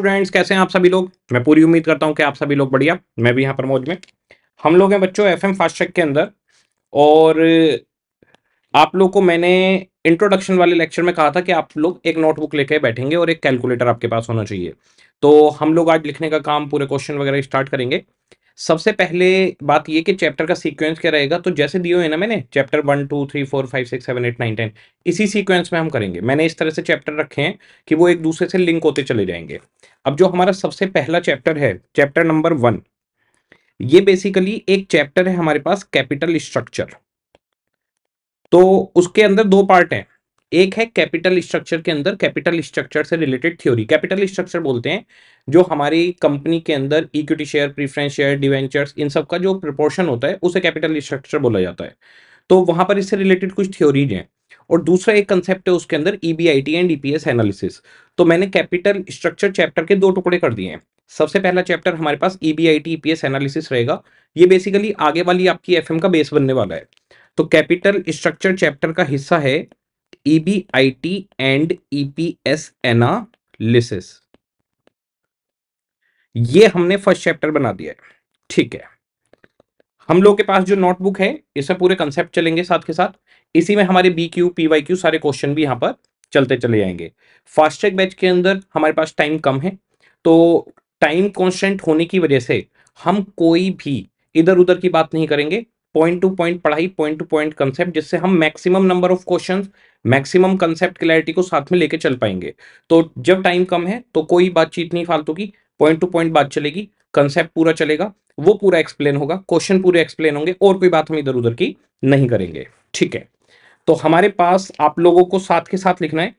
Students कैसे हैं आप सभी लोग मैं पूरी उम्मीद करता हूं कि आप सभी लोग बढ़िया मैं भी यहां पर मौज में हम लोग हैं बच्चों एफ एम फास्ट्रैक के अंदर और आप लोग को मैंने इंट्रोडक्शन वाले लेक्चर में कहा था कि आप लोग एक नोटबुक लेके बैठेंगे और एक कैलकुलेटर आपके पास होना चाहिए तो हम लोग आज लिखने का काम पूरे क्वेश्चन वगैरह स्टार्ट करेंगे सबसे पहले बात ये कि चैप्टर का सीक्वेंस क्या रहेगा तो जैसे दिए हुए ना मैंने chapter one two three four five six seven eight nine ten इसी सीक्वेंस में हम करेंगे मैंने इस तरह से चैप्टर रखे हैं कि वो एक दूसरे से लिंक होते चले जाएंगे अब जो हमारा सबसे पहला चैप्टर है चैप्टर नंबर वन ये बेसिकली एक चैप्टर है हमारे पास कैपिटल स्ट्रक्चर तो उसके अंदर दो पार्ट हैं एक है कैपिटल स्ट्रक्चर के अंदर कैपिटल स्ट्रक्चर से रिलेटेड थ्योरी कैपिटल स्ट्रक्चर बोलते हैं जो हमारी कंपनी के अंदर equity share preference share debentures इन सब का जो प्रपोर्शन होता है उसे कैपिटल स्ट्रक्चर बोला जाता है तो वहां पर इससे रिलेटेड कुछ थ्योरीज हैं और दूसरा एक कंसेप्ट है उसके अंदर ईबीआईटी एंड ईपीएस एनालिसिस तो मैंने कैपिटल स्ट्रक्चर चैप्टर के दो टुकड़े कर दिए हैं सबसे पहला चैप्टर हमारे पास ईबीआईटी ईपीएस एनालिसिस रहेगा ये बेसिकली आगे वाली आपकी एफएम का बेस बनने वाला है तो कैपिटल स्ट्रक्चर चैप्टर का हिस्सा है ईबीआईटी एंड ईपीएस एनालिसिस ये हमने फर्स्ट चैप्टर बना दिया है ठीक है हम लोग के पास जो नोटबुक है इसमें पूरे कंसेप्ट चलेंगे साथ के साथ इसी में हमारे B Q P Y Q सारे क्वेश्चन भी यहां पर चलते चले जाएंगे ट्रैक बैच के अंदर हमारे पास टाइम कम है तो टाइम कॉन्स्टेंट होने की वजह से हम कोई भी इधर उधर की बात नहीं करेंगे पॉइंट टू पॉइंट पढ़ाई पॉइंट टू पॉइंट कंसेप्ट जिससे हम maximum number of questions maximum concept clarity को साथ में लेके चल पाएंगे तो जब टाइम कम है तो कोई बातचीत नहीं फालतू की पॉइंट टू पॉइंट बात चलेगी कंसेप्ट पूरा चलेगा वो पूरा एक्सप्लेन होगा क्वेश्चन पूरे एक्सप्लेन होंगे और कोई बात हम इधर उधर की नहीं करेंगे ठीक है तो हमारे पास आप लोगों को साथ के साथ लिखना है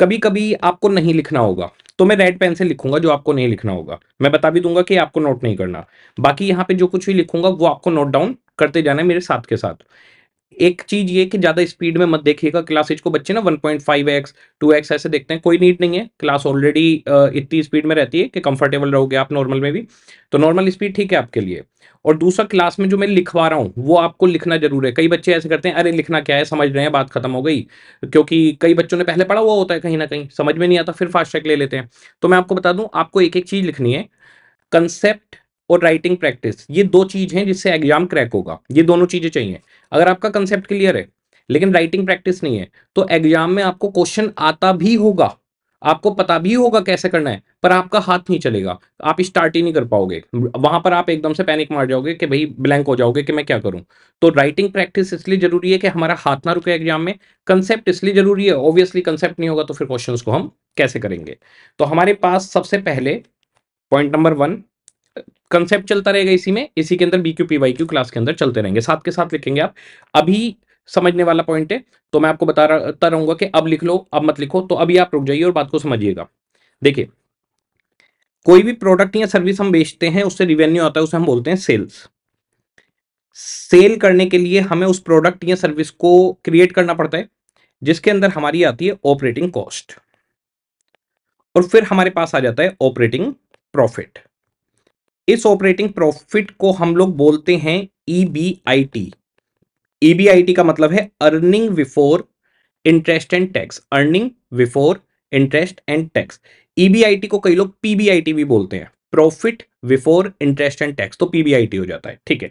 कभी कभी आपको नहीं लिखना होगा तो मैं रेड पेन से लिखूंगा जो आपको नहीं लिखना होगा मैं बता भी दूंगा कि आपको नोट नहीं करना बाकी यहाँ पे जो कुछ भी लिखूंगा वो आपको नोट डाउन करते जाना है मेरे साथ के साथ एक चीज ये कि ज्यादा स्पीड में मत देखिएगा क्लास एच को बच्चे ना 1.5x 2x ऐसे देखते हैं कोई नीड नहीं है क्लास ऑलरेडी इतनी स्पीड में रहती है कि कंफर्टेबल रहोगे आप नॉर्मल में भी तो नॉर्मल स्पीड ठीक है आपके लिए और दूसरा क्लास में जो मैं लिखवा रहा हूँ वो आपको लिखना जरूर है कई बच्चे ऐसे करते हैं अरे लिखना क्या है समझ रहे हैं बात खत्म हो गई क्योंकि कई बच्चों ने पहले पढ़ा हुआ होता है कहीं ना कहीं समझ में नहीं आता फिर फास्ट ट्रैक ले लेते हैं तो मैं आपको बता दूं आपको एक एक चीज लिखनी है कंसेप्ट और राइटिंग प्रैक्टिस ये दो चीज हैं जिससे एग्जाम क्रैक होगा ये दोनों चीजें चाहिए अगर आपका कंसेप्ट क्लियर है लेकिन राइटिंग प्रैक्टिस नहीं है तो एग्जाम में आपको क्वेश्चन आता भी होगा आपको पता भी होगा कैसे करना है पर आपका हाथ नहीं चलेगा आप स्टार्ट ही नहीं कर पाओगे वहां पर आप एकदम से पैनिक मार जाओगे कि भाई ब्लैंक हो जाओगे कि मैं क्या करूं तो राइटिंग प्रैक्टिस इसलिए जरूरी है कि हमारा हाथ ना रुके एग्जाम में कंसेप्ट इसलिए जरूरी है ऑब्वियसली कंसेप्ट नहीं होगा तो फिर क्वेश्चन को हम कैसे करेंगे तो हमारे पास सबसे पहले पॉइंट नंबर वन कंसेप्ट चलता रहेगा इसी में इसी के अंदर B Q P Y Q class के अंदर चलते रहेंगे साथ के साथ लिखेंगे आप अभी समझने वाला पॉइंट है तो मैं आपको बताता रहूंगा कि अब लिख लो अब मत लिखो तो अभी आप रुक जाइए और बात को समझिएगा देखिए कोई भी प्रोडक्ट या सर्विस हम बेचते हैं उससे रिवेन्यू आता है उसे हम बोलते हैं सेल्स सेल करने के लिए हमें उस प्रोडक्ट या सर्विस को क्रिएट करना पड़ता है जिसके अंदर हमारी आती है ऑपरेटिंग कॉस्ट और फिर हमारे पास आ जाता है ऑपरेटिंग प्रॉफिट इस ऑपरेटिंग प्रॉफिट को हम लोग बोलते हैं ईबीआईटी e ईबीआईटी e का मतलब है earning before interest and tax earning before interest and tax EBIT को कई लोग पीबीआईटी भी बोलते हैं profit before interest and tax तो पीबीआईटी हो जाता है ठीक है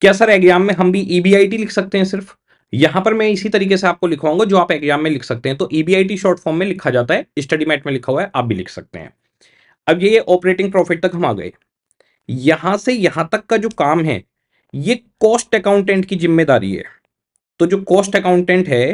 क्या सर एग्जाम में हम भी ईबीआईटी e लिख सकते हैं सिर्फ यहां पर मैं इसी तरीके से आपको लिखवाऊंगा जो आप एग्जाम में लिख सकते हैं तो ईबीआईटी शॉर्ट फॉर्म में लिखा जाता है स्टडी मैट में लिखा हुआ है आप भी लिख सकते हैं अब ये ऑपरेटिंग प्रॉफिट तक हम आ गए यहां से यहां तक का जो काम है ये कॉस्ट अकाउंटेंट की जिम्मेदारी है तो जो कॉस्ट अकाउंटेंट है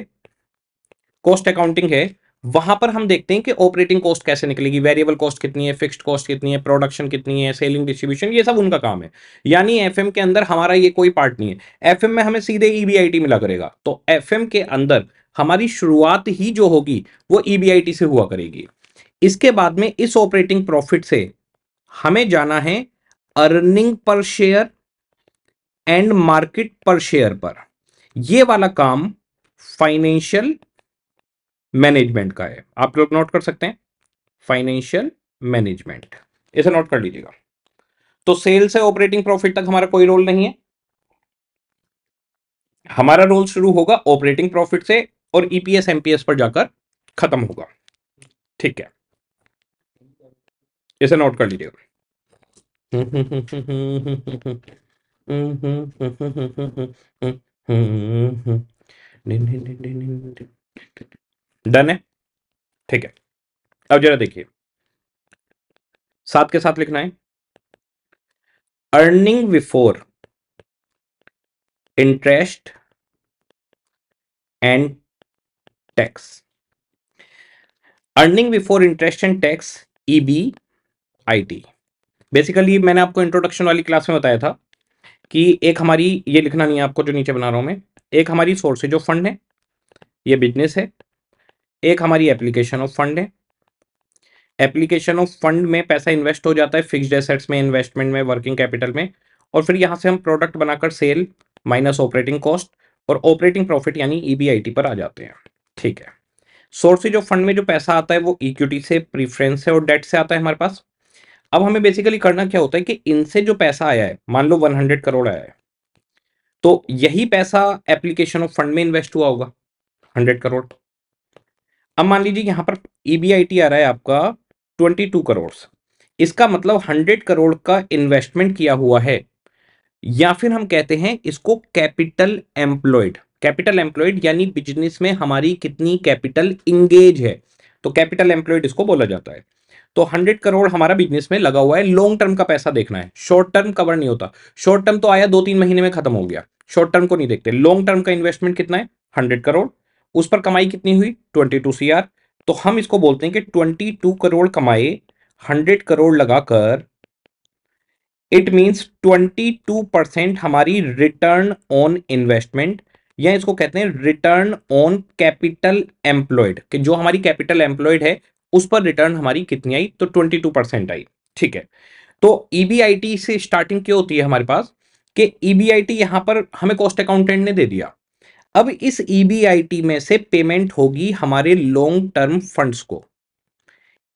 कॉस्ट अकाउंटिंग है वहां पर हम देखते हैं कि ऑपरेटिंग कॉस्ट कैसे निकलेगी वेरिएबल कॉस्ट कितनी है फिक्स्ड कॉस्ट कितनी है प्रोडक्शन कितनी है सेलिंग डिस्ट्रीब्यूशन ये सब उनका काम है यानी एफएम के अंदर हमारा ये कोई पार्ट नहीं है एफएम में हमें सीधे ईबीआईटी e मिला करेगा तो एफएम के अंदर हमारी शुरुआत ही जो होगी वो ईबीआईटी e से हुआ करेगी इसके बाद में इस ऑपरेटिंग प्रॉफिट से हमें जाना है earning per share and market per share पर यह वाला काम फाइनेंशियल मैनेजमेंट का है आप लोग नोट कर सकते हैं फाइनेंशियल मैनेजमेंट इसे नोट कर लीजिएगा तो सेल से ऑपरेटिंग प्रॉफिट तक हमारा कोई रोल नहीं है हमारा रोल शुरू होगा ऑपरेटिंग प्रॉफिट से और ईपीएस e एमपीएस पर जाकर खत्म होगा ठीक है इसे नोट कर लीजिएगा डन है ठीक है अब जरा देखिए साथ के साथ लिखना है earning before interest and tax earning before interest and tax E B I T basically मैंने आपको इंट्रोडक्शन वाली क्लास में बताया था कि एक हमारी ये लिखना नहीं है आपको जो नीचे बना रहा हूँ मैं एक हमारी सोर्सेज जो फंड है ये बिजनेस है एक हमारी एप्लीकेशन ऑफ फंड है एप्लीकेशन ऑफ फंड में पैसा इन्वेस्ट हो जाता है फिक्स्ड एसेट्स में इन्वेस्टमेंट में वर्किंग कैपिटल में और फिर यहाँ से हम प्रोडक्ट बनाकर सेल माइनस ऑपरेटिंग कॉस्ट और ऑपरेटिंग प्रॉफिट यानी ई e पर आ जाते हैं ठीक है सोर्सेज ऑफ फंड में जो पैसा आता है वो इक्विटी से प्रीफरेंस से और डेट से आता है हमारे पास अब हमें बेसिकली करना क्या होता है कि इनसे जो पैसा आया है मान लो 100 करोड़ आया है तो यही पैसा एप्लीकेशन ऑफ फंड में इन्वेस्ट हुआ होगा 100 करोड़ अब मान लीजिए यहां पर ई e आ रहा है आपका 22 करोड़ इसका मतलब 100 करोड़ का इन्वेस्टमेंट किया हुआ है या फिर हम कहते हैं इसको कैपिटल एम्प्लॉयड कैपिटल एम्प्लॉयड यानी बिजनेस में हमारी कितनी कैपिटल इंगेज है तो कैपिटल एम्प्लॉयड इसको बोला जाता है तो हंड्रेड करोड़ हमारा बिजनेस में लगा हुआ है लॉन्ग टर्म का पैसा देखना है शॉर्ट टर्म कवर नहीं होता शॉर्ट टर्म तो आया दो तीन महीने में खत्म हो गया शॉर्ट टर्म को नहीं देखते लॉन्ग टर्म का इन्वेस्टमेंट कितना है हंड्रेड करोड़ उस पर कमाई कितनी हुई ट्वेंटी टू सी तो हम इसको बोलते हैं कि ट्वेंटी टू करोड़ कमाए हंड्रेड करोड़ लगाकर it means twenty two percent हमारी रिटर्न ऑन इन्वेस्टमेंट या इसको कहते हैं रिटर्न ऑन कैपिटल एम्प्लॉयड कि जो हमारी कैपिटल एम्प्लॉयड है उस पर रिटर्न हमारी कितनी आई तो ट्वेंटी टू परसेंट आई ठीक है तो ईबीआईटी e से स्टार्टिंग क्यों होती है हमारे पास कि ईबीआईटी बी आई पर हमें कॉस्ट अकाउंटेंट ने दे दिया अब इस ईबीआईटी e में से पेमेंट होगी हमारे लॉन्ग टर्म फंड्स को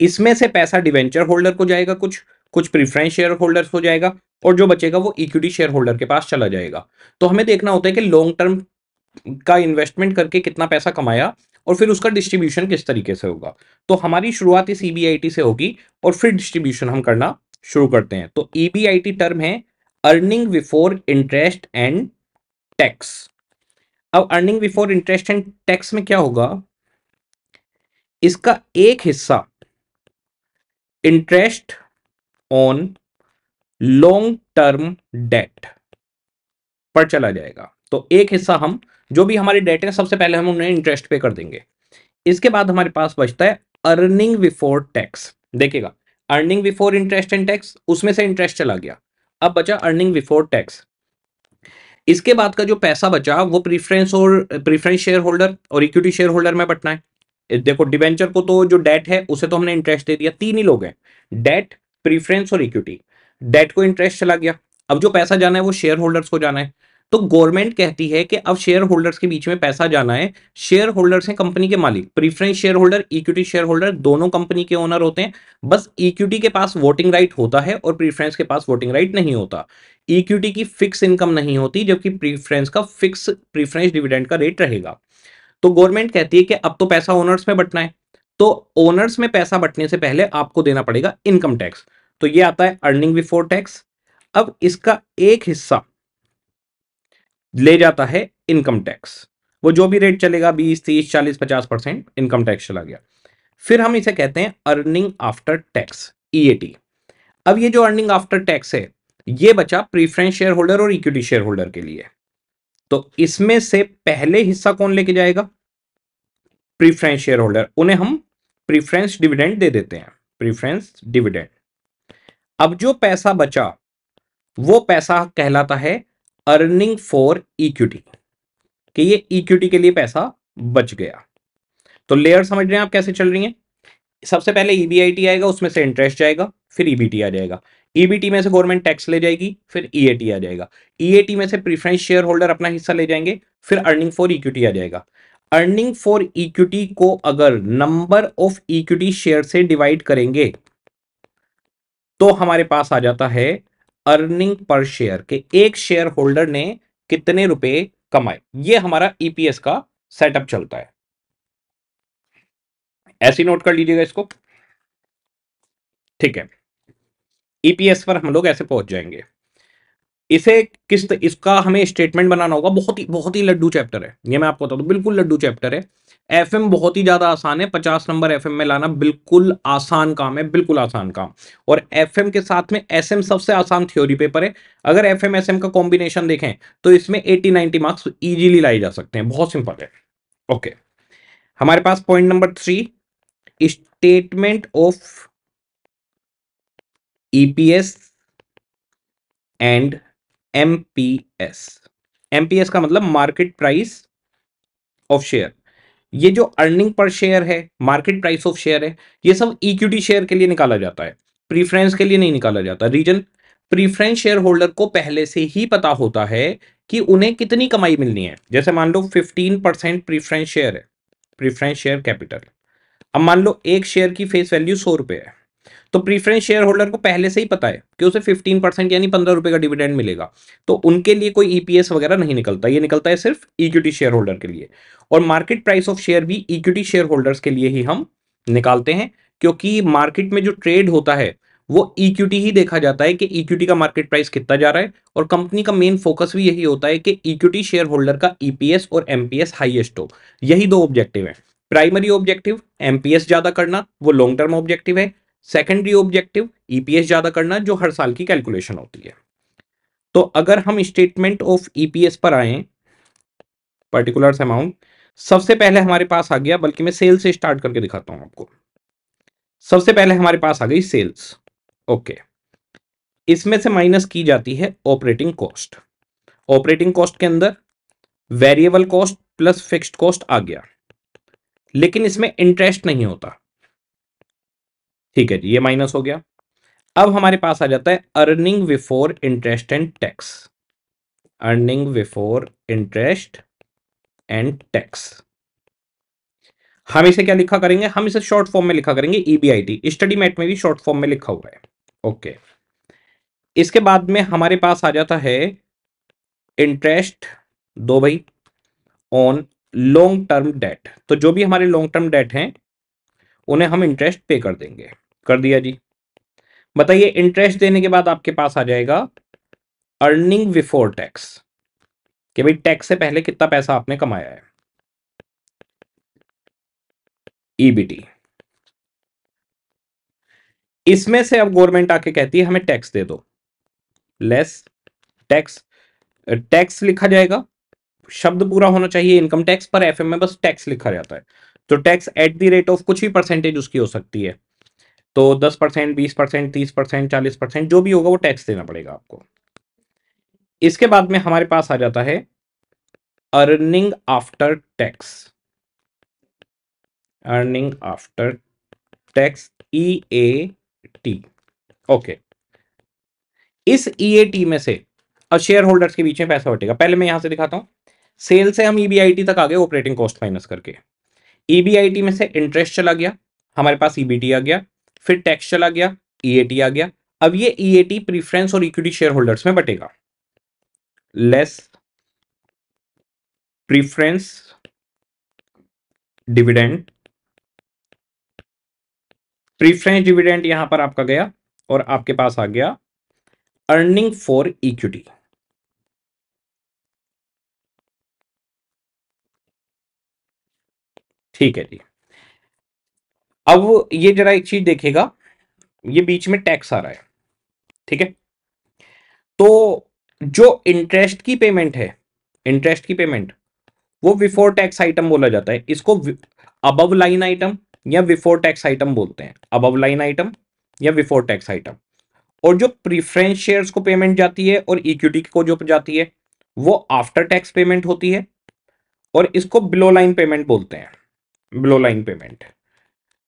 इसमें से पैसा डिवेंचर होल्डर को जाएगा कुछ कुछ प्रीफरेंस शेयर होल्डर हो जाएगा और जो बचेगा वो इक्विटी शेयर होल्डर के पास चला जाएगा तो हमें देखना होता है कि लॉन्ग टर्म का इन्वेस्टमेंट करके कितना पैसा कमाया और फिर उसका डिस्ट्रीब्यूशन किस तरीके से होगा तो हमारी शुरुआत इस ई e से होगी और फिर डिस्ट्रीब्यूशन हम करना शुरू करते हैं तो ईबीआईटी e टर्म है earning before interest and tax अब earning before interest and tax में क्या होगा इसका एक हिस्सा interest on long term debt पर चला जाएगा तो एक हिस्सा हम जो भी हमारे डेट है सबसे पहले हम उन्हें इंटरेस्ट पे कर देंगे इसके बाद हमारे पास बचता है अर्निंग बिफोर टैक्स देखिएगा earning before interest and tax उसमें से इंटरेस्ट चला गया अब बचा अर्निंग बिफोर टैक्स इसके बाद का जो पैसा बचा वो प्रीफरेंस और प्रीफरेंस शेयर होल्डर और इक्विटी शेयर होल्डर में बटना है देखो डिबेंचर को तो जो डेट है उसे तो हमने इंटरेस्ट दे दिया तीन ही लोग हैं डेट प्रीफरेंस और इक्विटी डेट को इंटरेस्ट चला गया अब जो पैसा जाना है वो शेयर होल्डर्स को जाना है तो गवर्नमेंट कहती है कि अब शेयर होल्डर्स के बीच में पैसा जाना है शेयर होल्डर्स हैं कंपनी के मालिक preference share holder equity share holder दोनों कंपनी के ओनर होते हैं बस इक्विटी के पास वोटिंग राइट होता है और प्रीफरेंस के पास वोटिंग राइट नहीं होता इक्विटी की फिक्स इनकम नहीं होती जबकि प्रीफरेंस का फिक्स प्रीफरेंस डिविडेंड का रेट रहेगा तो गवर्नमेंट कहती है कि अब तो पैसा ओनर्स में बटना है तो ओनर्स में पैसा बटने से पहले आपको देना पड़ेगा इनकम टैक्स तो ये आता है अर्निंग बिफोर टैक्स अब इसका एक हिस्सा ले जाता है इनकम टैक्स वो जो भी रेट चलेगा बीस तीस चालीस पचास परसेंट इनकम टैक्स चला गया फिर हम इसे कहते हैं अर्निंग आफ्टर टैक्स ईएटी अब ये जो अर्निंग आफ्टर टैक्स है ये बचा प्रीफरेंस शेयर होल्डर और इक्विटी शेयर होल्डर के लिए तो इसमें से पहले हिस्सा कौन लेके जाएगा प्रीफरेंस शेयर होल्डर उन्हें हम प्रीफरेंस डिविडेंड दे देते हैं प्रीफरेंस डिविडेंड अब जो पैसा बचा वो पैसा कहलाता है अर्निंग फॉर इक्विटी कि ये इक्विटी के लिए पैसा बच गया तो लेयर समझ रहे हैं आप कैसे चल रही हैं सबसे पहले ईबीआईटी e आएगा उसमें से इंटरेस्ट जाएगा फिर ईबीटी e आ जाएगा ईबीटी e में से गवर्नमेंट टैक्स ले जाएगी फिर ईएटी आ जाएगा ईएटी में से प्रीफरेंस शेयर होल्डर अपना हिस्सा ले जाएंगे फिर अर्निंग फॉर इक्विटी आ जाएगा अर्निंग फॉर इक्विटी को अगर नंबर ऑफ इक्विटी शेयर से डिवाइड करेंगे तो हमारे पास आ जाता है अर्निंग पर शेयर के एक शेयर होल्डर ने कितने रुपए कमाए ये हमारा ईपीएस e का सेटअप चलता है ऐसी नोट कर लीजिएगा इसको ठीक है ईपीएस e पर हम लोग ऐसे पहुंच जाएंगे इसे किस इसका हमें स्टेटमेंट बनाना होगा बहुत ही बहुत ही लड्डू चैप्टर है ये मैं आपको बता दूं बिल्कुल लड्डू चैप्टर है एफ बहुत ही ज्यादा आसान है पचास नंबर एफ में लाना बिल्कुल आसान काम है बिल्कुल आसान काम और एफ के साथ में एस सबसे आसान थ्योरी पेपर है अगर एफ एम का कॉम्बिनेशन देखें तो इसमें एटी नाइनटी मार्क्स इजीली लाए जा सकते हैं बहुत सिंपल है ओके हमारे पास point number three statement of EPS and MPS MPS का मतलब मार्केट प्राइस ऑफ शेयर ये जो अर्निंग पर शेयर है मार्केट प्राइस ऑफ शेयर है ये सब इक्विटी शेयर के लिए निकाला जाता है प्रीफ्रेंस के लिए नहीं निकाला जाता रीजन प्रीफरेंस शेयर होल्डर को पहले से ही पता होता है कि उन्हें कितनी कमाई मिलनी है जैसे मान लो 15 परसेंट प्रीफरेंस शेयर है प्रीफरेंस शेयर कैपिटल अब मान लो एक शेयर की फेस वैल्यू सौ रुपए है तो प्रीफरेंस शेयर होल्डर को पहले से ही पता है कि उसे फिफ्टीन परसेंट यानी पंद्रह रुपए का डिविडेंड मिलेगा तो उनके लिए कोई ईपीएस e वगैरह नहीं निकलता ये निकलता है सिर्फ इक्विटी शेयर होल्डर के लिए और मार्केट प्राइस ऑफ शेयर भी इक्विटी शेयर होल्डर्स के लिए ही हम निकालते हैं क्योंकि मार्केट में जो ट्रेड होता है वो इक्विटी ही देखा जाता है कि इक्विटी का मार्केट प्राइस कितना जा रहा है और कंपनी का मेन फोकस भी यही होता है कि इक्विटी शेयर होल्डर का ईपीएस e और एमपीएस हाईएस्ट हो यही दो ऑब्जेक्टिव है प्राइमरी ऑब्जेक्टिव एमपीएस ज्यादा करना वो लॉन्ग टर्म ऑब्जेक्टिव है सेकेंडरी ऑब्जेक्टिव ईपीएस ज्यादा करना जो हर साल की कैलकुलेशन होती है तो अगर हम स्टेटमेंट ऑफ ईपीएस पर आए पर्टिकुलर अमाउंट सबसे पहले हमारे पास आ गया बल्कि मैं सेल से स्टार्ट करके दिखाता हूं आपको सबसे पहले हमारे पास आ गई सेल्स ओके इसमें से माइनस की जाती है ऑपरेटिंग कॉस्ट ऑपरेटिंग कॉस्ट के अंदर variable cost plus fixed cost आ गया लेकिन इसमें इंटरेस्ट नहीं होता ठीक है जी ये माइनस हो गया अब हमारे पास आ जाता है earning before interest and tax earning before interest and tax हम इसे क्या लिखा करेंगे हम इसे शॉर्ट फॉर्म में लिखा करेंगे ईबीआईटी स्टडी मैट में भी शॉर्ट फॉर्म में लिखा हुआ है ओके okay. इसके बाद में हमारे पास आ जाता है इंटरेस्ट दो भाई ऑन लॉन्ग टर्म डेट तो जो भी हमारे लॉन्ग टर्म डेट हैं उन्हें हम इंटरेस्ट पे कर देंगे कर दिया जी बताइए इंटरेस्ट देने के बाद आपके पास आ जाएगा अर्निंग बिफोर टैक्स कि भाई टैक्स से पहले कितना पैसा आपने कमाया है ईबीटी e इसमें से अब गवर्नमेंट आके कहती है हमें टैक्स दे दो लेस टैक्स टैक्स लिखा जाएगा शब्द पूरा होना चाहिए इनकम टैक्स पर एफ में बस टैक्स लिखा जाता है तो tax at the rate of कुछ भी परसेंटेज उसकी हो सकती है तो दस परसेंट बीस परसेंट तीस परसेंट चालीस परसेंट जो भी होगा वो टैक्स देना पड़ेगा आपको इसके बाद में हमारे पास आ जाता है earning after tax earning after tax E A T okay इस ई ए टी में से अब शेयर होल्डर्स के बीच में पैसा बटेगा पहले मैं यहां से दिखाता हूं सेल से हम ईबीआईटी e तक आ गए ऑपरेटिंग कॉस्ट माइनस करके ईबीआईटी e में से इंटरेस्ट चला गया हमारे पास ईबीटी e आ गया फिर टैक्स चला गया ईएटी e आ गया अब ये ईएटी e प्रीफरेंस और इक्विटी शेयर होल्डर्स में बटेगा less preference dividend preference dividend यहां पर आपका गया और आपके पास आ गया अर्निंग फॉर इक्विटी ठीक है जी अब ये जरा एक चीज देखेगा ये बीच में टैक्स आ रहा है ठीक है तो जो इंटरेस्ट की पेमेंट है इंटरेस्ट की पेमेंट वो बिफोर टैक्स आइटम बोला जाता है इसको अबव लाइन आइटम या बिफोर टैक्स आइटम बोलते हैं अबव लाइन आइटम या बिफोर टैक्स आइटम और जो प्रिफ्रेंस शेयर्स को पेमेंट जाती है और इक्विटी को जो जाती है वो आफ्टर टैक्स पेमेंट होती है और इसको बिलो लाइन पेमेंट बोलते हैं बिलो लाइन पेमेंट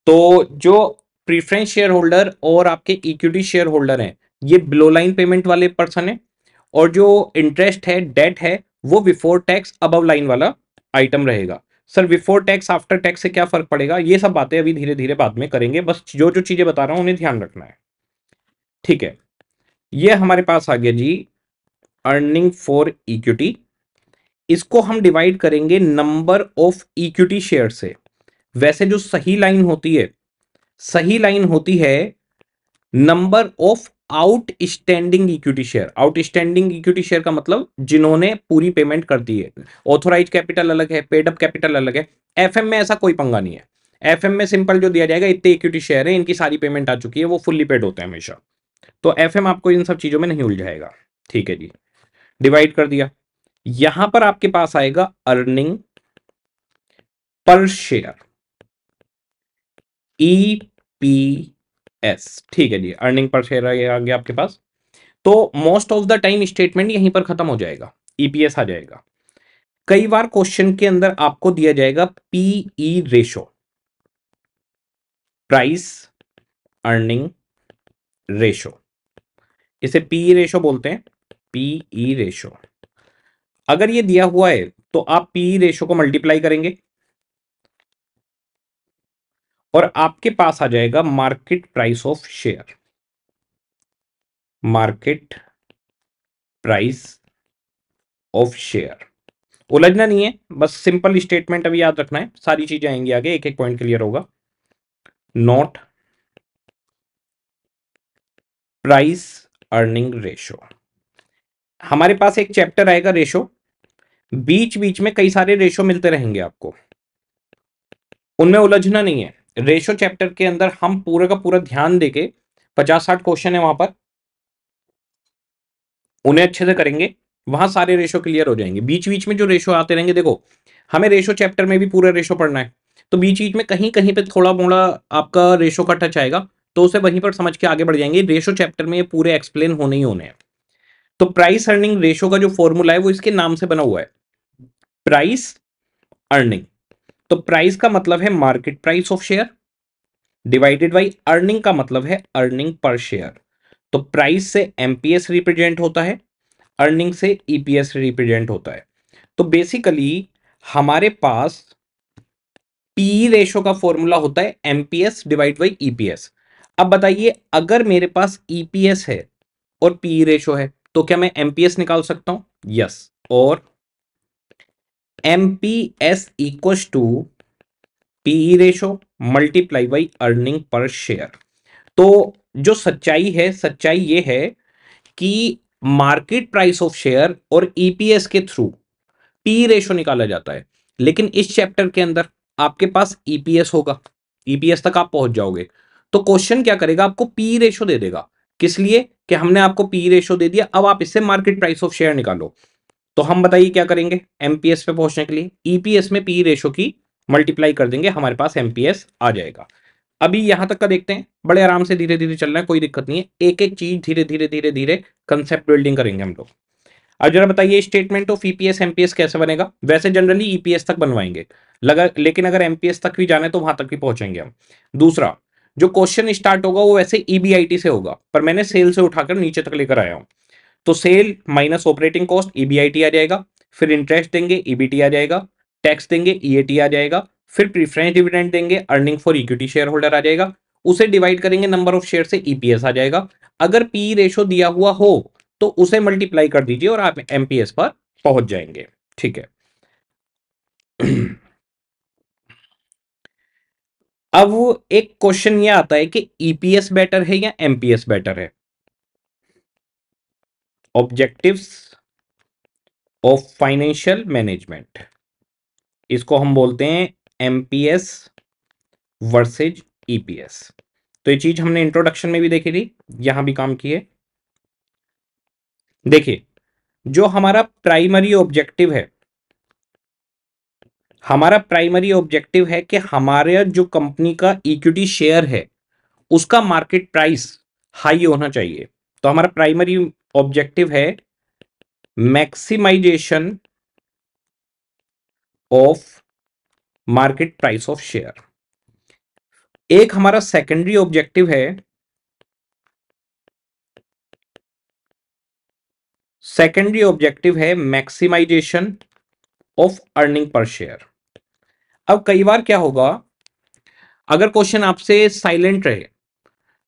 तो जो प्रीफ्रेंस शेयर होल्डर और आपके इक्विटी शेयर होल्डर हैं ये बिलो लाइन पेमेंट वाले पर्सन है और जो इंटरेस्ट है डेट है वो बिफोर टैक्स अबव लाइन वाला आइटम रहेगा sir before tax after tax से क्या फर्क पड़ेगा ये सब बातें अभी धीरे धीरे बाद में करेंगे बस जो जो चीज़ें बता रहा हूं उन्हें ध्यान रखना है ठीक है ये हमारे पास आ गया जी अर्निंग फॉर इक्विटी इसको हम डिवाइड करेंगे नंबर ऑफ इक्विटी शेयर से वैसे जो सही लाइन होती है सही लाइन होती है number of outstanding equity share outstanding equity share का मतलब जिन्होंने पूरी पेमेंट कर दी है ऑथोराइज कैपिटल अलग है पेडअप कैपिटल अलग है एफ में ऐसा कोई पंगा नहीं है एफ में सिंपल जो दिया जाएगा इतने इक्विटी शेयर है इनकी सारी पेमेंट आ चुकी है वो फुल्ली पेड होते हैं हमेशा तो एफ आपको इन सब चीज़ों में नहीं उलझाएगा ठीक है जी डिवाइड कर दिया यहां पर आपके पास आएगा अर्निंग पर शेयर ई पी एस ठीक है जी अर्निंग पर शेयर आ गया आपके पास तो most of the time statement यहीं पर खत्म हो जाएगा ईपीएस e आ जाएगा कई बार क्वेश्चन के अंदर आपको दिया जाएगा PE ratio price earning ratio इसे पीई रेशो e बोलते हैं पीई रेशो e अगर ये दिया हुआ है तो आप पीई रेशो को मल्टीप्लाई करेंगे और आपके पास आ जाएगा market price of share market price of share उलझना नहीं है बस सिंपल स्टेटमेंट अभी याद रखना है सारी चीजें आएंगी आगे एक एक पॉइंट क्लियर होगा नॉट प्राइस अर्निंग रेशो हमारे पास एक चैप्टर आएगा रेशो बीच बीच में कई सारे रेशो मिलते रहेंगे आपको उनमें उलझना नहीं है रेशो चैप्टर के अंदर हम पूरा का पूरा ध्यान देके पचास साठ क्वेश्चन है वहां पर उन्हें अच्छे से करेंगे वहां सारे रेशो क्लियर हो जाएंगे बीच बीच में जो रेशो आते रहेंगे देखो हमें रेशो चैप्टर में भी पूरा रेशो पढ़ना है तो बीच बीच में कहीं कहीं पे थोड़ा मोड़ा आपका रेशो का टच आएगा तो उसे वहीं पर समझ के आगे बढ़ जाएंगे रेशो चैप्टर में ये पूरे एक्सप्लेन होने ही होने हैं तो प्राइस अर्निंग रेशो का जो फॉर्मूला है वो इसके नाम से बना हुआ है प्राइस अर्निंग तो प्राइस का मतलब है market price of share divided by earning का मतलब है अर्निंग पर शेयर तो प्राइस से एमपीएस रिप्रेजेंट होता है अर्निंग से ईपीएस e रिप्रेजेंट होता है तो बेसिकली हमारे पास पीई रेशो का फॉर्मूला होता है एमपीएस डिवाइड बाई ईपीएस अब बताइए अगर मेरे पास ईपीएस e है और पीई रेशो है तो क्या मैं एमपीएस निकाल सकता हूं यस और M P S equals to PE ratio multiply by earning per share तो जो सच्चाई है सच्चाई ये है कि मार्केट प्राइस ऑफ शेयर और ईपीएस e के थ्रू पी रेशो निकाला जाता है लेकिन इस चैप्टर के अंदर आपके पास ईपीएस e होगा ईपीएस e तक आप पहुंच जाओगे तो क्वेश्चन क्या करेगा आपको पी रेशो दे देगा किस लिए कि हमने आपको पी रेशो दे दिया अब आप इससे मार्केट प्राइस ऑफ शेयर निकालो तो हम बताइए क्या करेंगे एमपीएस पे पहुंचने के लिए ईपीएस e में पी रेशो की मल्टीप्लाई कर देंगे हमारे पास एमपीएस आ जाएगा अभी यहां तक का देखते हैं बड़े आराम से धीरे धीरे चल है कोई दिक्कत नहीं है एक एक चीज धीरे धीरे धीरे धीरे कंसेप्ट बिल्डिंग करेंगे हम लोग अब जरा बताइए स्टेटमेंट ऑफ ईपीएस एमपीएस कैसे बनेगा वैसे जनरली ईपीएस e तक बनवाएंगे लगा लेकिन अगर एमपीएस तक भी जाने तो वहां तक भी पहुंचेंगे हम दूसरा जो क्वेश्चन स्टार्ट होगा वो वैसे ईबीआईटी e से होगा पर मैंने सेल से उठाकर नीचे तक लेकर आया हूँ तो sale minus operating cost EBIT e आ जाएगा फिर इंटरेस्ट देंगे ईबीटी e आ जाएगा टैक्स देंगे ईएटी e आ जाएगा फिर प्रिफरेंस डिविडेंड देंगे earning for equity share shareholder आ जाएगा उसे डिवाइड करेंगे नंबर ऑफ शेयर से ईपीएस आ जाएगा अगर पी रेशो दिया हुआ हो तो उसे मल्टीप्लाई कर दीजिए और आप एमपीएस पर पहुंच जाएंगे ठीक है अब एक क्वेश्चन ये आता है कि ईपीएस बेटर है या एमपीएस बेटर है ऑब्जेक्टिव्स ऑफ फाइनेंशियल मैनेजमेंट इसको हम बोलते हैं एमपीएस वर्सेज ईपीएस तो ये चीज हमने इंट्रोडक्शन में भी देखी थी यहां भी काम किए देखिए जो हमारा प्राइमरी ऑब्जेक्टिव है हमारा प्राइमरी ऑब्जेक्टिव है कि हमारे जो कंपनी का इक्विटी शेयर है उसका मार्केट प्राइस हाई होना चाहिए तो हमारा प्राइमरी ऑब्जेक्टिव है maximisation of market price of share एक हमारा सेकेंडरी ऑब्जेक्टिव है सेकेंडरी ऑब्जेक्टिव है maximisation of earning per share अब कई बार क्या होगा अगर क्वेश्चन आपसे साइलेंट रहे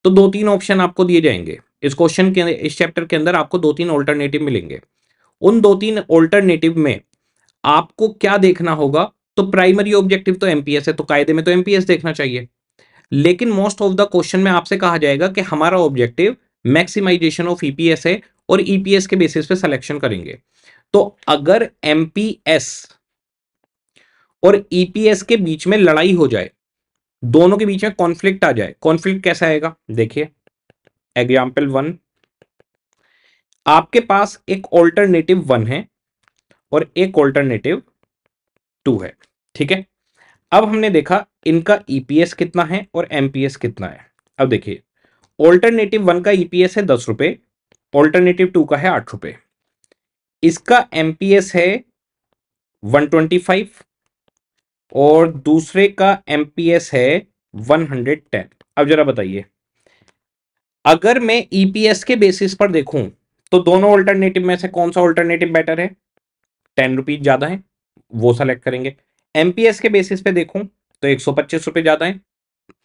तो दो तीन ऑप्शन आपको दिए जाएंगे इस क्वेश्चन के इस चैप्टर के अंदर आपको दो तीन ऑल्टरनेटिव मिलेंगे उन दो तीन ऑल्टरनेटिव में आपको क्या देखना होगा तो प्राइमरी ऑब्जेक्टिव तो एमपीएस है तो कायदे में तो एमपीएस देखना चाहिए लेकिन मोस्ट ऑफ द क्वेश्चन में आपसे कहा जाएगा कि हमारा ऑब्जेक्टिव मैक्सिमाइजेशन ऑफ ईपीएस है और ईपीएस e के बेसिस पे सिलेक्शन करेंगे तो अगर एमपीएस और ईपीएस e के बीच में लड़ाई हो जाए दोनों के बीच में कॉन्फ्लिक्ट आ जाए कॉन्फ्लिक्ट कैसा आएगा देखिए एग्जाम्पल वन आपके पास एक ऑल्टरनेटिव वन है और एक ऑल्टरनेटिव टू है ठीक है अब हमने देखा इनका ईपीएस e कितना है और एमपीएस कितना है अब देखिए ऑल्टरनेटिव वन का ईपीएस e है दस रुपए ऑल्टरनेटिव टू का है आठ रुपए इसका एमपीएस है वन ट्वेंटी फाइव और दूसरे का एमपीएस है वन हंड्रेड टेन अब जरा बताइए अगर मैं ईपीएस e के बेसिस पर देखूं तो दोनों ऑल्टरनेटिव में से कौन सा ऑल्टरनेटिव बेटर है टेन रुपीज ज्यादा है वो सेलेक्ट करेंगे एमपीएस के बेसिस पे देखूं तो एक सौ पच्चीस रुपए ज्यादा है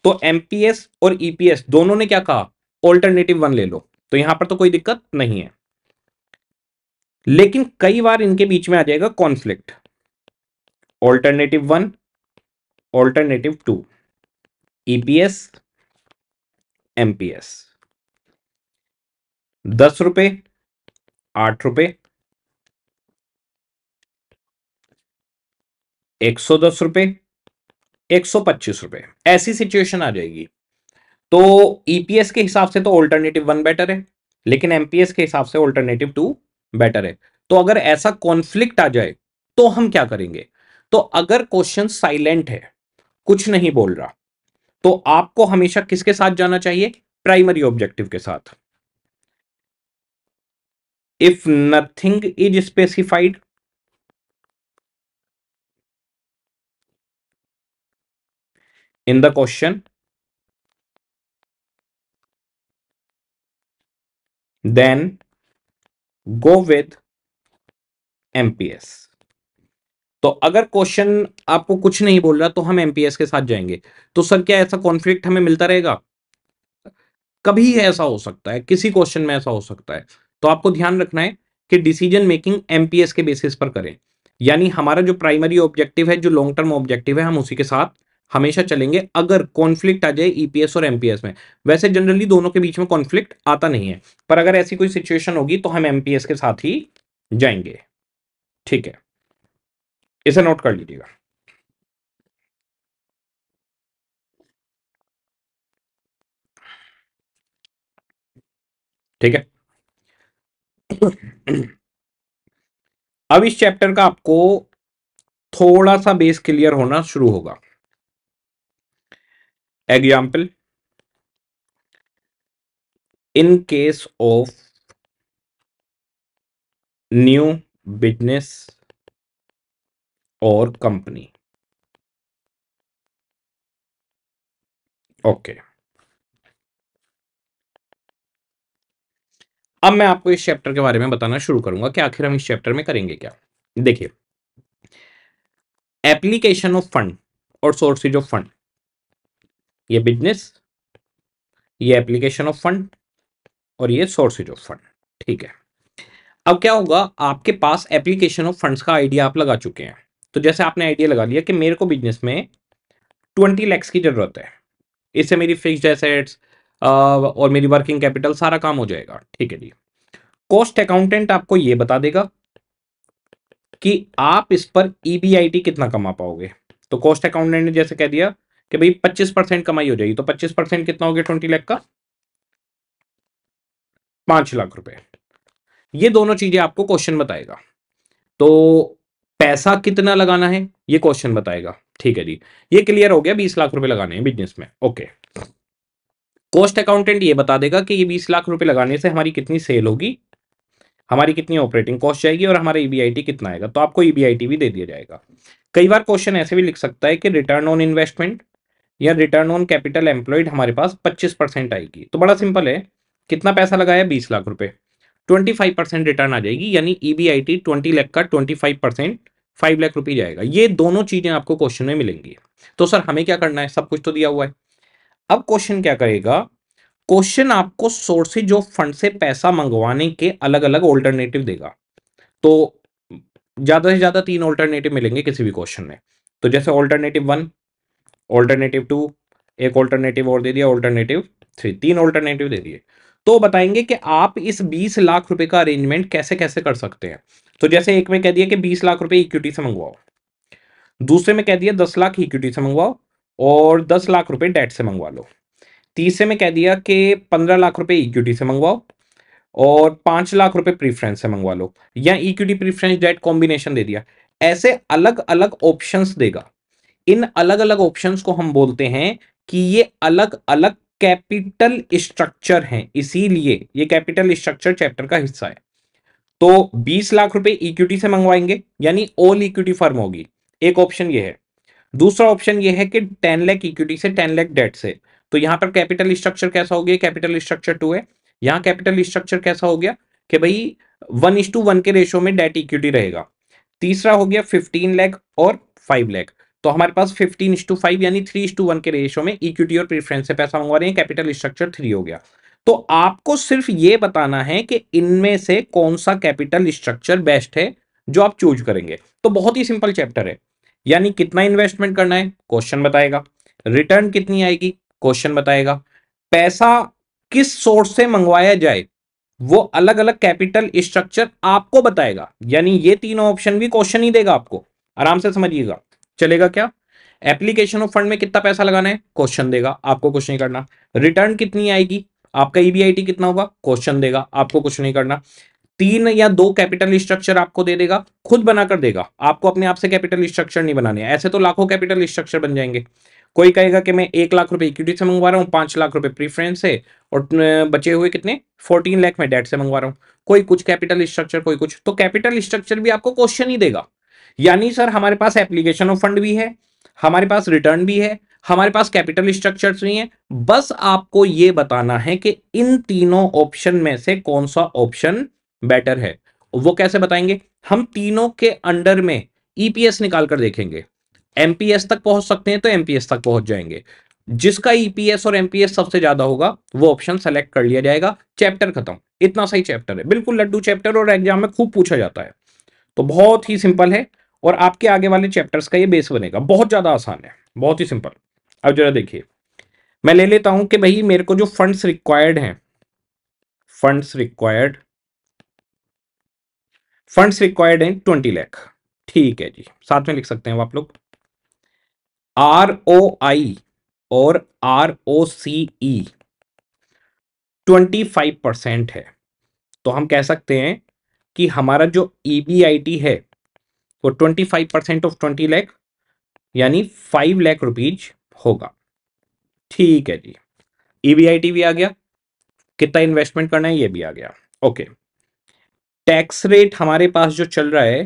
तो एमपीएस और ईपीएस e दोनों ने क्या कहा ऑल्टरनेटिव वन ले लो तो यहां पर तो कोई दिक्कत नहीं है लेकिन कई बार इनके बीच में आ जाएगा conflict alternative one alternative two EPS MPS दस रुपए आठ रुपए एक सौ दस रुपए एक सौ पच्चीस रुपए ऐसी सिचुएशन आ जाएगी तो ईपीएस e के हिसाब से तो ऑल्टरनेटिव वन बेटर है लेकिन एमपीएस के हिसाब से ऑल्टरनेटिव टू बेटर है तो अगर ऐसा कॉन्फ्लिक्ट आ जाए तो हम क्या करेंगे तो अगर क्वेश्चन साइलेंट है कुछ नहीं बोल रहा तो आपको हमेशा किसके साथ जाना चाहिए प्राइमरी ऑब्जेक्टिव के साथ if nothing is specified in the question then go with MPS तो अगर क्वेश्चन आपको कुछ नहीं बोल रहा तो हम एमपीएस के साथ जाएंगे तो सर क्या ऐसा कॉन्फ्लिक्ट हमें मिलता रहेगा कभी ऐसा हो सकता है किसी क्वेश्चन में ऐसा हो सकता है तो आपको ध्यान रखना है कि डिसीजन मेकिंग एमपीएस के बेसिस पर करें यानी हमारा जो प्राइमरी ऑब्जेक्टिव है जो लॉन्ग टर्म ऑब्जेक्टिव है हम उसी के साथ हमेशा चलेंगे अगर कॉन्फ्लिक्ट आ जाए ईपीएस e और एमपीएस में वैसे जनरली दोनों के बीच में कॉन्फ्लिक्ट आता नहीं है पर अगर ऐसी कोई सिचुएशन होगी तो हम एमपीएस के साथ ही जाएंगे ठीक है इसे नोट कर लीजिएगा ठीक है अब इस चैप्टर का आपको थोड़ा सा बेस क्लियर होना शुरू होगा example in case of new business और कंपनी ओके okay. अब मैं आपको इस चैप्टर के बारे में बताना शुरू करूंगा कि आखिर हम इस चैप्टर में करेंगे क्या देखिए एप्लीकेशन ऑफ फंड और सोर्सेज ऑफ फंड ये बिजनेस ये एप्लीकेशन ऑफ फंड और ये सोर्सेज ऑफ फंड ठीक है अब क्या होगा आपके पास एप्लीकेशन ऑफ फंड्स का आइडिया आप लगा चुके हैं तो जैसे आपने आइडिया लगा लिया कि मेरे को बिजनेस में ट्वेंटी लैक्स की जरूरत है इससे मेरी फिक्स्ड एसेट्स और मेरी वर्किंग कैपिटल सारा काम हो जाएगा ठीक है जी कॉस्ट अकाउंटेंट आपको ये बता देगा कि आप इस पर ई e कितना कमा पाओगे तो कॉस्ट अकाउंटेंट ने जैसे कह दिया कि भाई 25 परसेंट कमाई हो जाएगी तो 25 परसेंट कितना हो गया ट्वेंटी लाख का पांच लाख रुपए ये दोनों चीजें आपको क्वेश्चन बताएगा तो पैसा कितना लगाना है ये क्वेश्चन बताएगा ठीक है जी ये क्लियर हो गया बीस लाख रुपए लगाने हैं बिजनेस में ओके कॉस्ट अकाउंटेंट ये बता देगा कि ये बीस लाख रुपए लगाने से हमारी कितनी सेल होगी हमारी कितनी ऑपरेटिंग कॉस्ट जाएगी और हमारा ईबीआईटी e कितना आएगा तो आपको ईबीआईटी e भी दे दिया जाएगा कई बार क्वेश्चन ऐसे भी लिख सकता है कि रिटर्न ऑन इन्वेस्टमेंट या रिटर्न ऑन कैपिटल एम्प्लॉयड हमारे पास पच्चीस परसेंट आएगी तो बड़ा सिंपल है कितना पैसा लगाया बीस लाख रुपए ट्वेंटी फाइव परसेंट रिटर्न आ जाएगी यानी E B I T twenty lakh का twenty five percent five lakh रुपये जाएगा ये दोनों चीज़ें आपको क्वेश्चन में मिलेंगी तो सर हमें क्या करना है सब कुछ तो दिया हुआ है अब क्वेश्चन क्या करेगा क्वेश्चन आपको सोर्सेज ऑफ फंड से पैसा मंगवाने के अलग अलग ऑल्टरनेटिव देगा तो ज्यादा से ज्यादा तीन ऑल्टरनेटिव मिलेंगे किसी भी क्वेश्चन में तो जैसे ऑल्टरनेटिव वन ऑल्टरनेटिव टू एक ऑल्टरनेटिव और दे दिया ऑल्टरनेटिव थ्री तीन ऑल्टरनेटिव दे दिए तो बताएंगे कि आप इस 20 लाख रुपए का अरेंजमेंट कैसे कैसे कर सकते हैं तो जैसे एक में कह दिया कि 20 लाख रुपए इक्विटी से मंगवाओ दूसरे में कह दिया 10 लाख इक्विटी से मंगवाओ और दस लाख रुपए डेट से मंगवा लो तीसरे में कह दिया कि पंद्रह लाख रुपए इक्विटी से मंगवाओ और पांच लाख रुपए प्रीफरेंस से मंगवा लो या इक्विटी प्रीफ्रेंस डेट कॉम्बिनेशन दे दिया ऐसे अलग अलग ऑप्शंस देगा इन अलग अलग ऑप्शंस को हम बोलते हैं कि ये अलग अलग कैपिटल स्ट्रक्चर हैं इसीलिए ये कैपिटल स्ट्रक्चर चैप्टर का हिस्सा है तो 20 लाख रुपए इक्विटी से मंगवाएंगे यानी ऑल इक्विटी फर्म होगी एक ऑप्शन ये है दूसरा ऑप्शन ये है कि टेन लैख इक्विटी से टेन लैख डेट से तो यहाँ पर कैपिटल स्ट्रक्चर कैसा हो गया कैपिटल स्ट्रक्चर टू है यहाँ कैपिटल स्ट्रक्चर कैसा हो गया कि भाई वन इज टू वन के रेशो में डेट इक्विटी रहेगा तीसरा हो गया फिफ्टीन लैख और फाइव लैख तो हमारे पास फिफ्टीन इज टू फाइव यानी थ्री इज टू वन के रेशो में इक्विटी और प्रीफ्रेंस से पैसा मंगवा रहे हैं कैपिटल स्ट्रक्चर थ्री हो गया तो आपको सिर्फ ये बताना है कि इनमें से कौन सा कैपिटल स्ट्रक्चर बेस्ट है जो आप चूज करेंगे तो बहुत ही सिंपल चैप्टर है यानी कितना इन्वेस्टमेंट करना है क्वेश्चन बताएगा रिटर्न कितनी आएगी क्वेश्चन बताएगा पैसा किस सोर्स से मंगवाया जाए वो अलग अलग कैपिटल स्ट्रक्चर आपको बताएगा यानी ये तीनों ऑप्शन भी क्वेश्चन ही देगा आपको आराम से समझिएगा चलेगा क्या एप्लीकेशन ऑफ फंड में कितना पैसा लगाना है क्वेश्चन देगा आपको कुछ नहीं करना रिटर्न कितनी आएगी आपका ईबीआईटी e कितना होगा क्वेश्चन देगा आपको कुछ नहीं करना तीन या दो कैपिटल स्ट्रक्चर आपको दे देगा खुद बनाकर देगा आपको अपने आप से कैपिटल स्ट्रक्चर नहीं बनाने ऐसे तो लाखों कैपिटल स्ट्रक्चर बन जाएंगे कोई कहेगा कि मैं एक लाख रुपए इक्विटी से मंगवा रहा हूँ पांच लाख रुपए प्रीफरेंस से और बचे हुए कितने फोर्टीन लाख में डेट से मंगवा रहा हूँ कोई कुछ कैपिटल स्ट्रक्चर कोई कुछ तो कैपिटल स्ट्रक्चर भी आपको क्वेश्चन ही देगा यानी सर हमारे पास एप्लीकेशन ऑफ फंड भी है हमारे पास रिटर्न भी है हमारे पास कैपिटल स्ट्रक्चर भी हैं बस आपको ये बताना है कि इन तीनों ऑप्शन में से कौन सा ऑप्शन बेटर है वो कैसे बताएंगे हम तीनों के अंडर में ईपीएस e निकाल कर देखेंगे एमपीएस तक पहुंच सकते हैं तो एमपीएस तक पहुंच जाएंगे जिसका ईपीएस e और एमपीएस सबसे ज्यादा होगा वो ऑप्शन सेलेक्ट कर लिया जाएगा चैप्टर खत्म इतना सही चैप्टर है बिल्कुल लड्डू चैप्टर और एग्जाम में खूब पूछा जाता है तो बहुत ही सिंपल है और आपके आगे वाले चैप्टर्स का ये बेस बनेगा बहुत ज्यादा आसान है बहुत ही सिंपल अब जरा देखिए मैं ले लेता हूं कि भाई मेरे को जो फंड्स रिक्वायर्ड हैं फंड्स रिक्वायर्ड फंड्स रिक्वायर्ड हैं ट्वेंटी लैख ठीक है जी साथ में लिख सकते हैं आप लोग आर ओ आई और R O C E twenty five percent है तो हम कह सकते हैं कि हमारा जो ई बी आई टी है वो twenty five percent of twenty lakh यानी फाइव लैख रुपीज होगा ठीक है जी ई बी आई टी भी आ गया कितना इन्वेस्टमेंट करना है ये भी आ गया ओके okay. टैक्स रेट हमारे पास जो चल रहा है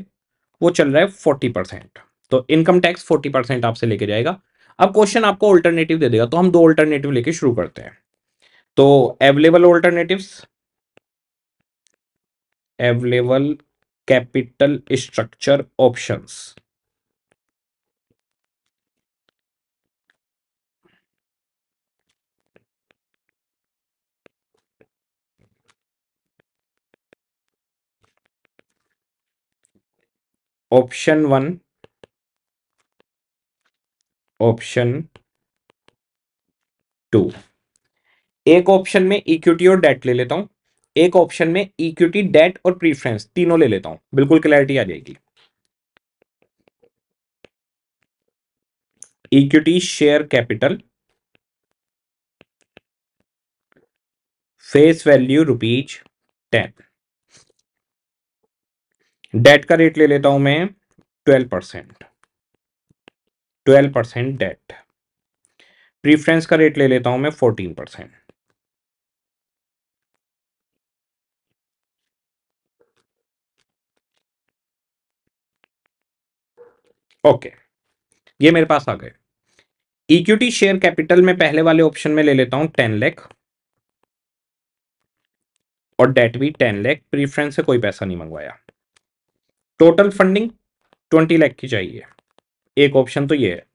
वो चल रहा है फोर्टी परसेंट तो इनकम टैक्स फोर्टी परसेंट आपसे लेके जाएगा अब क्वेश्चन आपको ऑल्टरनेटिव दे देगा तो हम दो ऑल्टरनेटिव लेके शुरू करते हैं तो available alternative available capital structure options option one option two एक ऑप्शन में इक्विटी और डेट ले लेता हूं एक ऑप्शन में इक्विटी डेट और प्रीफरेंस तीनों ले लेता हूं बिल्कुल क्लैरिटी आ जाएगी equity share capital face value rupees ten debt का रेट ले लेता हूं मैं twelve percent twelve percent debt preference का रेट ले लेता हूं मैं फोर्टीन परसेंट ओके ये मेरे पास आ गए इक्विटी शेयर कैपिटल में पहले वाले ऑप्शन में ले लेता हूं टेन लैख और डेट भी टेन लैख प्रीफ्रेंस से कोई पैसा नहीं मंगवाया टोटल फंडिंग ट्वेंटी लाख की चाहिए एक ऑप्शन तो ये है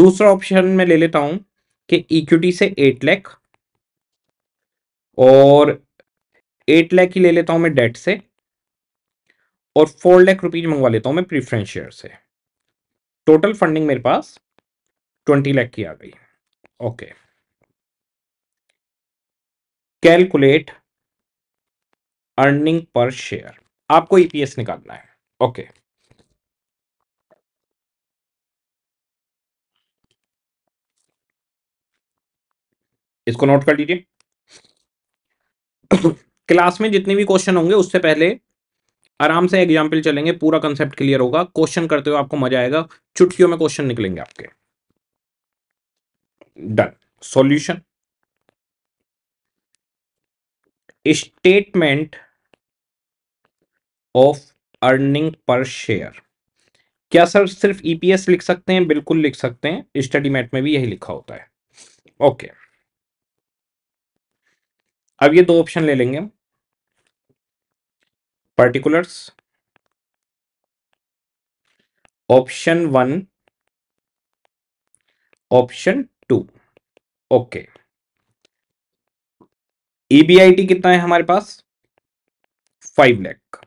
दूसरा ऑप्शन मैं ले लेता हूं कि इक्विटी से एट लाख और एट लाख ही ले लेता हूं मैं डेट से और फोर लाख रुपीज मंगवा लेता हूं मैं प्रीफरेंस शेयर से टोटल फंडिंग मेरे पास ट्वेंटी लाख की आ गई okay calculate earning per share आपको ईपीएस e निकालना है ओके इसको नोट कर लीजिए क्लास में जितने भी क्वेश्चन होंगे उससे पहले आराम से एग्जाम्पल चलेंगे पूरा कंसेप्ट क्लियर होगा क्वेश्चन करते हुए आपको मजा आएगा चुटकियों में क्वेश्चन निकलेंगे आपके done solution statement of earning per share क्या सर सिर्फ ईपीएस e लिख सकते हैं बिल्कुल लिख सकते हैं स्टडी मैट में भी यही लिखा होता है ओके okay. अब ये दो ऑप्शन ले लेंगे हम particulars option one option two okay EBIT e कितना है हमारे पास फाइव लैख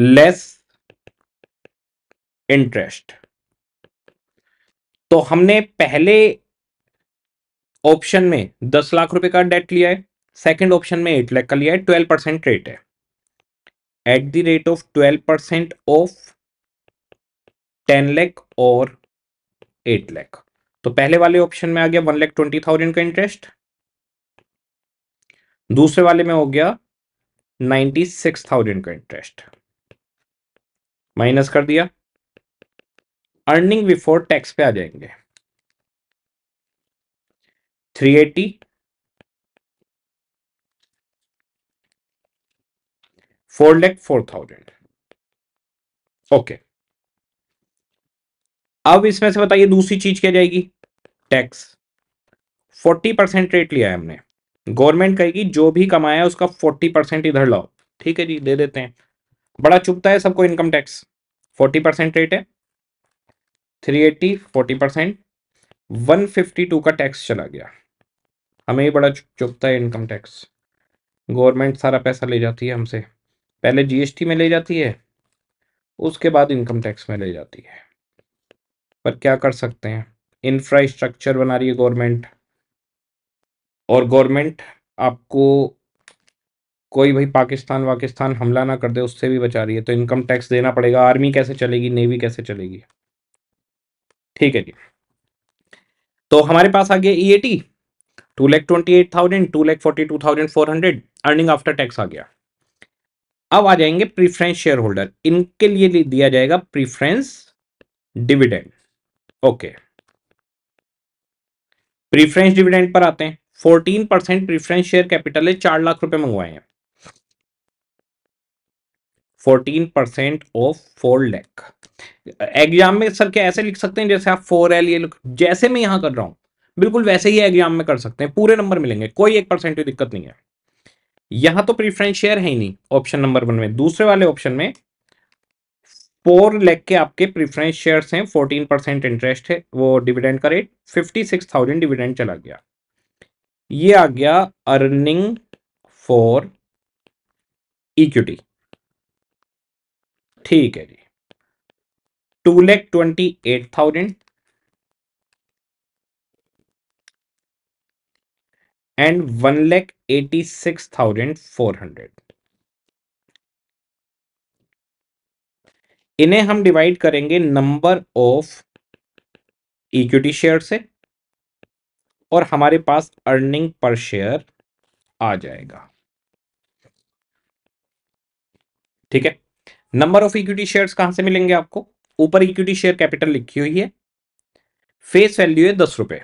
लेस इंटरेस्ट तो हमने पहले ऑप्शन में दस लाख रुपए का डेट लिया है सेकंड ऑप्शन में एट लाख का लिया है ट्वेल्व परसेंट रेट है at the rate of twelve percent of ten lakh और एट लैख तो पहले वाले ऑप्शन में आ गया वन लैख ट्वेंटी थाउजेंड का इंटरेस्ट दूसरे वाले में हो गया नाइन्टी सिक्स थाउजेंड का इंटरेस्ट माइनस कर दिया अर्निंग बिफोर टैक्स पे आ जाएंगे 380 four lakh four thousand okay अब इसमें से बताइए दूसरी चीज क्या जाएगी टैक्स फोर्टी परसेंट रेट लिया है हमने गवर्नमेंट कहेगी जो भी कमाया उसका फोर्टी परसेंट इधर लाओ ठीक है जी दे देते हैं बड़ा चुपता है सबको income tax forty percent rate है three eighty forty percent one fifty two का टैक्स चला गया हमें ही बड़ा चुपता है इनकम टैक्स गवर्नमेंट सारा पैसा ले जाती है हमसे पहले जीएसटी में ले जाती है उसके बाद इनकम टैक्स में ले जाती है पर क्या कर सकते हैं इंफ्रास्ट्रक्चर बना रही है गवर्नमेंट और गवर्नमेंट आपको कोई भाई पाकिस्तान वाकिस्तान हमला ना कर दे उससे भी बचा रही है तो इनकम टैक्स देना पड़ेगा आर्मी कैसे चलेगी नेवी कैसे चलेगी ठीक है जी तो हमारे पास आ गया E A T two lakh twenty eight thousand two lakh forty two thousand four hundred earning after tax आ गया अब आ जाएंगे प्रीफ्रेंस शेयर होल्डर इनके लिए दिया जाएगा preference dividend okay preference dividend पर आते हैं fourteen percent preference share capital है चार लाख रुपए मंगवाए हैं fourteen percent of four lakh exam में सर क्या ऐसे लिख सकते हैं जैसे आप फोर एल ये जैसे मैं यहां कर रहा हूं बिल्कुल वैसे ही एग्जाम में कर सकते हैं पूरे नंबर मिलेंगे कोई एक परसेंट की दिक्कत नहीं है यहां तो प्रीफरेंस शेयर है ही नहीं ऑप्शन नंबर वन में दूसरे वाले ऑप्शन में फोर लैख के आपके प्रीफरेंस शेयर हैं फोर्टीन परसेंट इंटरेस्ट है वो डिविडेंड का rate fifty six thousand dividend चला गया ये आ गया अर्निंग फॉर इक्विटी ठीक है जी two lakh twenty eight thousand and one lakh eighty six thousand four hundred इन्हें हम डिवाइड करेंगे नंबर ऑफ इक्विटी शेयर से और हमारे पास अर्निंग पर शेयर आ जाएगा ठीक है नंबर ऑफ इक्विटी शेयर्स कहां से मिलेंगे आपको ऊपर इक्विटी शेयर कैपिटल लिखी हुई है फेस वैल्यू है दस रुपए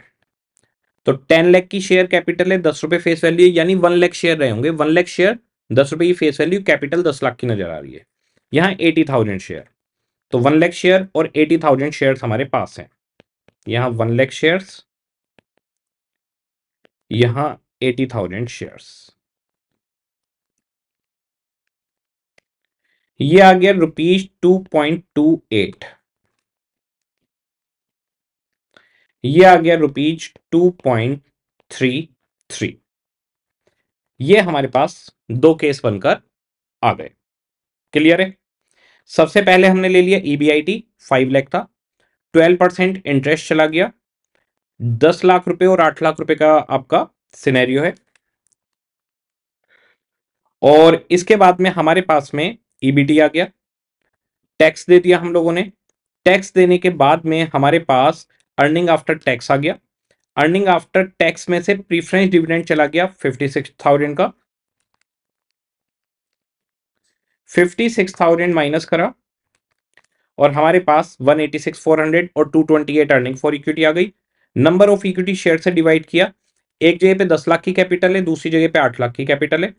तो टेन लैख की शेयर कैपिटल है दस रुपए फेस वैल्यू यानी वन लैख शेयर रहे होंगे वन लैख शेयर दस रुपए की फेस वैल्यू कैपिटल दस लाख की नजर आ रही है यहाँ एटी थाउजेंड शेयर तो वन लैख शेयर और एटी थाउजेंड शेयर हमारे पास हैं यहां वन लैख शेयर यहां एटी थाउजेंड शेयर्स ये आ गया rupees two point two eight ये आ गया rupees two point three three ये हमारे पास दो केस बनकर आ गए क्लियर है सबसे पहले हमने ले लिया ईबीआईटी फाइव लैख था ट्वेल्व परसेंट इंटरेस्ट चला गया दस लाख रुपए और आठ लाख रुपए का आपका सिनेरियो है और इसके बाद में हमारे पास में ईबीटी e आ गया टैक्स दे दिया हम लोगों ने टैक्स देने के बाद में हमारे पास अर्निंग आफ्टर टैक्स आ गया अर्निंग आफ्टर टैक्स में से प्रीफरेंस डिविडेंड चला गया फिफ्टी सिक्स थाउजेंड का फिफ्टी सिक्स थाउजेंड माइनस करा और हमारे पास one eighty six four hundred और two twenty eight earning for equity आ गई नंबर ऑफ इक्विटी शेयर से डिवाइड किया एक जगह पे दस लाख की कैपिटल है दूसरी जगह पे आठ लाख की कैपिटल है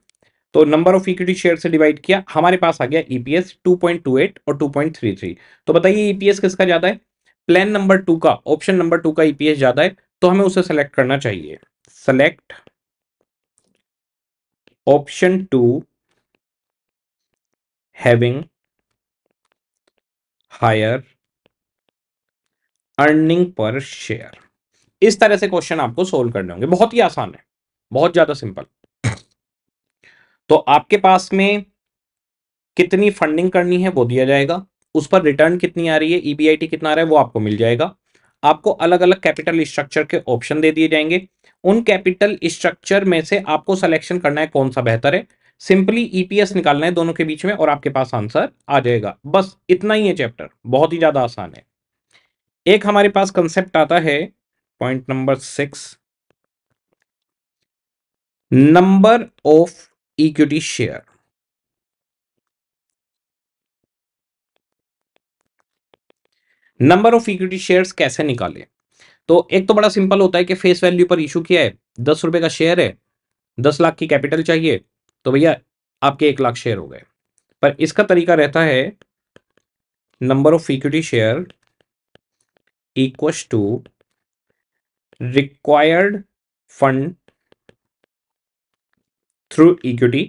तो नंबर ऑफ इक्विटी शेयर से डिवाइड किया हमारे पास आ गया ईपीएस e 2.28 और 2.33 तो बताइए ईपीएस e किसका ज्यादा है प्लान नंबर टू का ऑप्शन नंबर टू का ईपीएस e ज्यादा है तो हमें उसे सेलेक्ट करना चाहिए select option two having higher earning per share इस तरह से क्वेश्चन आपको सोल्व करने होंगे बहुत ही आसान है बहुत ज्यादा सिंपल तो आपके पास में कितनी फंडिंग करनी है वो दिया जाएगा उस पर रिटर्न कितनी आ रही है ईबीआईटी e कितना आ रहा है वो आपको मिल जाएगा आपको अलग अलग कैपिटल स्ट्रक्चर के ऑप्शन दे दिए जाएंगे उन कैपिटल स्ट्रक्चर में से आपको सिलेक्शन करना है कौन सा बेहतर है सिंपली ईपीएस e निकालना है दोनों के बीच में और आपके पास आंसर आ जाएगा बस इतना ही है चैप्टर बहुत ही ज्यादा आसान है एक हमारे पास कंसेप्ट आता है point number six number of equity share. Number of equity shares कैसे निकाले तो एक तो बड़ा सिंपल होता है कि फेस वैल्यू पर इशू किया है दस रुपए का शेयर है दस लाख की कैपिटल चाहिए तो भैया आपके एक लाख शेयर हो गए पर इसका तरीका रहता है number of equity share equal to required fund through equity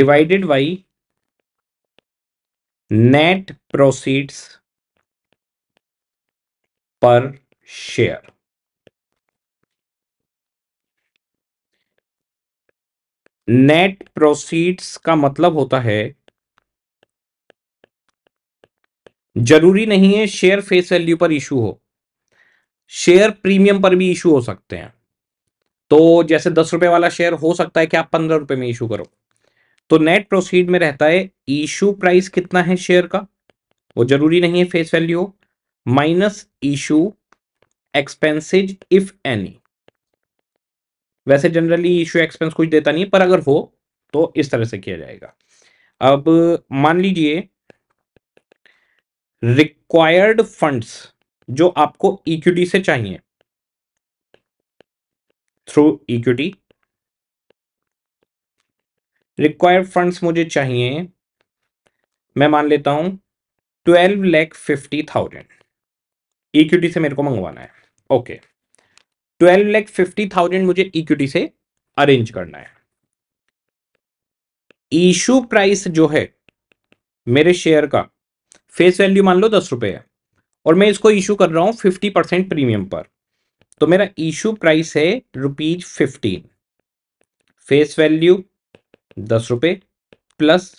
divided by net proceeds per share. Net proceeds का मतलब होता है जरूरी नहीं है शेयर फेस वैल्यू पर इशू हो शेयर प्रीमियम पर भी इशू हो सकते हैं तो जैसे दस रुपए वाला शेयर हो सकता है कि आप पंद्रह रुपए में इशू करो तो नेट प्रोसीड में रहता है इशू प्राइस कितना है शेयर का वो जरूरी नहीं है फेस वैल्यू हो minus issue expenses if any वैसे जनरली इशू एक्सपेंस कुछ देता नहीं है पर अगर हो तो इस तरह से किया जाएगा अब मान लीजिए रिक्वायर्ड फंड्स जो आपको इक्विटी से चाहिए थ्रू इक्विटी रिक्वायर्ड फंड्स मुझे चाहिए मैं मान लेता हूं twelve lakh fifty thousand equity से मेरे को मंगवाना है okay twelve lakh fifty thousand मुझे इक्विटी से अरेंज करना है इशू प्राइस जो है मेरे शेयर का फेस वैल्यू मान लो दस रुपये है और मैं इसको इशू कर रहा हूँ फिफ्टी परसेंट प्रीमियम पर तो मेरा इशू प्राइस है रुपीज फिफ्टीन फेस वैल्यू दस रुपये प्लस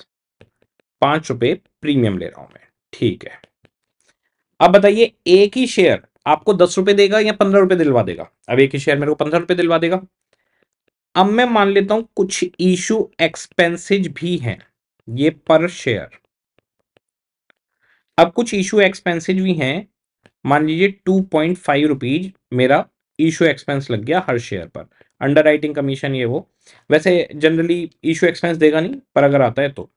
पाँच रुपये प्रीमियम ले रहा हूँ मैं ठीक है अब बताइए एक ही शेयर आपको दस रुपये देगा या पंद्रह रुपये दिलवा देगा अब एक ही शेयर मेरे को पंद्रह रुपये दिलवा देगा अब मैं मान लेता हूँ कुछ इशू एक्सपेंसिज भी हैं ये पर शेयर अब कुछ इशू एक्सपेंसिज भी हैं मान लीजिए टू पॉइंट फाइव रुपीज मेरा इशू एक्सपेंस लग गया हर शेयर पर अंडर राइटिंग कमीशन ये वो वैसे जनरली इशू एक्सपेंस देगा नहीं पर अगर आता है तो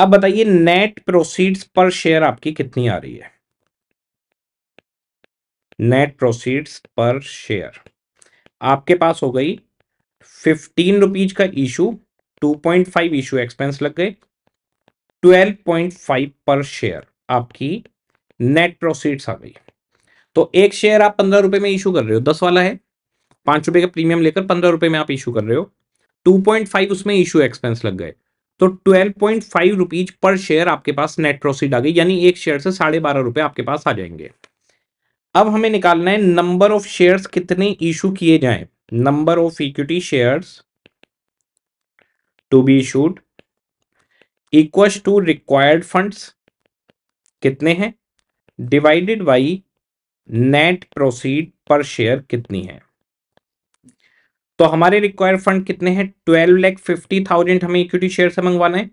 अब बताइए नेट प्रोसीड्स पर शेयर आपकी कितनी आ रही है नेट प्रोसीड्स पर शेयर आपके पास हो गई फिफ्टीन रुपीज का issue two point five issue expense लग गए 12.5 पर शेयर आपकी नेट प्रोसीड्स आ गई तो एक शेयर आप पंद्रह रुपए में इशू कर रहे हो दस वाला है पांच रुपए का प्रीमियम लेकर पंद्रह रुपए में आप इशू कर रहे हो टू पॉइंट फाइव उसमें इशू एक्सपेंस लग गए तो twelve point five rupees per share आपके पास नेट प्रोसीड आ गई यानी एक शेयर से साढ़े बारह रुपए आपके पास आ जाएंगे अब हमें निकालना है नंबर ऑफ शेयर्स कितने इशू किए जाएं number of equity shares to be issued equals to required funds कितने हैं divided by net proceed per share कितनी है तो हमारे रिक्वायर्ड फंड कितने हैं ट्वेल्व लैख फिफ्टी थाउजेंड हमें इक्विटी शेयर से मंगवाना है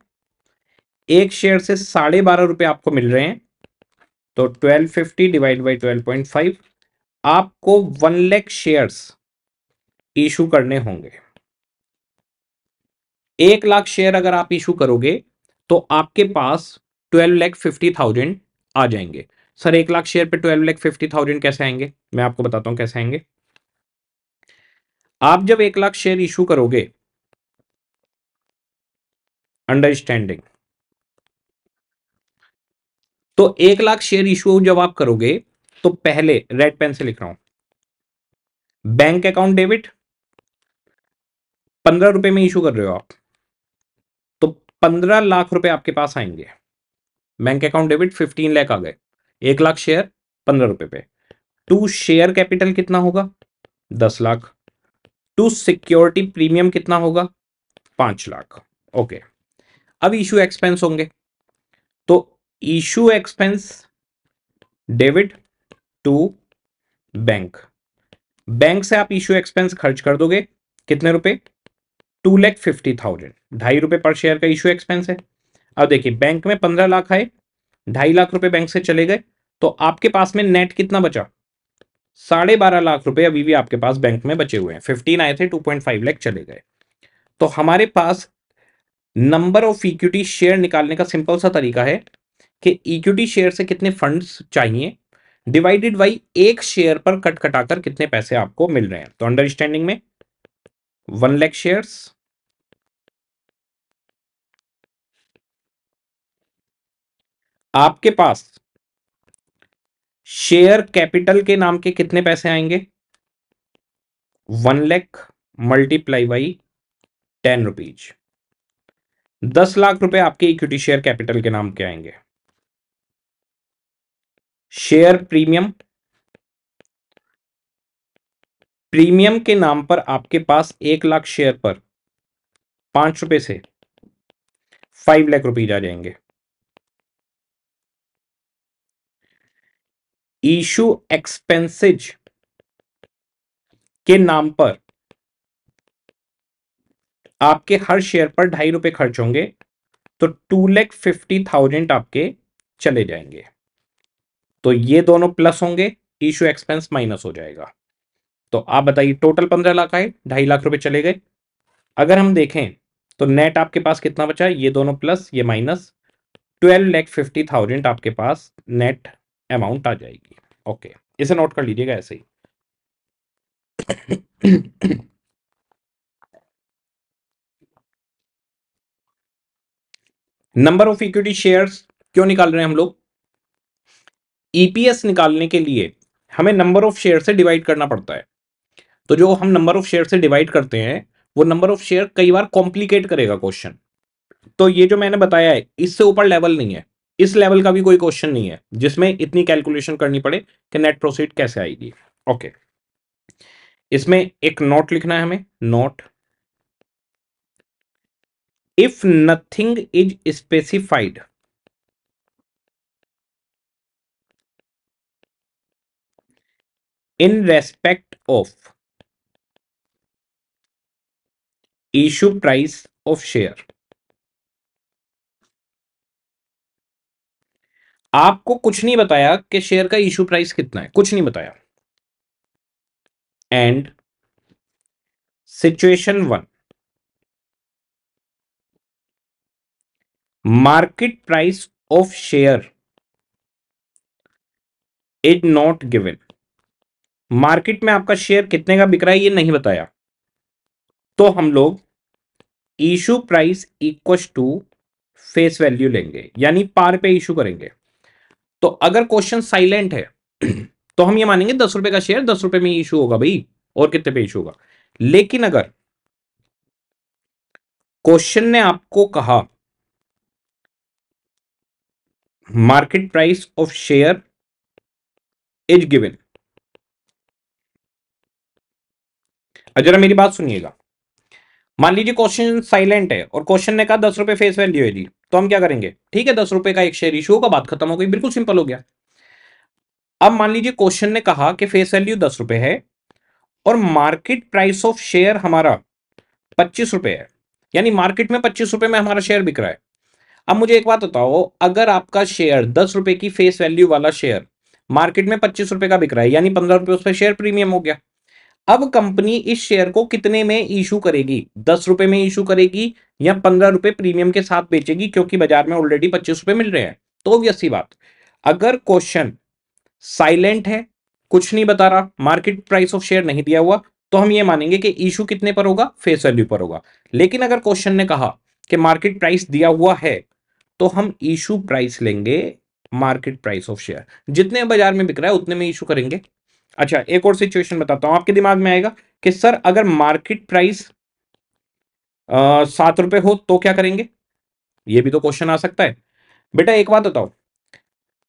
एक शेयर से साढ़े बारह रुपए आपको मिल रहे हैं तो twelve fifty divide by twelve point five आपको वन लैख शेयर्स इशू करने होंगे एक लाख शेयर अगर आप इशू करोगे तो आपके पास ट्वेल्व लैख फिफ्टी थाउजेंड आ जाएंगे सर एक लाख शेयर पे ट्वेल्व लैख फिफ्टी थाउजेंड कैसे आएंगे मैं आपको बताता हूं कैसे आएंगे आप जब एक लाख शेयर इशू करोगे अंडरस्टैंडिंग तो एक लाख शेयर इशू जब आप करोगे तो पहले रेड पेन से लिख रहा हूं बैंक अकाउंट डेबिट पंद्रह रुपए में इशू कर रहे हो आप पंद्रह लाख रुपए आपके पास आएंगे bank account debit fifteen lakh आ गए एक लाख शेयर पंद्रह रुपए पे टू शेयर कैपिटल कितना होगा दस लाख टू सिक्योरिटी प्रीमियम कितना होगा पांच लाख ओके अब इशू एक्सपेंस होंगे तो issue expense debit to bank bank से आप इशू एक्सपेंस खर्च कर दोगे कितने रुपए टू लैख फिफ्टी थाउजेंड ढाई रुपए पर शेयर का इश्यू एक्सपेंस है अब देखिए बैंक में पंद्रह लाख आए ढाई लाख रुपए बैंक से चले गए तो आपके पास में नेट कितना बचा साढ़े बारह लाख रुपए अभी भी आपके पास बैंक में बचे हुए हैं फिफ्टीन आए थे टू पॉइंट फाइव लैख चले गए तो हमारे पास नंबर ऑफ इक्विटी शेयर निकालने का सिंपल सा तरीका है कि इक्विटी शेयर से कितने फंड चाहिए डिवाइडेड बाई एक शेयर पर कट कटाकर कितने पैसे आपको मिल रहे हैं तो अंडरस्टैंडिंग में वन लैख शेयर्स आपके पास शेयर कैपिटल के नाम के कितने पैसे आएंगे one lakh multiply by ten rupees दस लाख रुपए आपके इक्विटी शेयर कैपिटल के नाम के आएंगे शेयर प्रीमियम प्रीमियम के नाम पर आपके पास एक लाख शेयर पर पांच रुपए से फाइव लाख रुपीज आ जाएंगे इशू एक्सपेंसेज के नाम पर आपके हर शेयर पर ढाई रुपए खर्च होंगे तो टू लैख फिफ्टी थाउजेंड आपके चले जाएंगे तो ये दोनों प्लस होंगे इशू एक्सपेंस माइनस हो जाएगा तो आप बताइए टोटल पंद्रह लाख आए ढाई लाख रुपए चले गए अगर हम देखें तो नेट आपके पास कितना बचा है ये दोनों प्लस ये minus twelve lakh fifty thousand आपके पास नेट अमाउंट आ जाएगी ओके इसे नोट कर लीजिएगा ऐसे ही नंबर ऑफ इक्विटी शेयर्स क्यों निकाल रहे हैं हम लोग ईपीएस e निकालने के लिए हमें नंबर ऑफ शेयर से डिवाइड करना पड़ता है तो जो हम नंबर ऑफ शेयर से डिवाइड करते हैं वो नंबर ऑफ शेयर कई बार कॉम्प्लीकेट करेगा क्वेश्चन तो ये जो मैंने बताया है इससे ऊपर लेवल नहीं है इस लेवल का भी कोई क्वेश्चन नहीं है जिसमें इतनी कैलकुलेशन करनी पड़े कि नेट प्रोसीड कैसे आएगी ओके इसमें एक नोट लिखना है हमें note if nothing is specified in respect of issue price of share आपको कुछ नहीं बताया कि शेयर का इश्यू प्राइस कितना है कुछ नहीं बताया and situation one market price of share is not given market में आपका शेयर कितने का बिक रहा है ये नहीं बताया तो हम लोग issue price equal to face value लेंगे यानी पार पे इशू करेंगे तो अगर क्वेश्चन साइलेंट है तो हम ये मानेंगे दस रुपए का शेयर दस रुपए में इशू होगा भाई और कितने पे इशू होगा लेकिन अगर क्वेश्चन ने आपको कहा market price of share is given जरा मेरी बात सुनिएगा मान लीजिए क्वेश्चन साइलेंट है और क्वेश्चन ने कहा दस रुपए फेस वैल्यू है जी तो हम क्या करेंगे ठीक है दस रुपए का एक शेयर इशू होगा बात खत्म हो गई बिल्कुल सिंपल हो गया अब मान लीजिए क्वेश्चन ने कहा कि फेस वैल्यू दस रुपए है और मार्केट प्राइस ऑफ शेयर हमारा पच्चीस रुपए है यानी मार्केट में पच्चीस रुपए में हमारा शेयर बिक रहा है अब मुझे एक बात बताओ अगर आपका शेयर दस रुपए की फेस वैल्यू वाला शेयर मार्केट में पच्चीस रुपए का बिक रहा है यानी पंद्रह रुपए उस पर शेयर प्रीमियम हो गया अब कंपनी इस शेयर को कितने में इशू करेगी दस रुपए में इशू करेगी या पंद्रह रुपए प्रीमियम के साथ बेचेगी क्योंकि बाजार में ऑलरेडी पच्चीस रुपए मिल रहे हैं तो ऑब्वियस बात अगर क्वेश्चन साइलेंट है कुछ नहीं बता रहा मार्केट प्राइस ऑफ शेयर नहीं दिया हुआ तो हम ये मानेंगे कि इशू कितने पर होगा फेस वैल्यू पर होगा लेकिन अगर क्वेश्चन ने कहा कि मार्केट प्राइस दिया हुआ है तो हम इशू प्राइस लेंगे मार्केट प्राइस ऑफ शेयर जितने बाजार में बिक रहा है उतने में इशू करेंगे अच्छा एक और सिचुएशन बताता हूँ आपके दिमाग में आएगा कि सर अगर मार्केट प्राइस सात रुपए हो तो क्या करेंगे ये भी तो क्वेश्चन आ सकता है बेटा एक बात बताओ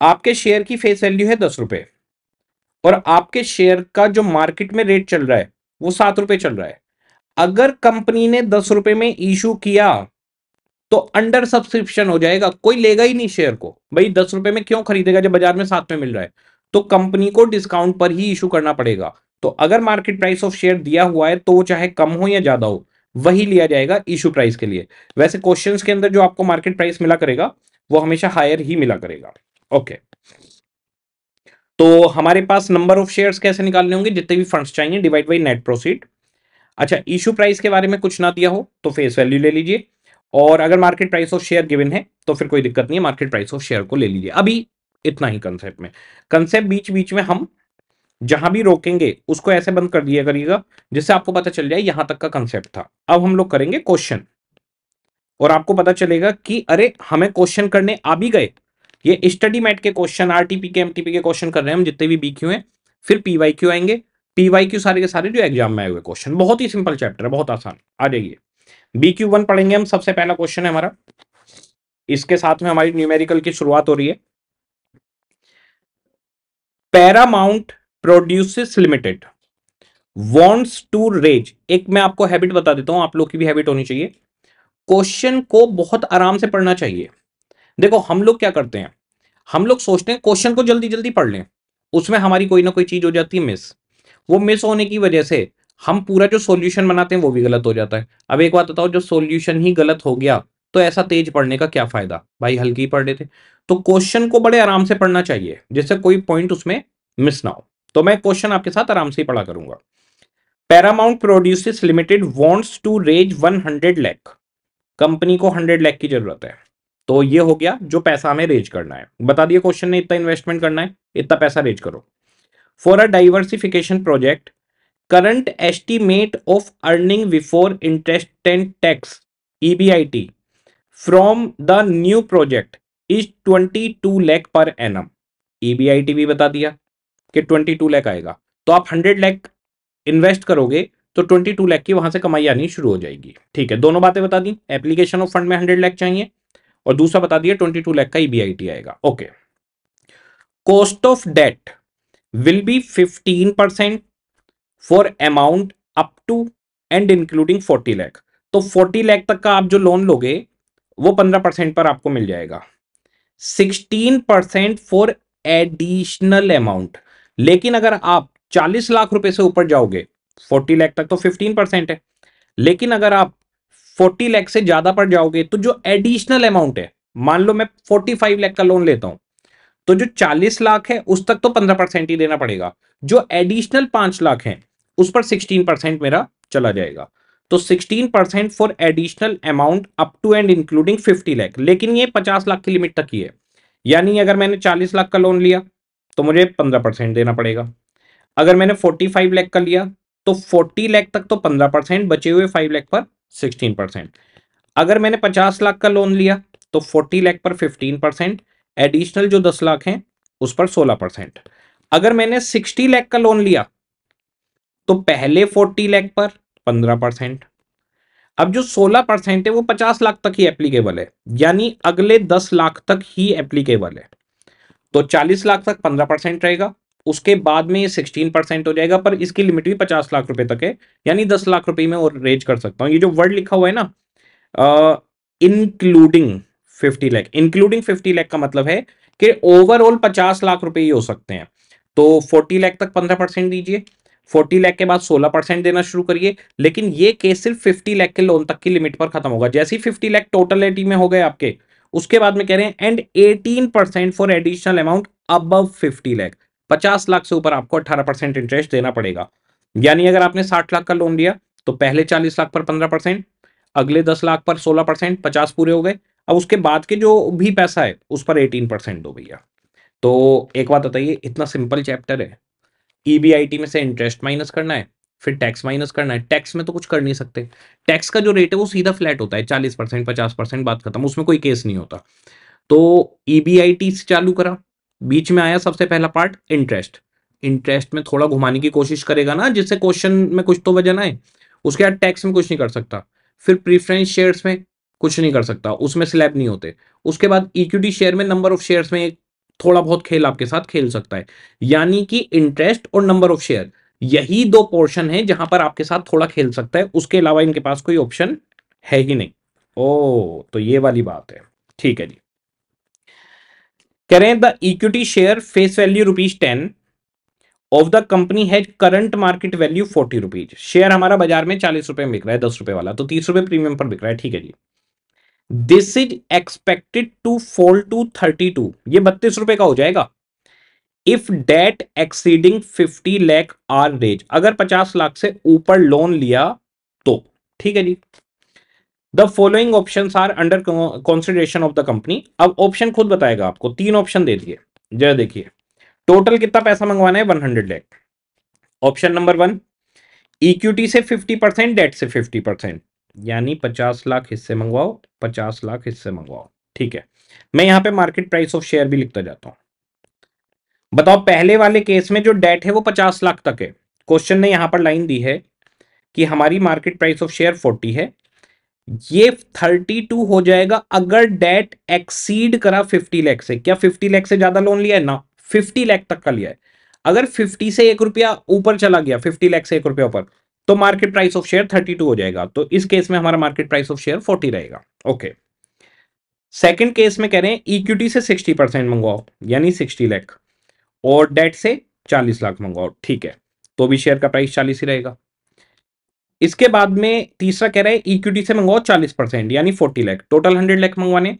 आपके शेयर की फेस वैल्यू है दस रुपए और आपके शेयर का जो मार्केट में रेट चल रहा है वो सात रुपए चल रहा है अगर कंपनी ने दस रुपए में इशू किया तो अंडर सब्सक्रिप्शन हो जाएगा कोई लेगा ही नहीं शेयर को भाई दस रुपए में क्यों खरीदेगा जब बाजार में सात में मिल रहा है तो कंपनी को डिस्काउंट पर ही इशू करना पड़ेगा तो अगर मार्केट प्राइस ऑफ शेयर दिया हुआ है तो वो चाहे कम हो या ज्यादा हो वही लिया जाएगा इशू प्राइस के लिए वैसे क्वेश्चन के अंदर जो आपको मार्केट प्राइस मिला करेगा वो हमेशा हायर ही मिला करेगा ओके okay. तो हमारे पास नंबर ऑफ शेयर्स कैसे निकालने होंगे जितने भी फंड्स चाहिए डिवाइड बाई नेट प्रोसीड अच्छा इशू प्राइस के बारे में कुछ ना दिया हो तो फेस वैल्यू ले लीजिए और अगर market price of share given है तो फिर कोई दिक्कत नहीं है मार्केट प्राइस ऑफ शेयर को ले लीजिए अभी इतना ही कंसेप्ट में कंसेप्ट बीच बीच में हम जहां भी रोकेंगे उसको ऐसे बंद कर दिया करिएगा जिससे आपको पता चल जाए यहां तक का कंसेप्ट था अब हम लोग करेंगे क्वेश्चन और आपको पता चलेगा कि अरे हमें क्वेश्चन करने आ भी गए ये स्टडी मैट के क्वेश्चन आरटीपी के एमटीपी के क्वेश्चन कर रहे हैं हम जितने भी बीक्यू हैं फिर पीवाई क्यू आएंगे पीवाई क्यू सारे के सारे जो एग्जाम में आए हुए क्वेश्चन बहुत ही सिंपल चैप्टर है बहुत आसान आ जाइए बी क्यू वन पढ़ेंगे हम सबसे पहला क्वेश्चन है हमारा इसके साथ में हमारी न्यूमेरिकल की शुरुआत हो रही है Paramount Produces Limited wants to raise एक मैं आपको हैबिट बता देता हूं आप लोग की भी हैबिट होनी चाहिए क्वेश्चन को बहुत आराम से पढ़ना चाहिए देखो हम लोग क्या करते हैं हम लोग सोचते हैं क्वेश्चन को जल्दी जल्दी पढ़ लें उसमें हमारी कोई ना कोई चीज हो जाती है मिस वो मिस होने की वजह से हम पूरा जो सॉल्यूशन बनाते हैं वो भी गलत हो जाता है अब एक बात बताओ जो सॉल्यूशन ही गलत हो गया तो ऐसा तेज पढ़ने का क्या फायदा भाई हल्की पढ़ लेते तो क्वेश्चन को बड़े आराम से पढ़ना चाहिए जिससे कोई पॉइंट उसमें मिस ना हो तो मैं क्वेश्चन आपके साथ आराम से ही पढ़ा करूंगा Paramount Produces Limited wants to raise 100 lakh company को 100 लैख की जरूरत है तो ये हो गया जो पैसा हमें रेज करना है बता दिया क्वेश्चन ने इतना इन्वेस्टमेंट करना है इतना पैसा रेज करो for a diversification project current estimate of earning before interest and tax T from the new project is twenty two lakh per N I EBIT भी बता दिया कि ट्वेंटी टू लैख आएगा तो आप हंड्रेड लैख इन्वेस्ट करोगे तो ट्वेंटी टू लैख की वहां से कमाई आनी शुरू हो जाएगी ठीक है दोनों बातें बता दी एप्लीकेशन ऑफ फंड में हंड्रेड लैख चाहिए और दूसरा बता दिया ट्वेंटी टू लैख का ईबीआईटी e आएगा okay cost of debt will be fifteen percent for amount up to and including forty lakh तो फोर्टी लैख तक का आप जो लोन लोगे वो पंद्रह परसेंट पर आपको मिल जाएगा sixteen percent for additional amount लेकिन अगर आप चालीस लाख रुपए से ऊपर जाओगे फोर्टी लाख तक तो फिफ्टीन परसेंट है लेकिन अगर आप फोर्टी लाख से ज्यादा पर जाओगे तो जो एडिशनल अमाउंट है मान लो मैं फोर्टी फाइव लाख का लोन लेता हूं तो जो चालीस लाख है उस तक तो पंद्रह परसेंट ही देना पड़ेगा जो एडिशनल पांच लाख है उस पर सिक्सटीन परसेंट मेरा चला जाएगा तो 16 percent for additional amount up to and including 50 lakh लेकिन ये 50 लाख की लिमिट तक ही है यानी अगर मैंने 40 लाख का लोन लिया तो मुझे 15 परसेंट देना पड़ेगा अगर मैंने 45 फाइव लैख का लिया तो 40 लाख तक तो 15 परसेंट बचे हुए 5 लाख पर 16 परसेंट अगर मैंने 50 लाख का लोन लिया तो 40 लाख पर 15 परसेंट एडिशनल जो 10 लाख हैं उस पर 16 परसेंट अगर मैंने 60 लाख का लोन लिया तो पहले 40 लाख पर पंद्रह परसेंट अब जो सोलह परसेंट है वो पचास लाख तक ही एप्लीकेबल है यानी अगले दस लाख तक ही एप्लीकेबल है तो चालीस लाख तक पंद्रह परसेंट रहेगा उसके बाद में ये सिक्सटीन परसेंट हो जाएगा पर इसकी लिमिट भी पचास लाख रुपए तक है यानी दस लाख रुपए में और रेज कर सकता हूँ ये जो वर्ड लिखा हुआ है ना including fifty lakh including fifty lakh का मतलब है कि ओवरऑल पचास लाख रुपए ही हो सकते हैं तो फोर्टी लैख तक पंद्रह परसेंट दीजिए फोर्टी लैख के बाद सोलह परसेंट देना शुरू करिए लेकिन ये केस सिर्फ फिफ्टी लाख के लोन तक की लिमिट पर खत्म होगा जैसे ही फिफ्टी लाख टोटल एटी में हो गए आपके उसके बाद में कह रहे हैं and 18 percent for additional amount above 50 lakh पचास लाख से ऊपर आपको 18 परसेंट इंटरेस्ट देना पड़ेगा यानी अगर आपने साठ लाख का लोन लिया तो पहले चालीस लाख पर पंद्रह परसेंट अगले दस लाख पर सोलह परसेंट पचास पूरे हो गए अब उसके बाद के जो भी पैसा है उस पर एटीन परसेंट दो भैया तो एक बात बताइए इतना सिंपल चैप्टर है ईबीआईटी e में से इंटरेस्ट माइनस करना है फिर टैक्स माइनस करना है टैक्स में तो कुछ कर नहीं सकते टैक्स का जो रेट है वो सीधा फ्लैट होता है चालीस परसेंट पचास परसेंट बात खत्म उसमें कोई केस नहीं होता तो ईबीआईटी e से चालू करा बीच में आया सबसे पहला पार्ट इंटरेस्ट इंटरेस्ट में थोड़ा घुमाने की कोशिश करेगा ना जिससे क्वेश्चन में कुछ तो वजन आए उसके बाद टैक्स में कुछ नहीं कर सकता फिर प्रीफरेंस शेयर्स में कुछ नहीं कर सकता उसमें स्लैब नहीं होते उसके बाद इक्विटी शेयर में नंबर ऑफ शेयर्स में एक थोड़ा बहुत खेल आपके साथ खेल सकता है यानी कि इंटरेस्ट और नंबर ऑफ शेयर यही दो पोर्शन है जहां पर आपके साथ थोड़ा खेल सकता है उसके अलावा इनके पास कोई ऑप्शन है ही नहीं ओ तो ये वाली बात है ठीक है जी कह रहे हैं the equity share face value rupees ten of the company has current market value forty rupees share हमारा बाजार में चालीस रुपए में बिक रहा है दस रुपए वाला तो तीस रुपए प्रीमियम पर बिक रहा है ठीक है जी this is expected to fall to thirty two ये बत्तीस रुपए का हो जाएगा if debt exceeding fifty lakh are raise अगर पचास लाख से ऊपर लोन लिया तो ठीक है जी the following option are under consideration of the company अब ऑप्शन खुद बताएगा आपको तीन ऑप्शन दे दिए जय देखिए टोटल कितना पैसा मंगवाना है one hundred lakh option number one equity से फिफ्टी परसेंट डेट से फिफ्टी परसेंट यानी पचास लाख हिस्से मंगवाओ पचास लाख हिस्से मंगवाओ ठीक है मैं यहां पे मार्केट प्राइस ऑफ शेयर भी लिखता जाता हूं बताओ पहले वाले केस में जो डेट है वो पचास लाख तक है क्वेश्चन ने यहां पर लाइन दी है कि हमारी market price of share forty है ये थर्टी टू हो जाएगा अगर डेट एक्सीड करा फिफ्टी लैख से क्या फिफ्टी लैख से ज्यादा लोन लिया है ना फिफ्टी लैख तक का लिया है अगर फिफ्टी से एक रुपया ऊपर चला गया फिफ्टी लैख से एक रुपया ऊपर तो मार्केट प्राइस ऑफ शेयर 32 हो जाएगा तो इस केस में हमारा मार्केट प्राइस ऑफ शेयर 40 रहेगा ओके सेकंड केस में कह रहे हैं इक्विटी से 60 परसेंट मंगवाओ यानी 60 लाख और डेट से 40 लाख मंगवाओ ठीक है तो भी शेयर का प्राइस 40 ही रहेगा इसके बाद में तीसरा कह रहे हैं इक्विटी से मंगवाओ चालीस परसेंट यानी forty lakh total hundred lakh मंगवाने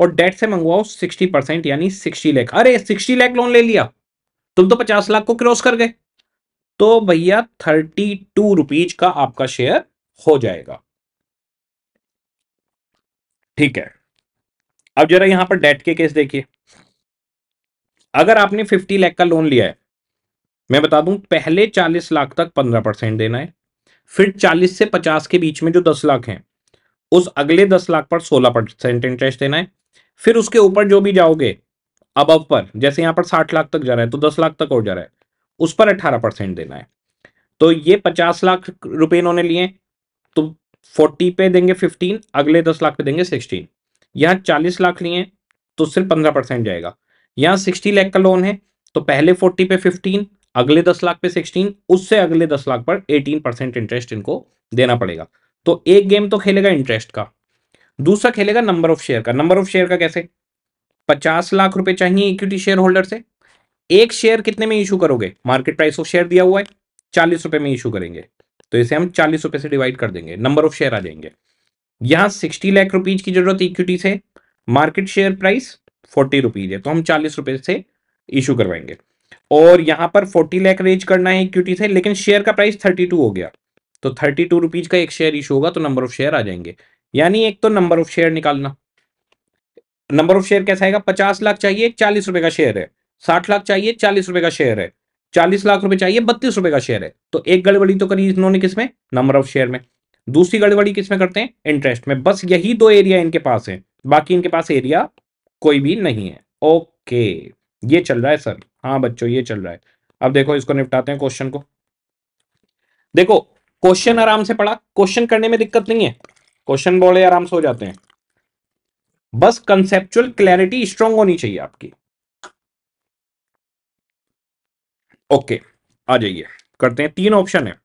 और डेट से मंगवाओ सिक्सटी परसेंट यानी सिक्सटी लाख अरे सिक्सटी लाख लोन ले लिया तुम तो पचास लाख को क्रॉस कर गए तो भैया थर्टी टू रुपीज का आपका शेयर हो जाएगा ठीक है अब जरा यहां पर डेट के केस देखिए अगर आपने फिफ्टी लाख का लोन लिया है मैं बता दूं पहले चालीस लाख तक पंद्रह परसेंट देना है फिर चालीस से पचास के बीच में जो दस लाख हैं उस अगले दस लाख पर सोलह परसेंट इंटरेस्ट देना है फिर उसके ऊपर जो भी जाओगे अब पर जैसे यहां पर साठ लाख तक जा रहा है तो दस लाख तक और जा रहा है उस पर अठारह परसेंट देना है तो ये पचास लाख रुपए इन्होंने लिए तो फोर्टी पे देंगे फिफ्टीन अगले दस लाख पे देंगे सिक्सटीन यहाँ चालीस लाख लिए तो सिर्फ पंद्रह परसेंट जाएगा यहाँ सिक्सटी लाख का लोन है तो पहले फोर्टी पे फिफ्टीन अगले दस लाख पे सिक्सटीन उससे अगले दस लाख पर एटीन परसेंट इंटरेस्ट इनको देना पड़ेगा तो एक गेम तो खेलेगा इंटरेस्ट का दूसरा खेलेगा नंबर ऑफ शेयर का नंबर ऑफ शेयर का कैसे पचास लाख रुपए चाहिए इक्विटी शेयर होल्डर से एक शेयर कितने में इशू करोगे मार्केट प्राइस ऑफ शेयर दिया हुआ है चालीस रुपए में इशू करेंगे तो इसे हम चालीस रुपए से डिवाइड कर देंगे नंबर ऑफ शेयर आ जाएंगे यहां सिक्सटी लाख रुपीज की जरूरत इक्विटी से market share price forty rupees है तो हम चालीस रुपए से इशू करवाएंगे और यहां पर फोर्टी लाख रेज करना है इक्विटी से लेकिन शेयर का प्राइस थर्टी टू हो गया तो थर्टी टू रुपीज का एक शेयर इशू होगा तो नंबर ऑफ शेयर आ जाएंगे यानी एक तो नंबर ऑफ शेयर निकालना नंबर ऑफ शेयर कैसा आएगा पचास लाख चाहिए चालीस रुपए का शेयर है साठ लाख चाहिए चालीस रुपए का शेयर है चालीस लाख रुपए चाहिए बत्तीस रुपए का शेयर है तो एक गड़बड़ी तो करी इन्होंने किसमें नंबर ऑफ शेयर में दूसरी गड़बड़ी किसमें करते हैं इंटरेस्ट में बस यही दो एरिया इनके पास है बाकी इनके पास एरिया कोई भी नहीं है ओके ये चल रहा है सर हाँ बच्चों ये चल रहा है अब देखो इसको निपटाते हैं क्वेश्चन को देखो क्वेश्चन आराम से पढ़ा क्वेश्चन करने में दिक्कत नहीं है क्वेश्चन बोले आराम से हो जाते हैं बस कंसेप्चुअल क्लैरिटी स्ट्रांग होनी चाहिए आपकी ओके आ जाइए करते हैं तीन ऑप्शन है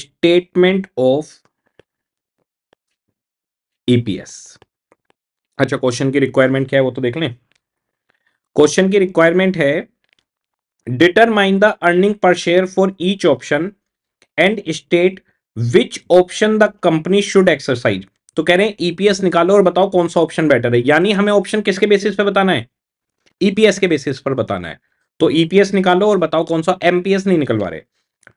स्टेटमेंट ऑफ ईपीएस e अच्छा क्वेश्चन की रिक्वायरमेंट क्या है वो तो देख लें क्वेश्चन की रिक्वायरमेंट है determine the earning per share for each option and state which option the company should exercise तो कह रहे हैं ईपीएस e निकालो और बताओ कौन सा ऑप्शन बेटर है यानी हमें ऑप्शन किसके बेसिस पे बताना है ईपीएस e के बेसिस पर बताना है तो ईपीएस e निकालो और बताओ कौन सा एमपीएस नहीं निकलवा रहे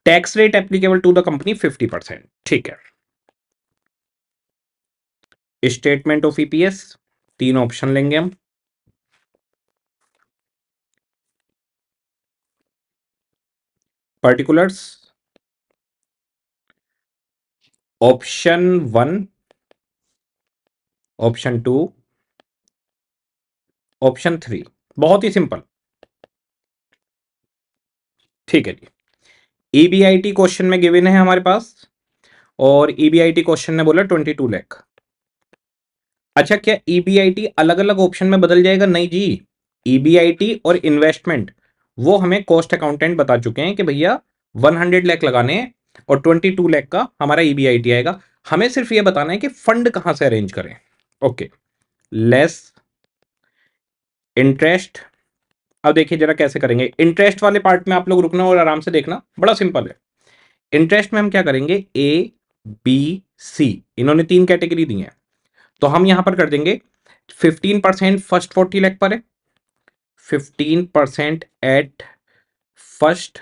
tax rate applicable to the company fifty percent ठीक है स्टेटमेंट ऑफ ईपीएस तीन ऑप्शन लेंगे हम particulars option one option two option three बहुत ही सिंपल ठीक है जी ईबीआईटी क्वेश्चन में गिवन है हमारे पास और ईबीआईटी क्वेश्चन ने बोला ट्वेंटी टू लैख अच्छा क्या ईबीआईटी अलग अलग ऑप्शन में बदल जाएगा नहीं जी ईबीआईटी और इन्वेस्टमेंट वो हमें कॉस्ट अकाउंटेंट बता चुके हैं कि भैया 100 लाख लगाने हैं और 22 लाख का हमारा ईबीआईटी आएगा हमें सिर्फ ये बताना है कि फंड कहां से अरेंज करें ओके लेस इंटरेस्ट अब देखिए जरा कैसे करेंगे इंटरेस्ट वाले पार्ट में आप लोग रुकना और आराम से देखना बड़ा सिंपल है इंटरेस्ट में हम क्या करेंगे ए बी सी इन्होंने तीन कैटेगरी दी है तो हम यहां पर कर देंगे fifteen percent first forty lakh पर है fifteen percent at first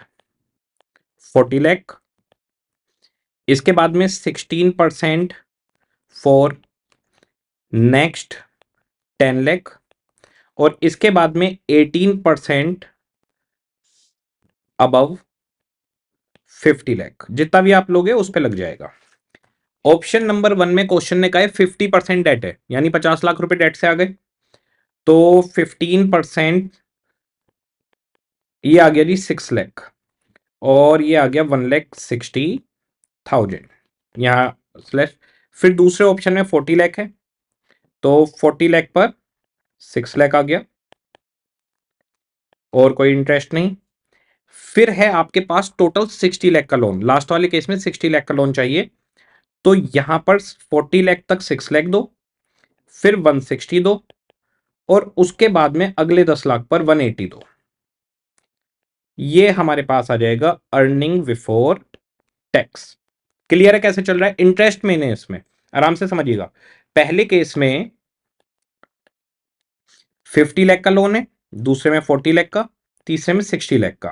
forty lakh इसके बाद में sixteen percent for next ten lakh और इसके बाद में eighteen percent above fifty lakh जितना भी आप लोगे उस पर लग जाएगा ऑप्शन नंबर वन में क्वेश्चन ने कहा है फिफ्टी परसेंट डेट है यानी पचास लाख रुपए डेट से आ गए तो फिफ्टीन परसेंट ये आ गया जी सिक्स लैख और ये आ गया वन लैख सिक्सटी थाउजेंड यहाँ स्लैश फिर दूसरे ऑप्शन में फोर्टी लैख है तो फोर्टी लैख पर सिक्स लैख आ गया और कोई इंटरेस्ट नहीं फिर है आपके पास टोटल सिक्सटी लैख का लोन लास्ट वाले केस में सिक्सटी लैख का लोन चाहिए तो यहां पर फोर्टी लैख तक सिक्स लैख दो फिर वन सिक्सटी दो और उसके बाद में अगले दस लाख पर वन एटी दो ये हमारे पास आ जाएगा अर्निंग बिफोर टैक्स क्लियर है कैसे चल रहा है इंटरेस्ट मैंने इसमें आराम से समझिएगा पहले केस में फिफ्टी लैख का लोन है दूसरे में फोर्टी लैख का तीसरे में सिक्सटी लैख का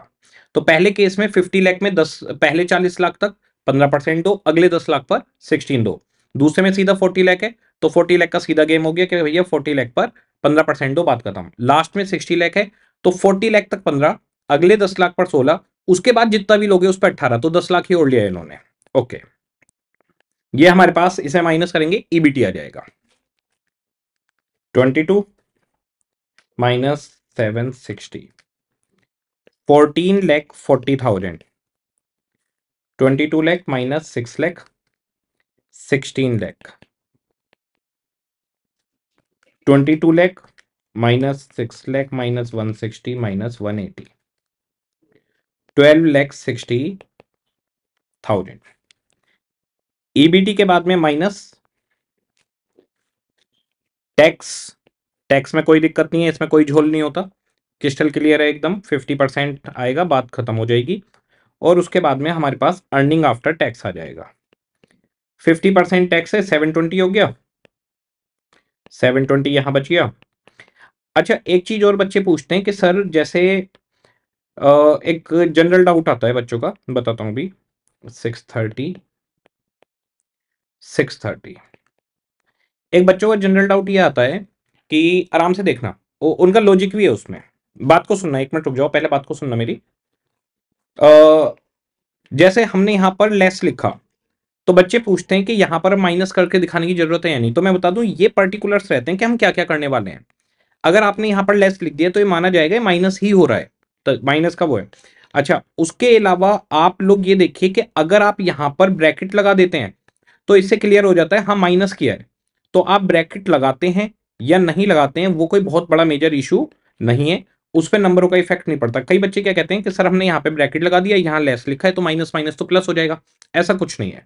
तो पहले केस में फिफ्टी लैख में दस पहले चालीस लाख तक पंद्रह परसेंट दो अगले दस लाख पर सिक्सटीन दो दूसरे में सीधा फोर्टी लैख है तो फोर्टी लैख का सीधा गेम हो गया कि भैया फोर्टी लैख पर पंद्रह परसेंट दो बात खत्म लास्ट में सिक्सटी लैख है तो फोर्टी लैख तक पंद्रह अगले दस लाख पर सोलह उसके बाद जितना भी लोगे उस पर अट्ठारह तो दस लाख ही ओढ़ लिया इन्होंने ओके ये हमारे पास इसे माइनस करेंगे ईबीटी e आ जाएगा twenty two minus seven sixty fourteen lakh forty thousand twenty two lakh minus six lakh sixteen lakh twenty two lakh minus six lakh minus one sixty minus one eighty twelve lakh sixty thousand EBT के बाद में minus tax tax में कोई दिक्कत नहीं है इसमें कोई झोल नहीं होता क्रिस्टल क्लियर है एकदम फिफ्टी परसेंट आएगा बात खत्म हो जाएगी और उसके बाद में हमारे पास अर्निंग आफ्टर टैक्स आ जाएगा फिफ्टी परसेंट टैक्स है सेवन ट्वेंटी हो गया सेवन ट्वेंटी यहाँ बच गया अच्छा एक चीज़ और बच्चे पूछते हैं कि सर जैसे एक जनरल डाउट आता है बच्चों का बताता हूँ भी सिक्स थर्टी सिक्स थर्टी एक बच्चों का जनरल डाउट ये आता है कि आराम से देखना उ, उनका लॉजिक भी है उसमें बात को सुनना एक मिनट रुक जाओ पहले बात को सुनना मेरी आ, जैसे हमने यहाँ पर लेस लिखा तो बच्चे पूछते हैं कि यहाँ पर माइनस करके दिखाने की जरूरत है या नहीं तो मैं बता दूं ये पर्टिकुलर्स रहते हैं कि हम क्या क्या करने वाले हैं अगर आपने यहाँ पर लेस लिख दिया तो ये माना जाएगा माइनस ही हो रहा है तो माइनस का वो है अच्छा उसके अलावा आप लोग ये देखिए कि अगर आप यहाँ पर ब्रैकेट लगा देते हैं तो इससे क्लियर हो जाता है हाँ माइनस किया है तो आप ब्रैकेट लगाते हैं या नहीं लगाते हैं वो कोई बहुत बड़ा मेजर इशू नहीं है उस पर नंबरों का इफेक्ट नहीं पड़ता कई बच्चे क्या कहते हैं कि सर हमने यहाँ पे ब्रैकेट लगा दिया यहाँ लेस लिखा है तो माइनस माइनस तो प्लस हो जाएगा ऐसा कुछ नहीं है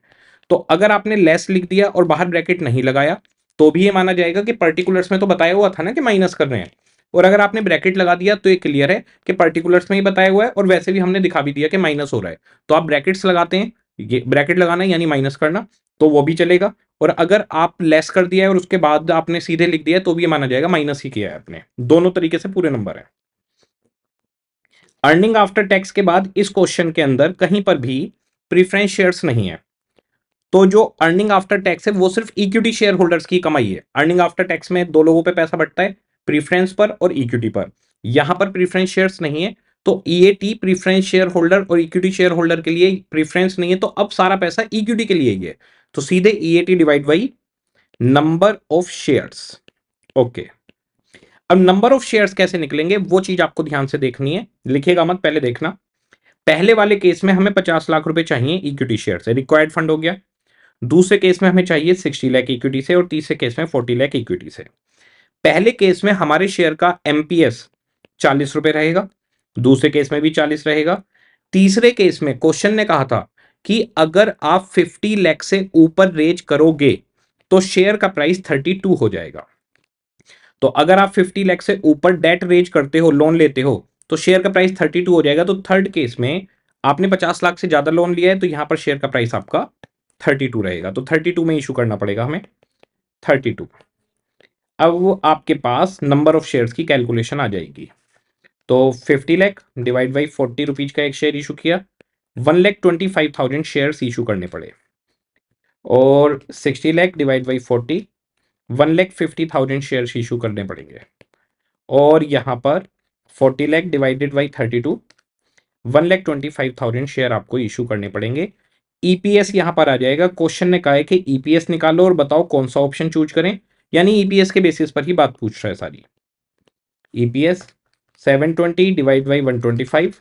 तो अगर आपने लेस लिख दिया और बाहर ब्रैकेट नहीं लगाया तो भी ये माना जाएगा कि पर्टिकुलर्स में तो बताया हुआ था ना कि माइनस कर रहे हैं और अगर आपने ब्रैकेट लगा दिया तो ये क्लियर है कि पर्टिकुलर्स में ही बताया हुआ है और वैसे भी हमने दिखा भी दिया कि माइनस हो रहा है तो आप ब्रैकेट्स लगाते हैं ये ब्रैकेट लगाना यानी माइनस करना तो वो भी चलेगा और अगर आप लेस कर दिया है और उसके बाद आपने सीधे लिख दिया है तो भी ये माना जाएगा माइनस ही किया है आपने दोनों तरीके से पूरे नंबर है अर्निंग आफ्टर टैक्स के बाद इस क्वेश्चन के अंदर कहीं पर भी प्रीफरेंस शेयर्स नहीं है तो जो अर्निंग आफ्टर टैक्स है वो सिर्फ इक्विटी शेयर होल्डर्स की कमाई है अर्निंग आफ्टर टैक्स में दो लोगों पर पैसा बढ़ता है प्रीफरेंस पर और इक्विटी पर यहां पर प्रीफरेंस शेयर्स नहीं है तो ईएटी प्रीफरेंस शेयर होल्डर और इक्विटी शेयर होल्डर के लिए प्रीफरेंस नहीं है तो अब सारा पैसा इक्विटी के लिए ही है तो सीधे E A T divide by number of shares okay अब नंबर ऑफ शेयर्स कैसे निकलेंगे वो चीज आपको ध्यान से देखनी है लिखेगा मत पहले देखना पहले वाले केस में हमें पचास लाख रुपए चाहिए इक्विटी शेयर से रिक्वायर्ड फंड हो गया दूसरे केस में हमें चाहिए सिक्सटी लाख इक्विटी से और तीसरे केस में फोर्टी लाख इक्विटी से पहले केस में हमारे शेयर का एम पी एस चालीस रुपए रहेगा दूसरे केस में भी चालीस रहेगा तीसरे केस में क्वेश्चन ने कहा था कि अगर आप 50 लैख से ऊपर रेज करोगे तो शेयर का प्राइस 32 हो जाएगा तो अगर आप 50 लैख से ऊपर डेट रेज करते हो लोन लेते हो तो शेयर का प्राइस 32 हो जाएगा तो थर्ड केस में आपने 50 लाख से ज़्यादा लोन लिया है तो यहां पर शेयर का प्राइस आपका 32 रहेगा तो 32 में इशू करना पड़ेगा हमें 32 अब वो आपके पास नंबर ऑफ शेयर्स की कैलकुलेशन आ जाएगी तो 50 लाख डिवाइड बाई फोर्टी रुपीज़ का एक शेयर इशू किया one lakh twenty five thousand share issue करने पड़े और sixty lakh divide by forty one lakh fifty thousand share issue करने पड़ेंगे और यहाँ पर forty lakh divided by thirty two one lakh twenty five thousand share आपको इशू करने पड़ेंगे ईपीएस e यहाँ पर आ जाएगा क्वेश्चन ने कहा है कि ईपीएस e निकालो और बताओ कौन सा ऑप्शन चूज करें यानी ईपीएस e के बेसिस पर ही बात पूछ रहा है सारी EPS twenty divide by one twenty five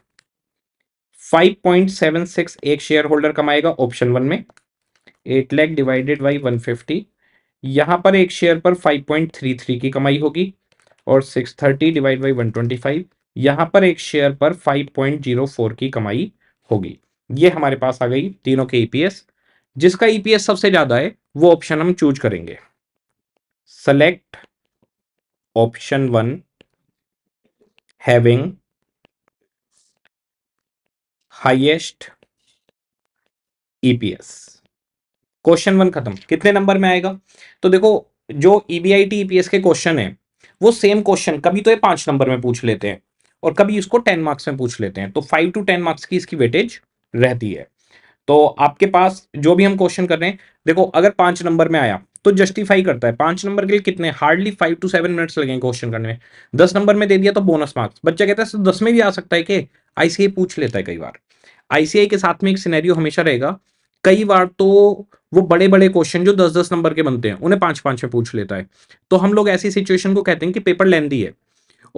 5.76 एक शेयर होल्डर कमाएगा ऑप्शन वन में एट लैख डिवाइडेड बाई 150 यहां पर एक शेयर पर 5.33 की कमाई होगी और 630 डिवाइड बाई वन यहां पर एक शेयर पर 5.04 की कमाई होगी ये हमारे पास आ गई तीनों के ईपीएस e जिसका ईपीएस e सबसे ज्यादा है वो ऑप्शन हम चूज करेंगे select option one having highest EPS question one खत्म कितने नंबर में आएगा तो देखो जो ईबीआईटी e ईपीएस e के क्वेश्चन है वो सेम क्वेश्चन कभी तो ये पांच नंबर में पूछ लेते हैं और कभी इसको टेन मार्क्स में पूछ लेते हैं तो फाइव टू टेन मार्क्स की इसकी वेटेज रहती है तो आपके पास जो भी हम क्वेश्चन कर रहे हैं देखो अगर पांच नंबर में आया तो जस्टिफाई करता है पांच नंबर के लिए कितने hardly five two seven minutes लगेंगे क्वेश्चन करने में दस नंबर में दे दिया तो बोनस मार्क्स बच्चा कहता है दस में भी आ सकता है कि आईसीए पूछ लेता है कई बार आईसीआई के साथ में एक सिनेरियो हमेशा रहेगा कई बार तो वो बड़े बड़े क्वेश्चन जो दस दस नंबर के बनते हैं उन्हें पांच पांच में पूछ लेता है तो हम लोग ऐसी सिचुएशन को कहते हैं कि पेपर लेंदी है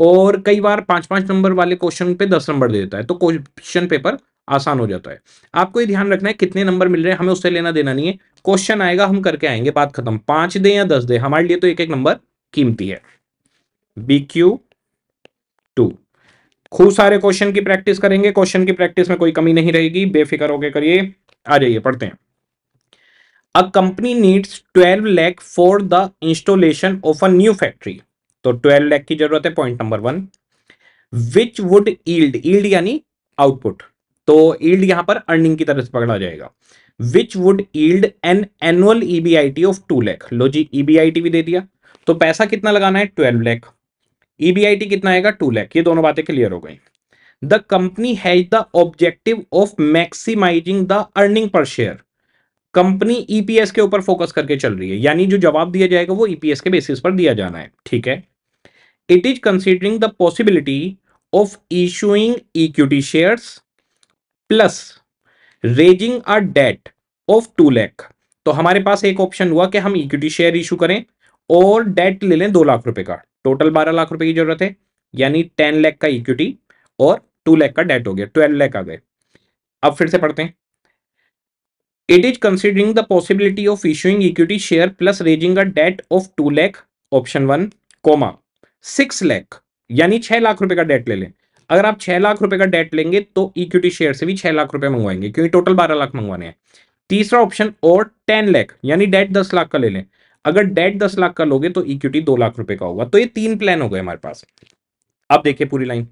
और कई बार पांच पांच नंबर वाले क्वेश्चन पे दस नंबर दे देता है तो क्वेश्चन पेपर आसान हो जाता है आपको ये ध्यान रखना है कितने नंबर मिल रहे हैं हमें उससे लेना देना नहीं है क्वेश्चन आएगा हम करके आएंगे बात खत्म पांच दे या दस दे हमारे लिए तो एक एक नंबर कीमती है बी क्यू टू खूब सारे क्वेश्चन की प्रैक्टिस करेंगे क्वेश्चन की प्रैक्टिस में कोई कमी नहीं रहेगी बेफिक्र होकर करिए आ जाइए पढ़ते हैं a company needs 12 lakh for the installation of a new factory तो 12 लैख की जरूरत है point number one which would yield yield यानी आउटपुट तो ईल्ड यहां पर अर्निंग की तरह से पकड़ा जाएगा which would yield an annual EBIT of two lakh लो जी ईबीआईटी e भी दे दिया तो पैसा कितना लगाना है ट्वेल्व लैख ईबीआईटी e कितना आएगा टू लैख ये दोनों बातें क्लियर हो गई the company has the objective of maximising the earning per share company EPS के ऊपर फोकस करके चल रही है यानी जो जवाब दिया जाएगा वो ईपीएस e के बेसिस पर दिया जाना है ठीक है it is considering the possibility of issuing equity shares plus raising a debt of two lakh तो हमारे पास एक ऑप्शन हुआ कि हम इक्विटी शेयर इशू करें और डेट ले लें दो लाख रुपए का टोटल बारह लाख रुपए की जरूरत है यानी टेन लैख का इक्विटी और टू लैख का डेट हो गया ट्वेल्व लैख आ गए अब फिर से पढ़ते हैं it is considering the possibility of issuing equity share plus raising a debt of two lakh option one comma six lakh यानी छह लाख रुपए का डेट ले लें अगर आप छह लाख रुपए का डेट लेंगे तो इक्विटी शेयर से भी छह लाख रुपए मंगवाएंगे क्योंकि टोटल बारह लाख मंगवाने हैं तीसरा ऑप्शन और टेन लैख यानी डेट दस लाख का ले लें अगर डेट दस लाख का लोगे तो इक्विटी दो लाख रुपए का होगा तो ये तीन प्लान हो गए हमारे पास आप देखिए पूरी line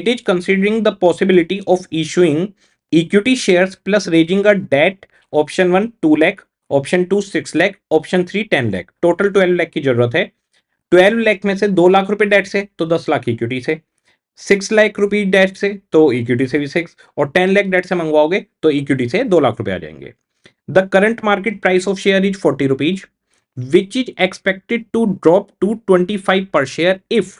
it is considering the possibility of issuing equity share plus raising a debt option one two lakh option two six lakh option three ten lakh total twelve lakh की जरूरत है ट्वेल्व लैख में से दो लाख रुपए डेट से तो दस लाख इक्विटी से सिक्स लाख रुपी डेट से तो इक्विटी से भी सिक्स और टेन लाख डेट से मंगवाओगे तो इक्विटी से दो लाख रुपए आ जाएंगे the current market price of share is forty rupees is expected to drop to twenty five per share if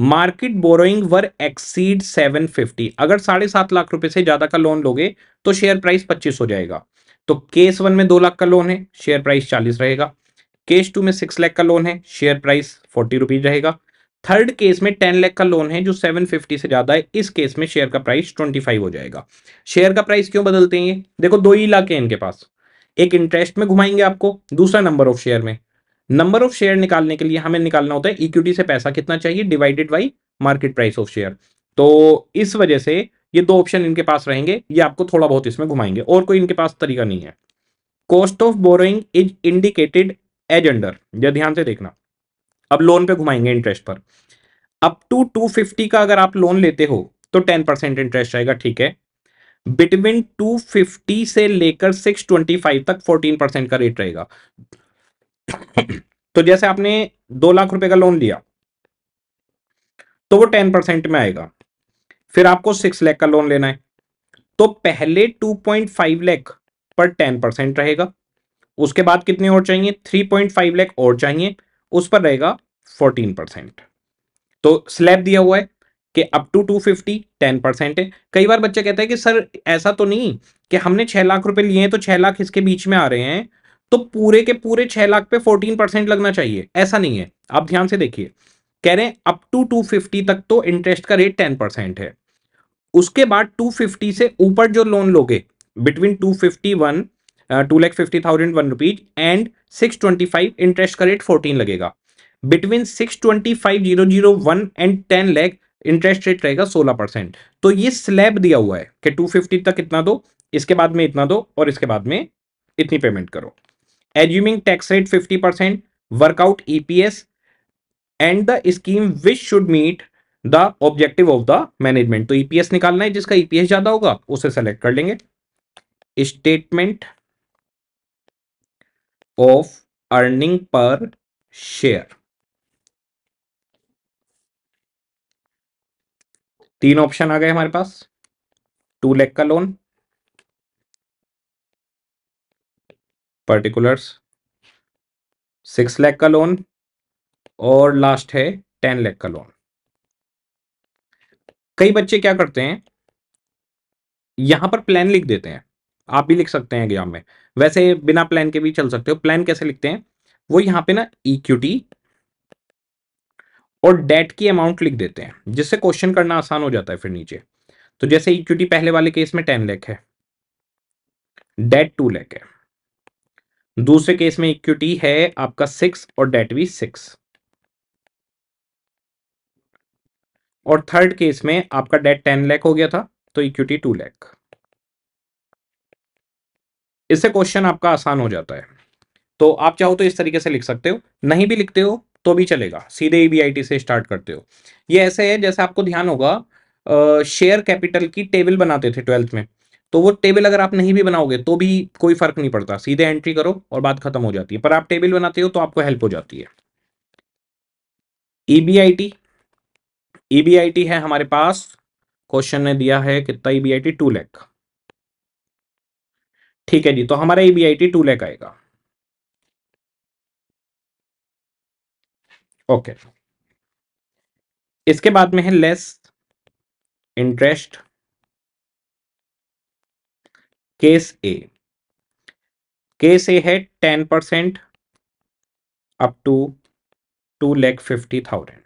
market borrowing were exceed fifty अगर साढ़े सात लाख रुपए से ज्यादा का लोन लोगे तो शेयर प्राइस पच्चीस हो जाएगा तो केस वन में दो लाख का लोन है शेयर प्राइस चालीस रहेगा केस टू में सिक्स लाख का लोन है शेयर प्राइस फोर्टी रुपीज रहेगा थर्ड केस में टेन लाख का लोन है जो सेवन फिफ्टी से ज्यादा है इस केस में शेयर का प्राइस ट्वेंटी फाइव हो जाएगा शेयर का प्राइस क्यों बदलते हैं देखो दो ही लाख है इनके पास एक इंटरेस्ट में घुमाएंगे आपको दूसरा नंबर ऑफ शेयर में नंबर ऑफ शेयर निकालने के लिए हमें निकालना होता है इक्विटी से पैसा कितना चाहिए divided by market price of share तो इस वजह से ये दो ऑप्शन इनके पास रहेंगे ये आपको थोड़ा बहुत इसमें घुमाएंगे और कोई इनके पास तरीका नहीं है cost of borrowing is indicated as under यह ध्यान से देखना अब लोन पे घुमाएंगे इंटरेस्ट पर अप टू 250 का अगर आप लोन लेते हो तो 10 परसेंट इंटरेस्ट आएगा ठीक है बिटवीन 250 से लेकर 625 तक 14 परसेंट का रेट रहेगा तो जैसे आपने दो लाख रुपए का लोन लिया तो वो टेन परसेंट में आएगा फिर आपको सिक्स लैख का लोन लेना है तो पहले टू पॉइंट फाइव लैख पर टेन परसेंट रहेगा उसके बाद कितने और चाहिए थ्री पॉइंट फाइव लैख और चाहिए उस पर रहेगा फोर्टीन परसेंट तो स्लैब दिया हुआ है कि up to two fifty ten percent है कई बार बच्चे कहते हैं कि सर ऐसा तो नहीं कि हमने छह लाख रुपए लिए हैं तो छह लाख इसके बीच में आ रहे हैं तो पूरे के पूरे छह लाख पे फोर्टीन परसेंट लगना चाहिए ऐसा नहीं है आप ध्यान से देखिए कह रहे हैं अप टू 250 तक तो इंटरेस्ट का रेट टेन परसेंट है उसके बाद 250 से ऊपर जो लोन लोगे between two fifty one two lakh fifty thousand one rupees and six twenty five interest का रेट फोर्टीन लगेगा between six twenty five zero zero one and ten lakh interest rate रहेगा सोलह परसेंट तो ये स्लैब दिया हुआ है कि टू फिफ्टी तक इतना दो इसके बाद में इतना दो और इसके बाद में इतनी पेमेंट करो assuming tax rate fifty percent work out EPS and the scheme which should meet the objective of the management तो ईपीएस e निकालना है जिसका ईपीएस e ज्यादा होगा उसे सेलेक्ट कर लेंगे statement of earning per share तीन ऑप्शन आ गए हमारे पास टू लैख का लोन पर्टिकुलर्स सिक्स लेख का लोन और लास्ट है टेन लेख का लोन कई बच्चे क्या करते हैं यहां पर प्लान लिख देते हैं आप भी लिख सकते हैं एग्जाम में वैसे बिना प्लान के भी चल सकते हो प्लान कैसे लिखते हैं वो यहां पे ना इक्विटी e और डेट की अमाउंट लिख देते हैं जिससे क्वेश्चन करना आसान हो जाता है फिर नीचे तो जैसे इक्विटी पहले वाले केस में टेन लैख है डेट टू लैख है दूसरे केस में इक्विटी है आपका सिक्स और डेट भी सिक्स और थर्ड केस में आपका डेट टेन लैख हो गया था तो इक्विटी टू लैख इससे क्वेश्चन आपका आसान हो जाता है तो आप चाहो तो इस तरीके से लिख सकते हो नहीं भी लिखते हो तो भी चलेगा सीधे ई से स्टार्ट करते हो ये ऐसे है जैसे आपको ध्यान होगा शेयर कैपिटल की टेबल बनाते थे ट्वेल्थ में तो वो टेबल अगर आप नहीं भी बनाओगे तो भी कोई फर्क नहीं पड़ता सीधे एंट्री करो और बात खत्म हो जाती है पर आप टेबल बनाते हो तो आपको हेल्प हो जाती है ईबीआईटी ईबीआईटी है हमारे पास क्वेश्चन ने दिया है कितना ईबीआईटी टू लैख ठीक है जी तो हमारा ईबीआईटी टू लैख आएगा ओके इसके बाद में है less interest case A case A है ten percent up to two lakh fifty thousand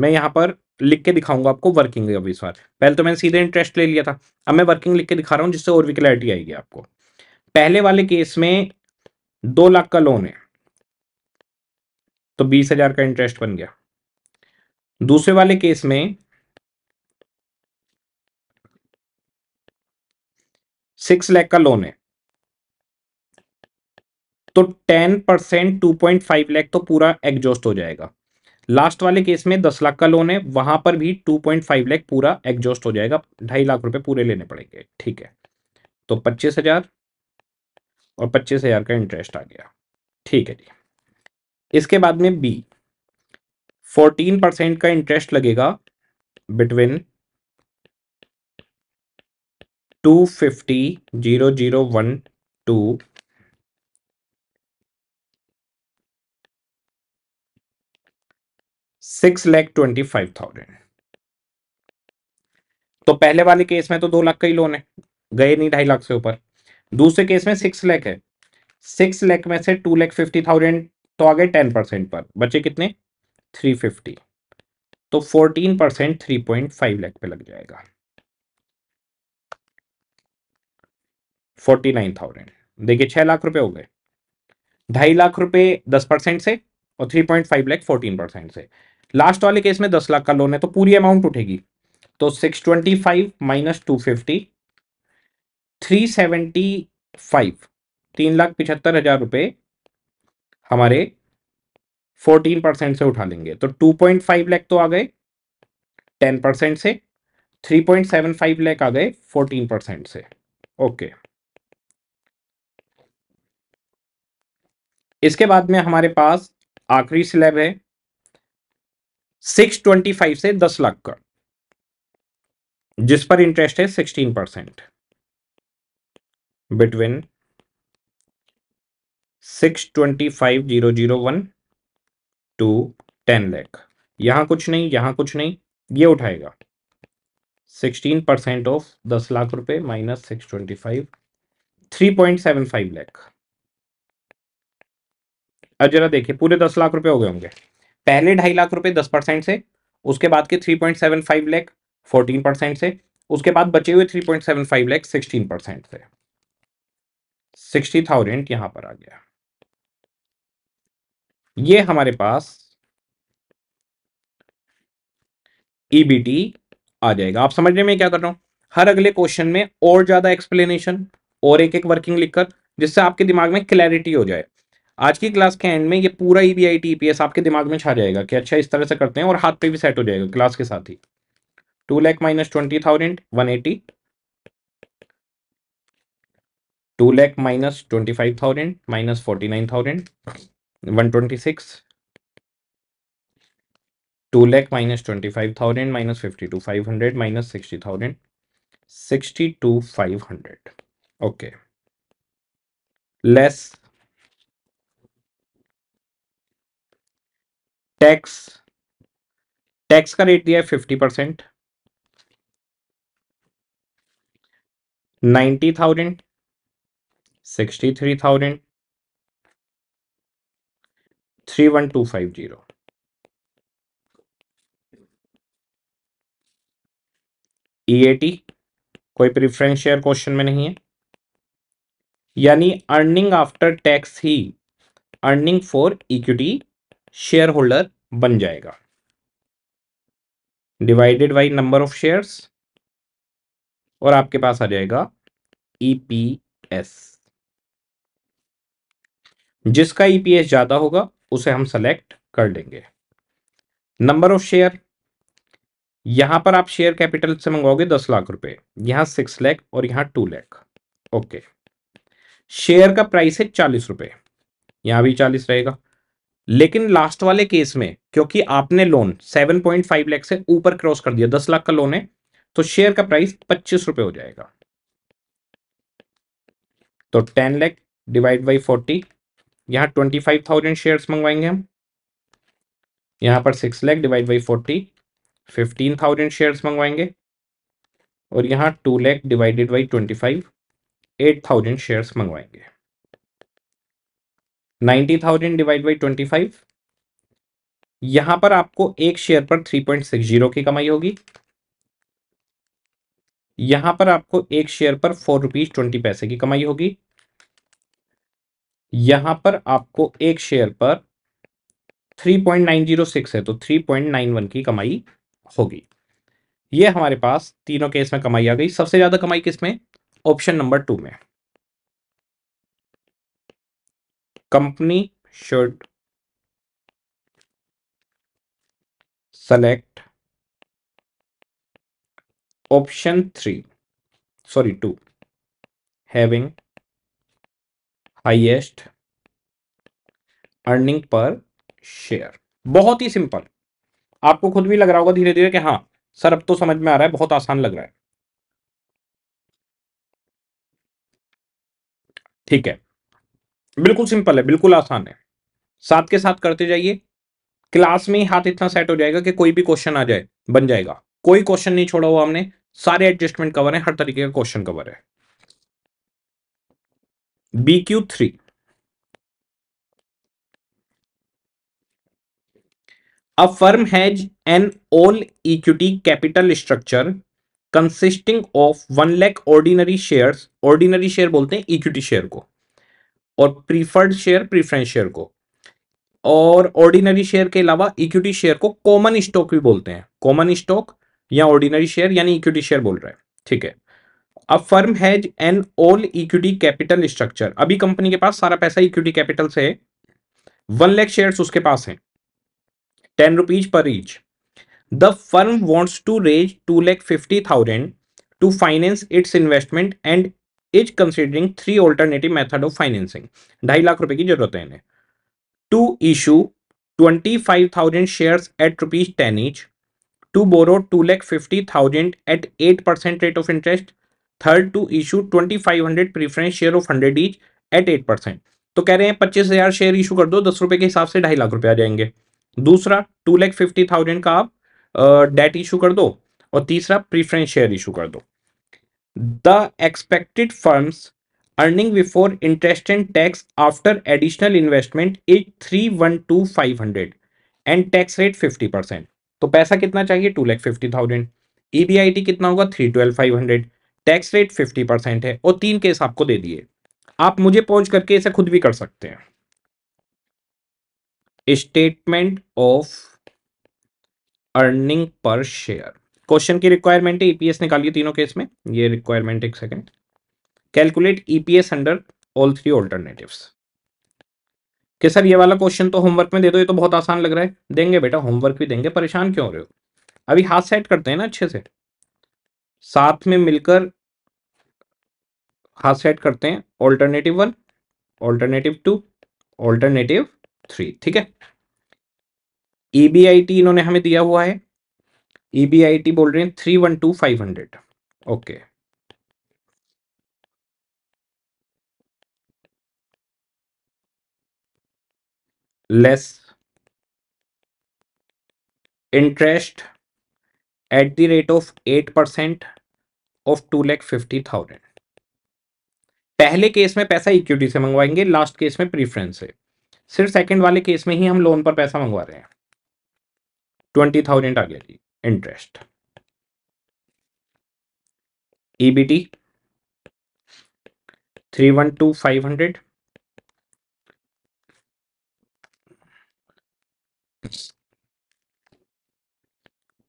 मैं यहां पर लिख के दिखाऊंगा आपको वर्किंग अभी इस बार पहले तो मैंने सीधे इंटरेस्ट ले लिया था अब मैं वर्किंग लिख के दिखा रहा हूं जिससे और भी क्लैरिटी आएगी आपको पहले वाले केस में दो लाख का लोन है तो बीस हजार का इंटरेस्ट बन गया दूसरे वाले केस में सिक्स लाख का लोन है तो ten percent two point five lakh तो पूरा एग्जॉस्ट हो जाएगा लास्ट वाले केस में दस लाख का लोन है वहां पर भी टू पॉइंट फाइव लैख पूरा एग्जॉस्ट हो जाएगा ढाई लाख रुपए पूरे लेने पड़ेंगे ठीक है तो पच्चीस हजार और पच्चीस हजार का इंटरेस्ट आ गया ठीक है जी इसके बाद में बी फोर्टीन परसेंट का इंटरेस्ट लगेगा between two fifty zero zero one two six lakh twenty five thousand तो पहले वाले केस में तो दो लाख का ही लोन है गए नहीं ढाई लाख से ऊपर दूसरे केस में सिक्स लैख है सिक्स लैख में से टू लैख फिफ्टी थाउजेंड तो आ गए टेन परसेंट पर बचे कितने थ्री फिफ्टी तो fourteen percent three point five lakh पे लग जाएगा फोर्टी नाइन थाउजेंड देखिए छह लाख रुपए हो गए ढाई लाख रुपए दस परसेंट से और three point five lakh fourteen percent से लास्ट वाले केस में दस लाख का लोन है तो पूरी अमाउंट उठेगी तो six twenty five minus two fifty three seventy five तीन लाख पिछहत्तर हजार रुपए हमारे फोर्टीन परसेंट से उठा लेंगे तो टू पॉइंट फाइव लैख तो आ गए टेन परसेंट से three point seven five lakh आ गए फोर्टीन परसेंट से ओके इसके बाद में हमारे पास आखिरी स्लैब है सिक्स ट्वेंटी फाइव से दस लाख का जिस पर इंटरेस्ट है sixteen percent between six twenty five zero zero one two ten lakh यहां कुछ नहीं यहां कुछ नहीं ये उठाएगा सिक्सटीन परसेंट ऑफ दस लाख रुपए minus six twenty five three point seven five lakh अब जरा देखिए पूरे दस लाख रुपए हो गए होंगे पहले ढाई लाख रुपए दस परसेंट से उसके बाद के three point seven five lakh fourteen percent से उसके बाद बचे हुए three point seven five lakh sixteen percent से सिक्सटी थाउजेंड यहां पर आ गया ये हमारे पास ईबीटी e आ जाएगा आप समझने में क्या कर रहा हूं हर अगले क्वेश्चन में और ज्यादा एक्सप्लेनेशन और एक एक वर्किंग लिखकर जिससे आपके दिमाग में क्लैरिटी हो जाए आज की क्लास के एंड में ये पूरा ई बी आई आपके दिमाग में छा जाएगा कि अच्छा इस तरह से करते हैं और हाथ पे भी सेट हो जाएगा क्लास के साथ ही two lakh minus twenty thousand one eighty two lakh minus twenty five thousand minus forty nine thousand one twenty twenty six two minus five thousand minus fifty two five hundred minus sixty thousand sixty two five hundred okay less tax tax का rate दिया है fifty percent ninety thousand sixty three thousand three one two five zero EAT कोई preference share question में नहीं है यानी earning after tax ही earning for equity share shareholder बन जाएगा divided by number of shares और आपके पास आ जाएगा ईपीएस e जिसका ईपीएस e ज्यादा होगा उसे हम सेलेक्ट कर लेंगे नंबर ऑफ शेयर यहां पर आप शेयर कैपिटल से मंगवाओगे दस लाख रुपए यहां सिक्स लैख और यहां टू लैख ओके शेयर का प्राइस है चालीस रुपए यहां भी चालीस रहेगा लेकिन लास्ट वाले केस में क्योंकि आपने loan seven point five lakh से ऊपर क्रॉस कर दिया दस लाख का लोन है तो शेयर का प्राइस पच्चीस रुपए हो जाएगा तो ten lakh divide by forty यहाँ ट्वेंटी फाइव थाउजेंड शेयर्स मंगवाएंगे हम यहाँ पर six lakh divide by forty fifteen thousand shares मंगवाएंगे और यहाँ two lakh divided by twenty five eight thousand shares मंगवाएंगे ninety thousand divide by twenty five यहाँ पर आपको एक शेयर पर थ्री पॉइंट सिक्स जीरो की कमाई होगी यहाँ पर आपको एक शेयर पर फोर रुपीज ट्वेंटी पैसे की कमाई होगी यहां पर आपको एक शेयर पर 3.906 है तो 3.91 की कमाई होगी ये हमारे पास तीनों केस में कमाई आ गई सबसे ज्यादा कमाई किस में ऑप्शन नंबर टू में company should select option three sorry two having highest earning per share बहुत ही सिंपल आपको खुद भी लग रहा होगा धीरे धीरे कि हाँ सर अब तो समझ में आ रहा है बहुत आसान लग रहा है ठीक है बिल्कुल सिंपल है बिल्कुल आसान है साथ के साथ करते जाइए क्लास में ही हाथ इतना सेट हो जाएगा कि कोई भी क्वेश्चन आ जाए बन जाएगा कोई क्वेश्चन नहीं छोड़ा हुआ हमने सारे एडजस्टमेंट कवर है हर तरीके का क्वेश्चन कवर है B Q three a firm has an all equity capital structure consisting of one lakh ordinary share ordinary share बोलते हैं इक्विटी शेयर को और प्रीफर्ड शेयर प्रीफरेंस शेयर को और ऑर्डिनरी शेयर के अलावा इक्विटी शेयर को कॉमन स्टॉक भी बोलते हैं कॉमन स्टॉक या ऑर्डिनरी शेयर यानी इक्विटी शेयर बोल रहे हैं ठीक है a firm has an all equity capital structure अभी कंपनी के पास सारा पैसा इक्विटी कैपिटल से है वन लैख शेयर उसके पास है ten rupees per each the firm wants to raise two lakh fifty thousand to finance its investment and is considering three alternative method of financing ढाई लाख रुपए की जरूरत है इन्हें to issue twenty five thousand share at rupees ten each to borrow two lakh fifty thousand at eight percent rate of interest third to issue twenty five hundred preference share of hundred each eight eight percent तो कह रहे हैं पच्चीस हजार share issue कर दो दस रुपए के हिसाब से ढाई लाख रुपए आ जाएंगे दूसरा टू लैख फिफ्टी थाउजेंड का आप डेट uh, इशू कर दो और तीसरा प्रीफरेंस शेयर इशू कर दो the expected firm's earning before interest and tax after additional investment is three one two five hundred and tax rate fifty percent तो पैसा कितना चाहिए two lakh fifty thousand E B I T कितना होगा three twelve five hundred tax rate fifty percent है और तीन case आपको दे दिए आप मुझे पहुंच करके इसे खुद भी कर सकते हैं statement of earning per share question की रिक्वायरमेंट है ईपीएस e निकालिए तीनों केस में ये रिक्वायरमेंट एक second calculate EPS under all three alternatives कि सर ये वाला क्वेश्चन तो होमवर्क में दे दो ये तो बहुत आसान लग रहा है देंगे बेटा होमवर्क भी देंगे परेशान क्यों हो रहे हो अभी हाथ सेट करते हैं ना अच्छे से साथ में मिलकर हाथ सेट करते हैं alternative one alternative two alternative three ठीक है ईबीआईटी e इन्होंने हमें दिया हुआ है ईबीआईटी e बोल रहे हैं three one two five hundred okay less interest at the rate of eight percent of two lakh fifty thousand पहले केस में पैसा इक्विटी से मंगवाएंगे लास्ट केस में प्रीफरेंस से सिर्फ सेकंड वाले केस में ही हम लोन पर पैसा मंगवा रहे हैं ट्वेंटी थाउजेंड आ गया जी interest EBT three one two five hundred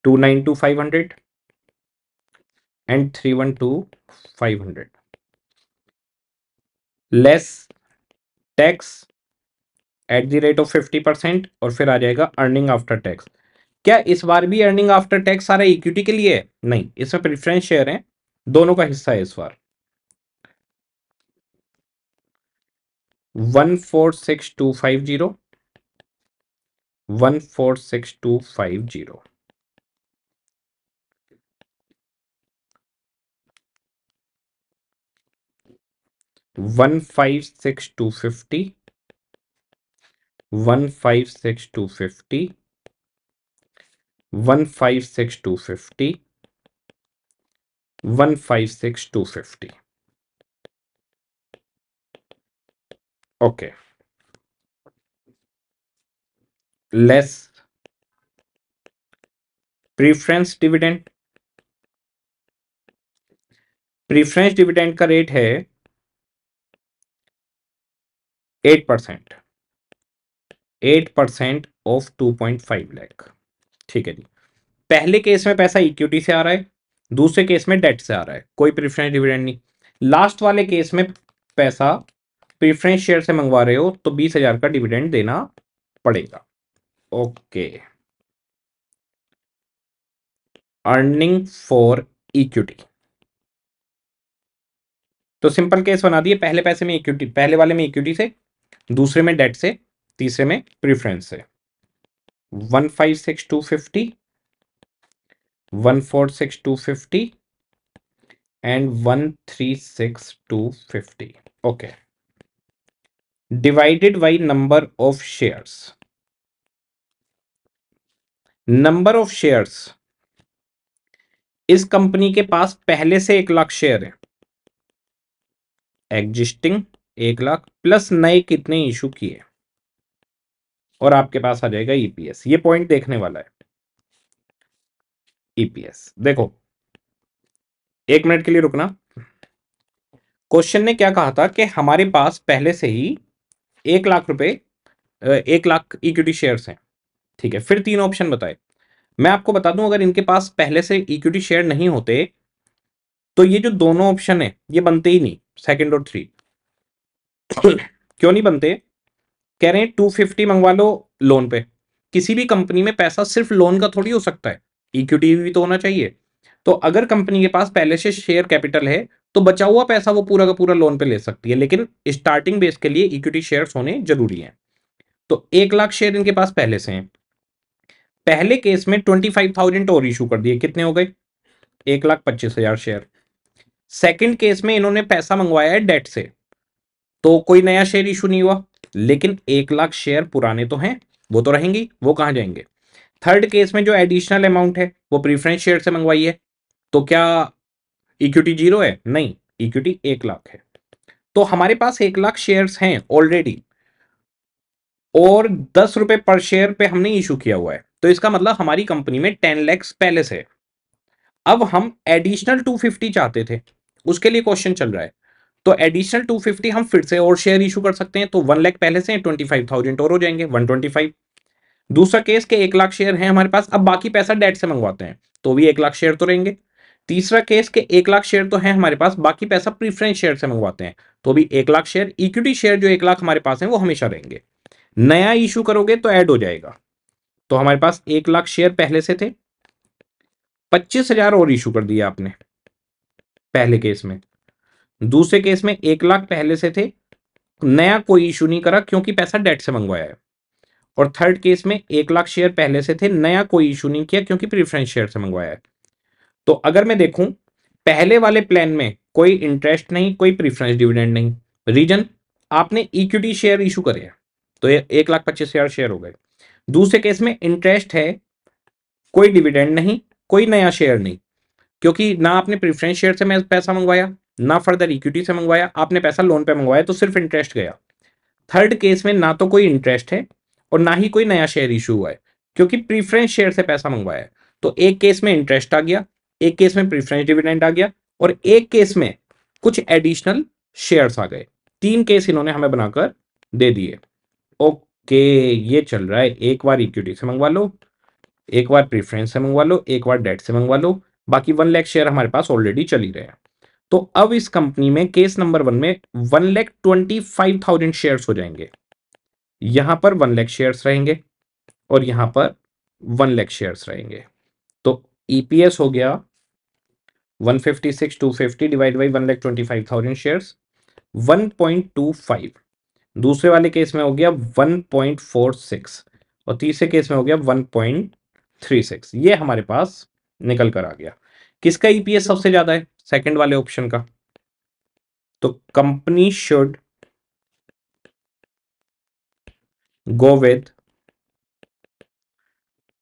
two nine two five hundred and three one two five hundred less tax at the rate of fifty percent और फिर आ जाएगा अर्निंग आफ्टर टैक्स क्या इस बार भी अर्निंग आफ्टर टैक्स सारा equity के लिए है नहीं इसमें प्रिफरेंस शेयर है दोनों का हिस्सा है इस बार one four six two five zero one four six two five zero one five six two fifty one five six two fifty one five six two fifty one five six two fifty okay less preference dividend preference dividend का rate है eight percent eight percent of two point five lakh ठीक है जी पहले case में पैसा equity से आ रहा है दूसरे केस में डेट से आ रहा है कोई प्रिफरेंस डिविडेंड नहीं लास्ट वाले केस में पैसा प्रिफरेंस शेयर से मंगवा रहे हो तो बीस हजार का डिविडेंड देना पड़ेगा ओके अर्निंग फॉर इक्विटी तो सिंपल केस बना दिए पहले पैसे में इक्विटी पहले वाले में इक्विटी से दूसरे में डेट से तीसरे में प्रिफ्रेंस से one five six two fifty one four six two fifty and one three six two fifty okay divided by number of share number of shares इस कंपनी के पास पहले से एक लाख शेयर है एग्जिस्टिंग एक लाख प्लस नए कितने इशू किए और आपके पास आ जाएगा ईपीएस e ये पॉइंट देखने वाला है ईपीएस e देखो एक मिनट के लिए रुकना क्वेश्चन ने क्या कहा था कि हमारे पास पहले से ही एक लाख रुपए एक लाख इक्विटी शेयर्स हैं ठीक है फिर तीन ऑप्शन बताए मैं आपको बता दूं अगर इनके पास पहले से इक्विटी शेयर नहीं होते तो ये जो दोनों ऑप्शन है ये बनते ही नहीं सेकंड और थ्री क्यों नहीं बनते कह रहे हैं टू फिफ्टी मंगवा लो लोन पे किसी भी कंपनी में पैसा सिर्फ लोन का थोड़ी हो सकता है इक्विटी भी तो होना चाहिए तो अगर कंपनी के पास पहले से शेयर कैपिटल है तो बचा हुआ पैसा वो पूरा का पूरा लोन पे ले सकती है लेकिन स्टार्टिंग बेस के लिए इक्विटी शेयर होने जरूरी है तो एक लाख शेयर इनके पास पहले से हैं पहले केस में ट्वेंटी फाइव थाउजेंड और इशू कर दिए कितने हो गए एक लाख पच्चीस हजार शेयर सेकेंड केस में इन्होंने पैसा मंगवाया है डेट से तो कोई नया शेयर इशू नहीं हुआ लेकिन एक लाख शेयर पुराने तो हैं वो तो रहेंगी वो कहाँ जाएंगे थर्ड केस में जो एडिशनल अमाउंट है वो प्रीफरेंस शेयर से मंगवाई है तो क्या इक्विटी जीरो है नहीं इक्विटी एक लाख है तो हमारे पास एक लाख शेयर्स हैं ऑलरेडी और दस रुपए पर शेयर पे हमने इशू किया हुआ है तो इसका मतलब हमारी कंपनी में टेन लैक्स पहले से अब हम एडिशनल टू फिफ्टी चाहते थे उसके लिए क्वेश्चन चल रहा है तो एडिशनल 250 हम फिर से और शेयर इशू कर सकते हैं तो वन लैख पहले से ट्वेंटी फाइव थाउजेंड और हो जाएंगे वन ट्वेंटी फाइव दूसरा केस के एक लाख शेयर है हमारे पास अब बाकी पैसा डेट से मंगवाते हैं तो भी एक लाख शेयर तो रहेंगे तीसरा केस के एक लाख शेयर तो है हमारे पास बाकी पैसा प्रीफरेंस शेयर से मंगवाते हैं तो भी एक लाख शेयर इक्विटी शेयर जो एक लाख हमारे पास है वो हमेशा रहेंगे नया इशू करोगे तो ऐड हो जाएगा तो हमारे पास एक लाख शेयर पहले से थे पच्चीस हजार और इशू कर दिया आपने पहले केस में दूसरे केस में एक लाख पहले से थे नया कोई इशू नहीं करा क्योंकि पैसा डेट से मंगवाया है और थर्ड केस में एक लाख शेयर पहले से थे नया कोई इशू नहीं किया क्योंकि प्रीफरेंस शेयर से मंगवाया है तो अगर मैं देखूं पहले वाले प्लान में कोई इंटरेस्ट नहीं कोई प्रीफरेंस डिविडेंड नहीं रीजन आपने इक्विटी शेयर इशू करे हैं तो ये एक लाख पच्चीस हजार शेयर हो गए दूसरे केस में इंटरेस्ट है कोई डिविडेंड नहीं कोई नया शेयर नहीं क्योंकि ना आपने प्रीफरेंस शेयर से मैं पैसा मंगवाया ना फर्दर इक्विटी से मंगवाया आपने पैसा लोन पे मंगवाया तो सिर्फ इंटरेस्ट गया थर्ड केस में ना तो कोई इंटरेस्ट है और ना ही कोई नया शेयर इशू हुआ है क्योंकि प्रीफरेंस शेयर से पैसा मंगवाया है तो एक केस में इंटरेस्ट आ गया एक केस में प्रीफरेंस डिविडेंड आ गया और एक केस में कुछ एडिशनल शेयर्स आ गए तीन केस इन्होंने हमें बनाकर दे दिए ओके ये चल रहा है एक बार इक्विटी से मंगवा लो एक बार प्रीफरेंस से मंगवा लो एक बार डेट से मंगवा लो बाकी वन लैख शेयर हमारे पास ऑलरेडी चल ही रहे हैं तो अब इस कंपनी में केस नंबर वन में one lakh twenty five thousand share हो जाएंगे यहां पर वन लैख शेयर रहेंगे और यहां पर वन लैख शेयर रहेंगे तो ईपीएस e हो गया one fifty six two fifty divide by one lakh twenty five thousand share one point two five दूसरे वाले केस में हो गया वन पॉइंट फोर सिक्स और तीसरे केस में हो गया वन पॉइंट थ्री सिक्स ये हमारे पास निकल कर आ गया किसका ईपीएस e सबसे ज्यादा है सेकंड वाले ऑप्शन का तो company should go with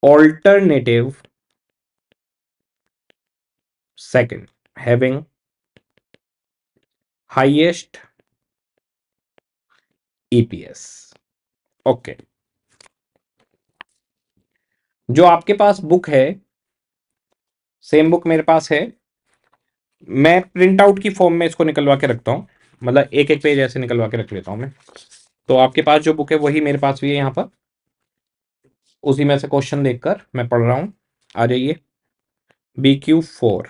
alternative second having highest EPS okay जो आपके पास बुक है सेम बुक मेरे पास है मैं प्रिंट आउट की फॉर्म में इसको निकलवा के रखता हूँ मतलब एक एक पेज ऐसे निकलवा के रख लेता हूँ मैं तो आपके पास जो बुक है वही मेरे पास भी है यहाँ पर उसी में से क्वेश्चन देखकर मैं पढ़ रहा हूँ आ जाइए बी क्यू फोर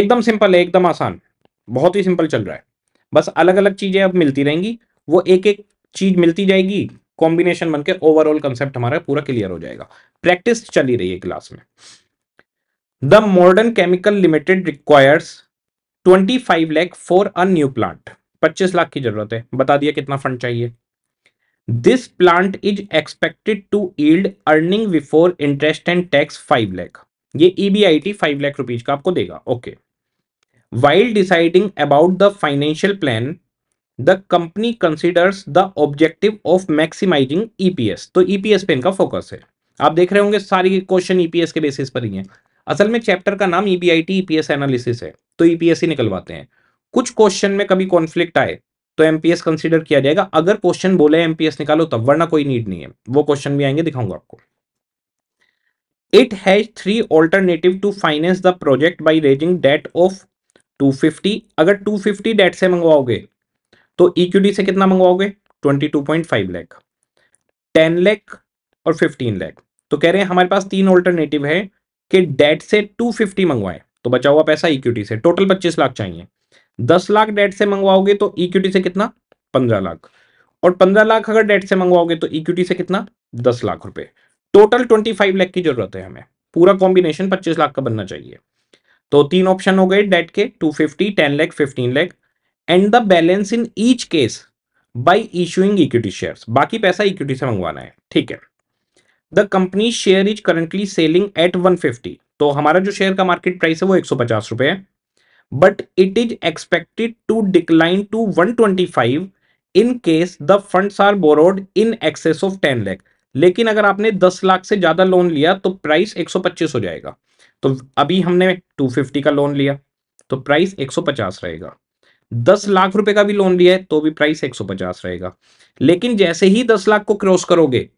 एकदम सिंपल है एकदम आसान बहुत ही सिंपल चल रहा है बस अलग अलग चीज़ें अब मिलती रहेंगी वो एक एक चीज़ मिलती जाएगी कॉम्बिनेशन बनके ओवरऑल कंसेप्ट हमारा पूरा क्लियर हो जाएगा प्रैक्टिस चली रही है क्लास में Modern Chemical Limited requires twenty 25 lakh for a new plant 25 lakh की जरूरत है बता दिया कितना फंड चाहिए this plant is expected to yield earning before interest and tax five lakh ये ईबीआईटी फाइव लैख रुपीज का आपको देगा okay while deciding about the financial plan the company considers the objective of maximising EPS तो EPS e पे इनका focus है आप देख रहे होंगे सारी क्वेश्चन ईपीएस e के बेसिस पर ही है असल में चैप्टर का नाम ईबीआईटी ईपीएस एनालिसिस है तो ईपीएस e ही निकलवाते हैं कुछ क्वेश्चन में कभी कॉन्फ्लिक्ट आए तो एमपीएस कंसिडर किया जाएगा अगर क्वेश्चन बोले एमपीएस निकालो तब वरना कोई नीड नहीं है वो क्वेश्चन भी आएंगे दिखाऊंगा आपको it has three alternative to finance the project by raising debt of 250 अगर 250 डेट से मंगवाओगे तो इक्विटी e से कितना मंगवाओगे 22.5 लाख 10 लाख और 15 लाख तो कह रहे हैं हमारे पास तीन ऑल्टरनेटिव है कि डेट से 250 मंगवाए तो बचा हुआ पैसा इक्विटी से टोटल 25 लाख चाहिए 10 लाख डेट से मंगवाओगे तो इक्विटी से कितना 15 लाख और 15 लाख अगर डेट से मंगवाओगे तो इक्विटी से कितना 10 लाख रुपए टोटल 25 लाख की जरूरत है हमें पूरा कॉम्बिनेशन 25 लाख का बनना चाहिए तो तीन ऑप्शन हो गए डेट के two fifty ten lakh fifteen lakh and the balance in each case by issuing equity share बाकी पैसा इक्विटी से मंगवाना है ठीक है the company share is currently selling at 150 तो हमारा जो शेयर का मार्केट प्राइस है वो एक सौ पचास रुपए है but it is expected to decline to 125 in case the funds are borrowed in excess of 10 lakh लेकिन अगर आपने 10 लाख से ज्यादा लोन लिया तो प्राइस 125 हो जाएगा तो अभी हमने 250 का लोन लिया तो प्राइस 150 रहेगा दस लाख रुपए का भी लोन लिया है तो भी प्राइस 150 रहेगा लेकिन जैसे ही दस लाख को क्रॉस करोगे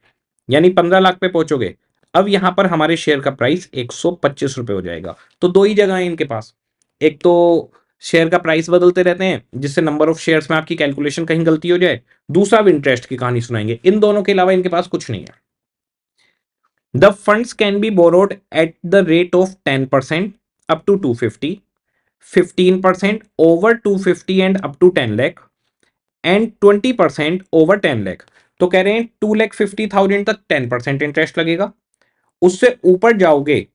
यानी पंद्रह लाख पे पहुंचोगे अब यहां पर हमारे शेयर का प्राइस एक सौ पच्चीस हो जाएगा तो दो ही जगह है इनके पास एक तो शेयर का प्राइस बदलते रहते हैं जिससे नंबर ऑफ शेयर्स में आपकी कैलकुलेशन कहीं गलती हो जाए दूसरा भी इंटरेस्ट की कहानी सुनाएंगे इन दोनों के अलावा इनके पास कुछ नहीं है the fund can be borrowed at the rate of ten percent up to two fifty fifteen percent over two fifty and up to ten lakh and twenty percent over ten lakh तो कह रहे हैं टू लैख फिफ्टी थाउजेंड तक ten percent interest लगेगा उससे ऊपर जाओगे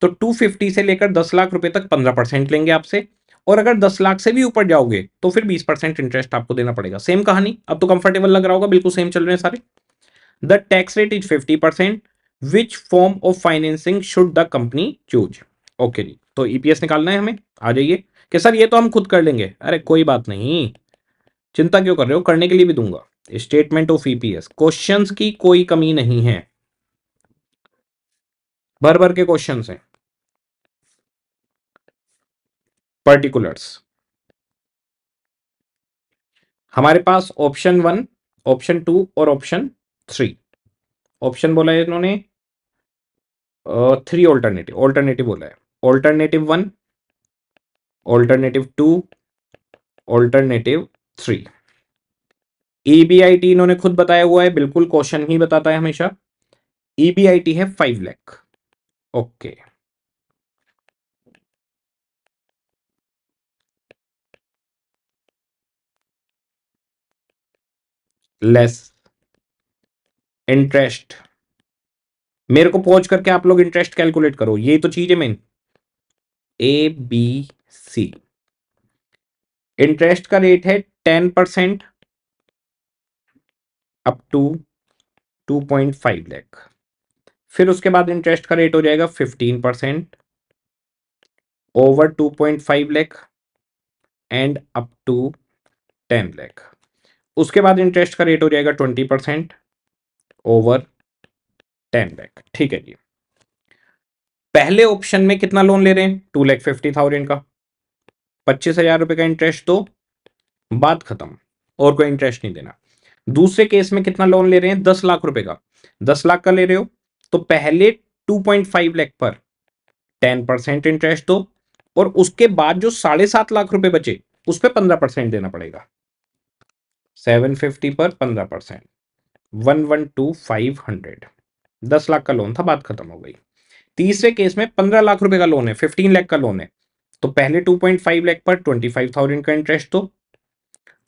तो टू फिफ्टी से लेकर दस लाख रुपए तक पंद्रह परसेंट लेंगे आपसे और अगर दस लाख से भी ऊपर जाओगे तो फिर बीस परसेंट इंटरेस्ट आपको देना पड़ेगा सेम कहानी अब तो कंफर्टेबल लग रहा होगा बिल्कुल सेम चल रहे हैं सारे the tax rate is fifty percent which form of financing should the company choose okay जी तो ईपीएस e निकालना है हमें आ जाइए कि सर ये तो हम खुद कर लेंगे अरे कोई बात नहीं चिंता क्यों कर रहे हो करने के लिए भी दूंगा स्टेटमेंट ऑफ ईपीएस क्वेश्चंस की कोई कमी नहीं है भर भर के क्वेश्चन हैं पर्टिकुलर्स हमारे पास ऑप्शन वन ऑप्शन टू और ऑप्शन थ्री ऑप्शन बोला है इन्होंने थ्री ऑल्टरनेटिव ऑल्टरनेटिव बोला है alternative one alternative two alternative three EBIT इन्होंने खुद बताया हुआ है बिल्कुल क्वेश्चन ही बताता है हमेशा ईबीआईटी है five lakh okay less interest मेरे को पहुंच करके आप लोग इंटरेस्ट कैलकुलेट करो ये तो चीज है main A B C interest का रेट है ten percent up to two point five lakh फिर उसके बाद इंटरेस्ट का रेट हो जाएगा fifteen percent over two point five lakh and up to ten lakh उसके बाद इंटरेस्ट का रेट हो जाएगा twenty percent over ten lakh ठीक है जी पहले ऑप्शन में कितना लोन ले रहे हैं टू लैख फिफ्टी थाउजेंड का पच्चीस हजार रुपए का इंटरेस्ट दो बात खत्म और कोई इंटरेस्ट नहीं देना दूसरे केस में कितना लोन ले रहे हैं दस लाख रुपए का दस लाख का ले रहे हो तो पहले टू पॉइंट फाइव लैख पर टेन परसेंट इंटरेस्ट दो और उसके बाद जो साढ़े सात लाख रुपए बचे उस पर पंद्रह परसेंट देना पड़ेगा सेवन फिफ्टी पर पंद्रह percent one one two five hundred दस लाख का लोन था बात खत्म हो गई तीसरे केस में पंद्रह लाख रुपए का लोन है फिफ्टीन लाख का लोन है तो पहले टू पॉइंट फाइव लाख पर ट्वेंटी फाइव थाउजेंड का इंटरेस्ट दो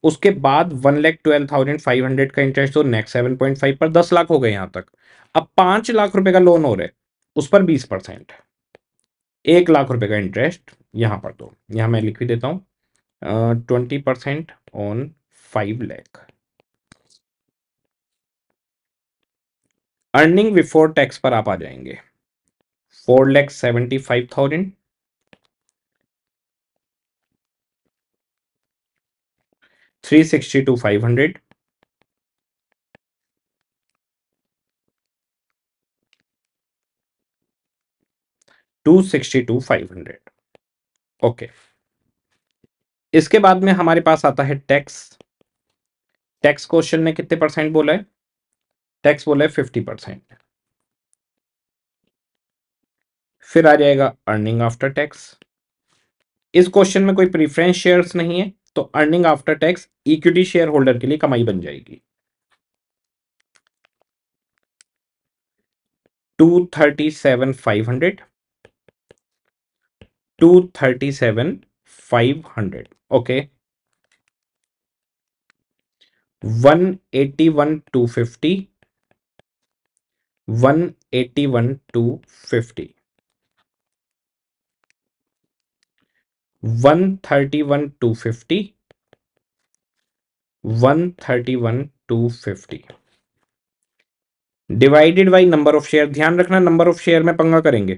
उसके बाद one lakh twelve thousand five hundred का इंटरेस्ट तो नेक्स्ट सेवन पॉइंट फाइव पर दस लाख हो गए यहां तक अब पांच लाख रुपए का लोन हो रहा है उस पर बीस परसेंट एक लाख रुपए का इंटरेस्ट यहां पर दो यहां मैं लिख भी देता हूं twenty percent on five lakh earning before tax पर आप आ जाएंगे four lakh seventy five thousand 360 to 500 260 to 500 okay okay. इसके बाद में हमारे पास आता है टैक्स टैक्स क्वेश्चन ने कितने परसेंट बोला है टैक्स बोला है फिफ्टी परसेंट फिर आ जाएगा अर्निंग आफ्टर टैक्स इस क्वेश्चन में कोई प्रीफरेंस शेयर्स नहीं है तो earning after tax equity share holder के लिए कमाई बन जाएगी two thirty seven five hundred two thirty seven five hundred okay one eighty one two fifty one eighty one two fifty one thirty one two fifty one thirty one two fifty divided by number of share ध्यान रखना number of share में पंगा करेंगे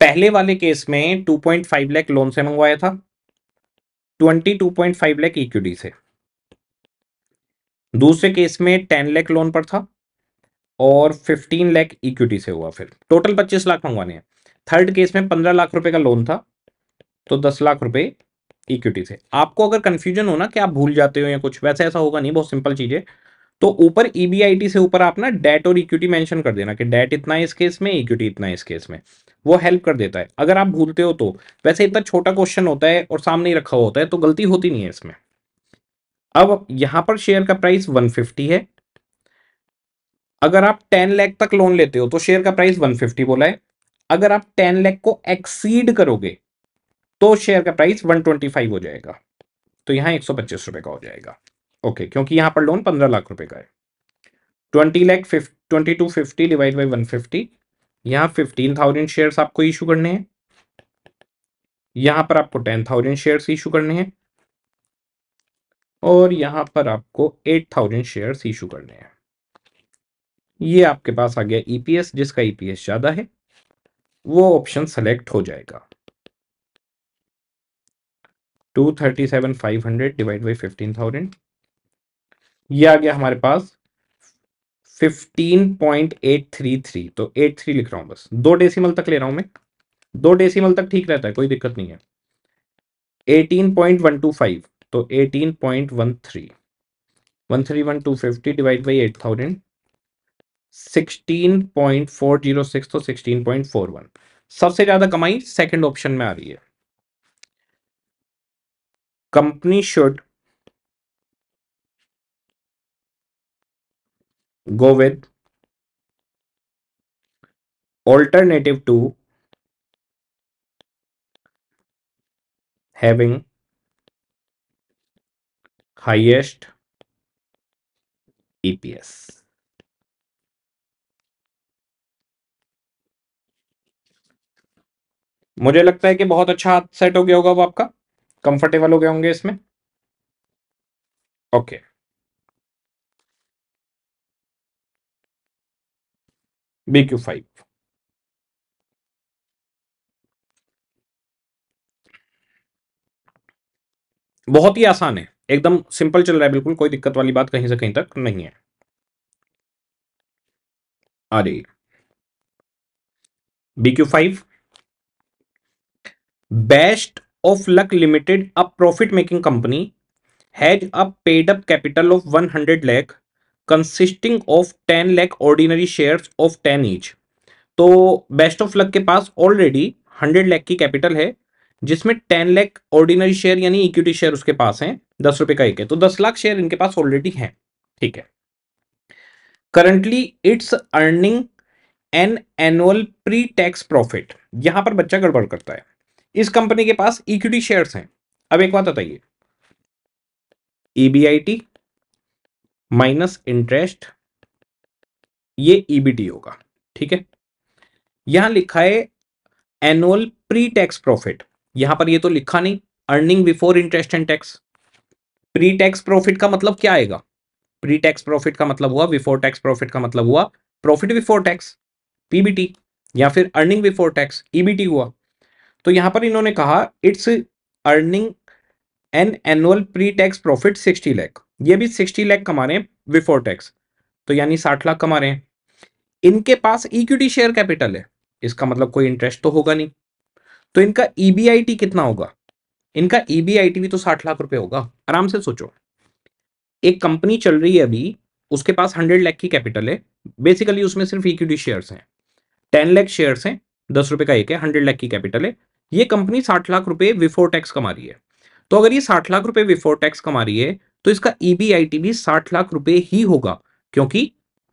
पहले वाले case में 2.5 lakh loan से मंगवाया था 22.5 लैख इक्विटी से दूसरे केस में टेन लैख लोन पर था और फिफ्टीन लैख इक्विटी से हुआ फिर टोटल पच्चीस लाख मंगवाने हैं थर्ड केस में पंद्रह लाख रुपए का लोन था तो दस लाख रुपए इक्विटी से आपको अगर कंफ्यूजन हो ना कि आप भूल जाते हो या कुछ वैसे ऐसा होगा नहीं बहुत सिंपल चीज है तो ऊपर ईबीआईटी e से ऊपर आप ना डेट और इक्विटी मेंशन कर देना कि डेट इतना है इस केस में इक्विटी इतना है इस केस में वो हेल्प कर देता है अगर आप भूलते हो तो वैसे इतना छोटा क्वेश्चन होता है और सामने ही रखा होता है तो गलती होती नहीं है इसमें अब यहां पर शेयर का प्राइस 150 है अगर आप 10 लैख तक लोन लेते हो तो शेयर का प्राइस 150 बोला है अगर आप 10 लैख को एक्सीड करोगे तो शेयर का प्राइस 125 हो जाएगा तो यहाँ एक रुपए का हो जाएगा ओके क्योंकि यहाँ पर लोन पंद्रह लाख रुपए का है twenty lakh twenty two fifty divide by one fifty यहाँ फिफ्टीन थाउजेंड शेयर आपको इशू करने हैं यहाँ पर आपको टेन थाउजेंड शेयर इशू करने हैं और यहाँ पर आपको एट थाउजेंड शेयर इशू करने हैं ये आपके पास आ गया ईपीएस e जिसका ईपीएस e ज़्यादा है वो ऑप्शन सेलेक्ट हो जाएगा two thirty seven five hundred divide by fifteen thousand ये आ गया हमारे पास fifteen point eight three three तो एट थ्री लिख रहा हूँ बस दो डेसिमल तक ले रहा हूं मैं दो डेसिमल तक ठीक रहता है कोई दिक्कत नहीं है eighteen point one two five तो eighteen point one three one three one two fifty divide by eight thousand sixteen point four zero six तो सिक्सटीन पॉइंट फोर वन सबसे ज़्यादा कमाई सेकेंड ऑप्शन में आ रही है company should go with alternative to having highest EPS. मुझे लगता है कि बहुत अच्छा सेट हो गया होगा वो आपका कंफर्टेबल हो गए होंगे इसमें ओके बी क्यू फाइव बहुत ही आसान है एकदम सिंपल चल रहा है बिल्कुल कोई दिक्कत वाली बात कहीं से कहीं तक नहीं है आ रही B Q five best of Luck Limited, a profit-making company, has a paid-up capital of 100 lakh consisting of 10 lakh ordinary shares of 10 each तो बेस्ट ऑफ लक के पास ऑलरेडी 100 लैख की कैपिटल है जिसमें 10 लैख ऑर्डिनरी शेयर यानी इक्विटी शेयर उसके पास हैं दस रुपए का एक है तो दस लाख शेयर इनके पास ऑलरेडी हैं ठीक है currently it's earning an annual pre tax profit यहां पर बच्चा गड़बड़ करता है इस कंपनी के पास इक्विटी शेयर्स हैं अब एक बात बताइए ईबीआईटी माइनस इंटरेस्ट ये ईबीटी e होगा ठीक है यहां लिखा है एनुअल प्री टैक्स प्रॉफिट यहां पर ये तो लिखा नहीं earning before interest and tax pre tax profit का मतलब क्या आएगा प्री टैक्स प्रॉफिट का मतलब हुआ बिफोर टैक्स प्रॉफिट का मतलब हुआ प्रॉफिट बिफोर टैक्स पीबीटी या फिर अर्निंग बिफोर टैक्स ईबीटी हुआ तो यहां पर इन्होंने कहा it's earning an annual pre tax profit sixty lakh ये भी सिक्सटी लैख कमा रहे हैं बिफोर टैक्स तो यानी साठ लाख कमा रहे हैं इनके पास इक्विटी शेयर कैपिटल है इसका मतलब कोई इंटरेस्ट तो होगा नहीं तो इनका ईबीआईटी e कितना होगा इनका ईबीआईटी e भी तो साठ लाख रुपए होगा आराम से सोचो एक कंपनी चल रही है अभी उसके पास हंड्रेड लैख की कैपिटल है बेसिकली उसमें सिर्फ इक्विटी शेयर्स हैं टेन लैख शेयर्स हैं दस रुपए का एक है हंड्रेड लैख की कैपिटल है ये कंपनी साठ लाख रुपए बिफोर टैक्स कमा रही है तो अगर ये साठ लाख रुपए बिफोर टैक्स कमा रही है तो इसका ईबीआईटी e भी साठ लाख रुपए ही होगा क्योंकि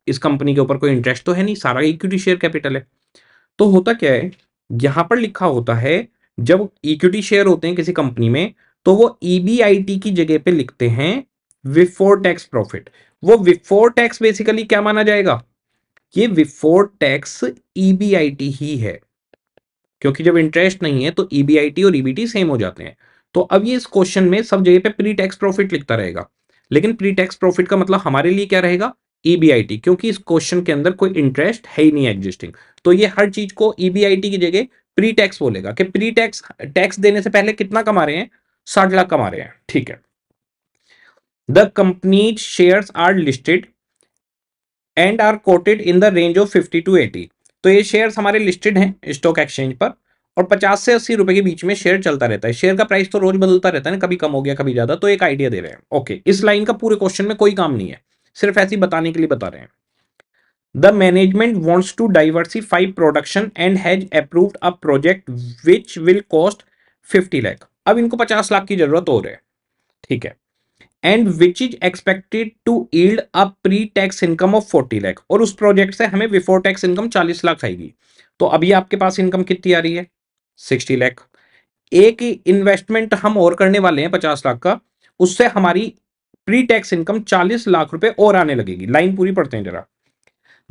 इस कंपनी के ऊपर कोई इंटरेस्ट तो है नहीं सारा इक्विटी शेयर कैपिटल है तो होता क्या है यहां पर लिखा होता है जब इक्विटी शेयर होते हैं किसी कंपनी में तो वो ईबीआईटी e की जगह पे लिखते हैं विफोर टैक्स प्रॉफिट वो विफोर टैक्स बेसिकली क्या माना जाएगा ये विफोर टैक्स ईबीआईटी ही है क्योंकि जब इंटरेस्ट नहीं है तो ईबीआईटी e और ईबीटी e सेम हो जाते हैं तो अब ये इस क्वेश्चन में सब जगह पे प्री टैक्स प्रॉफिट लिखता रहेगा लेकिन प्री टैक्स प्रॉफिट का मतलब हमारे लिए क्या रहेगा ईबीआईटी e क्योंकि इस क्वेश्चन के अंदर कोई इंटरेस्ट है ही नहीं एग्जिस्टिंग तो ये हर चीज को ईबीआईटी की जगह प्री टैक्स बोलेगा कि प्री टैक्स टैक्स देने से पहले कितना कमा रहे हैं साठ लाख कमा रहे हैं ठीक है the company share are listed and are quoted in the range of fifty to eighty तो ये शेयर्स हमारे लिस्टेड हैं स्टॉक एक्सचेंज पर और 50 से अस्सी रुपए के बीच में शेयर चलता रहता है शेयर का प्राइस तो रोज बदलता रहता है ना कभी कम हो गया कभी ज्यादा तो एक आइडिया दे रहे हैं ओके इस लाइन का पूरे क्वेश्चन में कोई काम नहीं है सिर्फ ऐसी बताने के लिए बता रहे हैं the management wants to diversify production and has approved a project which will cost fifty lakh अब इनको पचास लाख की जरूरत हो रही है ठीक है and which is expected to yield a pre tax income of forty lakh और उस प्रोजेक्ट से हमें बिफोर टैक्स इनकम चालीस लाख आएगी तो अभी आपके पास इनकम कितनी आ रही है सिक्सटी लाख एक इन्वेस्टमेंट हम और करने वाले हैं पचास लाख का उससे हमारी प्री टैक्स इनकम चालीस लाख रुपए और आने लगेगी लाइन पूरी पढ़ते हैं जरा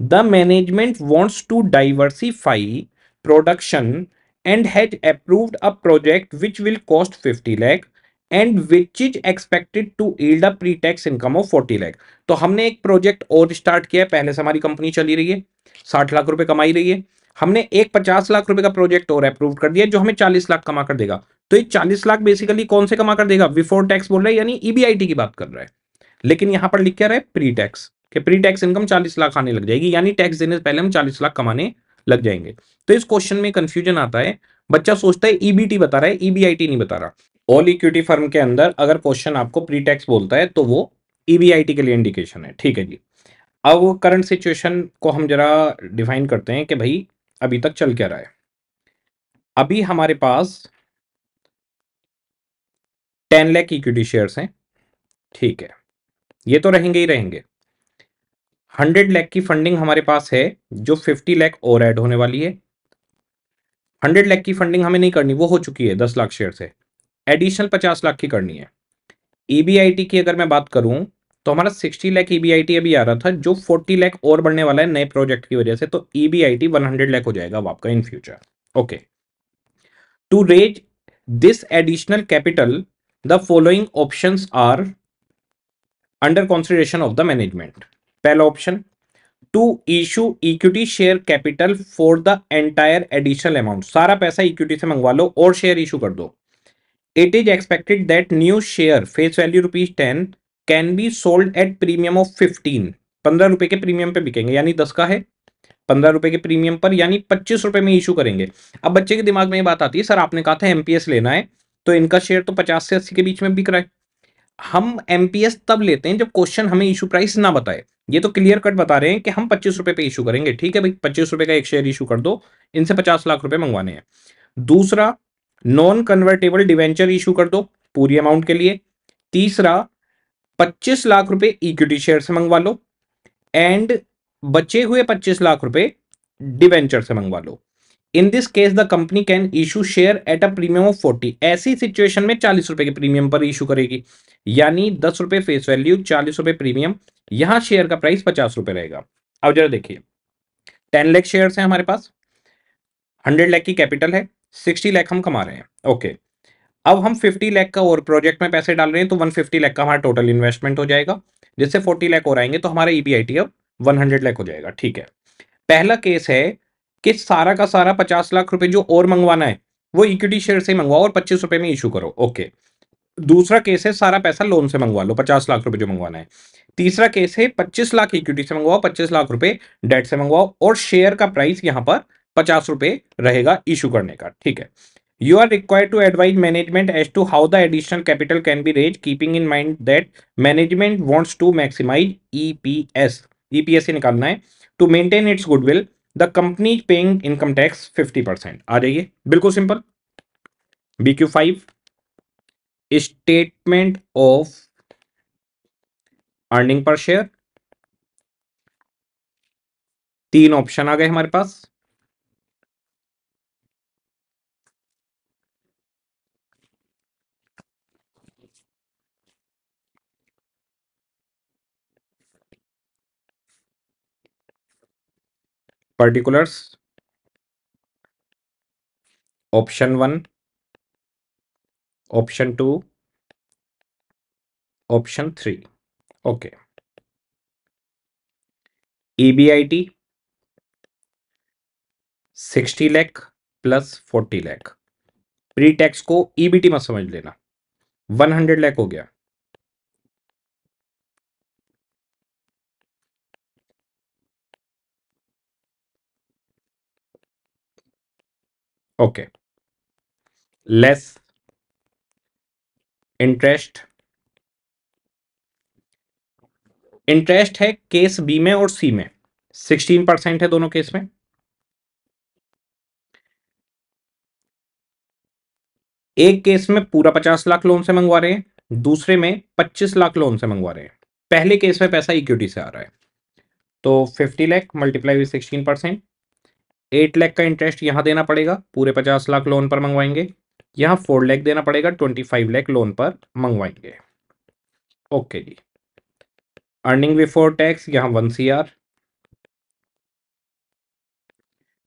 the management wants to diversify production and has approved a project which will cost fifty lakh and which is expected to yield a pre tax income of forty lakh तो हमने एक प्रोजेक्ट और स्टार्ट किया है पहले से हमारी कंपनी चली रही है साठ लाख रुपए कमाई रही है हमने एक पचास लाख रुपए का प्रोजेक्ट और अप्रूव कर दिया जो हमें चालीस लाख कमा कर देगा तो ये चालीस लाख बेसिकली कौन से कमा कर देगा बिफोर टैक्स बोल रहा है यानी ईबीआईटी e की बात कर रहा है लेकिन यहां पर लिख क्या रहा है प्री टैक्स के प्री टैक्स इनकम चालीस लाख आने लग जाएगी यानी टैक्स देने से पहले हम चालीस लाख कमाने लग जाएंगे तो इस क्वेश्चन में कंफ्यूजन आता है बच्चा सोचता है ईबीटी e बता रहा है ईबीआईटी e नहीं बता रहा ऑल इक्विटी फर्म के अंदर अगर क्वेश्चन आपको प्री टैक्स बोलता है तो वो ईबीआईटी e के लिए इंडिकेशन है ठीक है जी अब करंट सिचुएशन को हम जरा डिफाइन करते हैं कि भाई अभी तक चल क्या रहा है अभी हमारे पास टेन लैख इक्विटी शेयर्स हैं ठीक है ये तो रहेंगे ही रहेंगे हंड्रेड लैख की फंडिंग हमारे पास है जो फिफ्टी लैख और एड होने वाली है हंड्रेड लैख की फंडिंग हमें नहीं करनी वो हो चुकी है दस लाख शेयर से एडिशनल पचास लाख की करनी है ईबीआईटी e की अगर मैं बात करूं तो हमारा सिक्सटी लाख ईबीआईटी e अभी आ रहा था जो फोर्टी लाख और बढ़ने वाला है नए प्रोजेक्ट की वजह से तो EBIT e one hundred lakh हो जाएगा आपका in future okay to raise this additional capital the following option are under consideration of the management पहला option to issue equity share capital for the entire additional amount सारा पैसा equity से मंगवा लो और share issue कर दो it is expected that new share face value rupees ten can be sold at premium of fifteen पंद्रह रुपए के प्रीमियम पे बिकेंगे यानी दस का है पंद्रह रुपए के प्रीमियम पर यानी पच्चीस रुपए में इशू करेंगे अब बच्चे के दिमाग में ये बात आती है सर आपने कहा था एमपीएस लेना है तो इनका शेयर तो पचास से अस्सी के बीच में बिक रहा है हम एमपीएस तब लेते हैं जब क्वेश्चन हमें इशू प्राइस ना बताए ये तो क्लियर कट बता रहे हैं कि हम पच्चीस रुपए पे इशू करेंगे ठीक है भाई पच्चीस रुपए का एक शेयर इशू कर दो इनसे पचास लाख रुपए मंगवाने हैं दूसरा नॉन कन्वर्टेबल डिवेंचर इशू कर दो पूरी अमाउंट के लिए तीसरा पच्चीस लाख रुपए इक्विटी शेयर से मंगवा लो एंड बचे हुए पच्चीस लाख रुपए डिवेंचर से मंगवा लो in this case the company can issue share at a premium of forty ऐसी सिचुएशन में चालीस रुपए के प्रीमियम पर इशू करेगी यानी दस रुपए फेस वैल्यू चालीस रुपए प्रीमियम यहां शेयर का प्राइस पचास रुपए रहेगा अब जरा देखिए टेन लैख शेयर है हमारे पास हंड्रेड लैख की कैपिटल है सिक्सटी लैख हम कमा रहे हैं ओके अब हम फिफ्टी लैख का और प्रोजेक्ट में पैसे डाल रहे हैं तो वन फिफ्टी लैख का हमारा टोटल इन्वेस्टमेंट हो जाएगा जिससे फोर्टी लैख और आएंगे तो हमारा ई e अब वन हंड्रेड लैख हो जाएगा ठीक है पहला केस है कि सारा का सारा पचास लाख रुपए जो और मंगवाना है वो इक्विटी शेयर से मंगवाओ और पच्चीस रुपए में इशू करो ओके दूसरा केस है सारा पैसा लोन से मंगवा लो पचास लाख रुपए जो मंगवाना है तीसरा केस है पच्चीस लाख इक्विटी से मंगवाओ पच्चीस लाख रुपए डेट से मंगवाओ और शेयर का प्राइस यहां पर पचास रुपए रहेगा इशू करने का ठीक है you are required to advise management as to how the additional capital can be raise keeping in mind that management wants to maximise E P S E P S से निकालना है to maintain its goodwill the company paying income tax fifty percent आ जाइए बिल्कुल simple B Q five statement of earning per share तीन option आ गए हमारे पास particulars option one option two option three okay EBIT sixty lakh plus forty lakh pre tax को EBT e में समझ लेना वन हंड्रेड लैख हो गया ओके लेस इंटरेस्ट इंटरेस्ट है केस बी में और सी में सिक्सटीन परसेंट है दोनों केस में एक केस में पूरा पचास लाख लोन से मंगवा रहे हैं दूसरे में पच्चीस लाख लोन से मंगवा रहे हैं पहले केस में पैसा इक्विटी से आ रहा है तो fifty lakh multiply with sixteen percent eight lakh का इंटरेस्ट यहाँ देना पड़ेगा पूरे पचास लाख लोन पर मंगवाएंगे यहाँ फोर लैख देना पड़ेगा ट्वेंटी फाइव लैख लोन पर मंगवाएंगे ओके जी अर्निंग बिफोर टैक्स यहाँ वन सी आर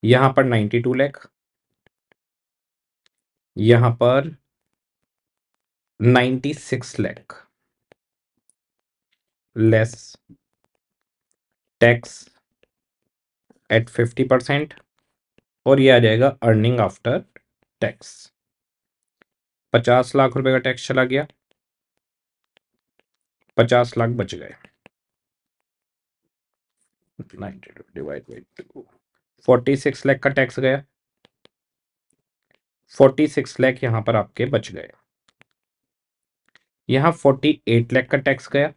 यहाँ पर नाइन्टी टू लैख यहाँ पर ninety six lakh less tax at fifty percent और ये आ जाएगा अर्निंग आफ्टर टैक्स पचास लाख रुपए का टैक्स चला गया पचास लाख बच गए divide by forty six lakh का टैक्स गया फोर्टी सिक्स लैख यहां पर आपके बच गए यहां फोर्टी एट लैख का टैक्स गया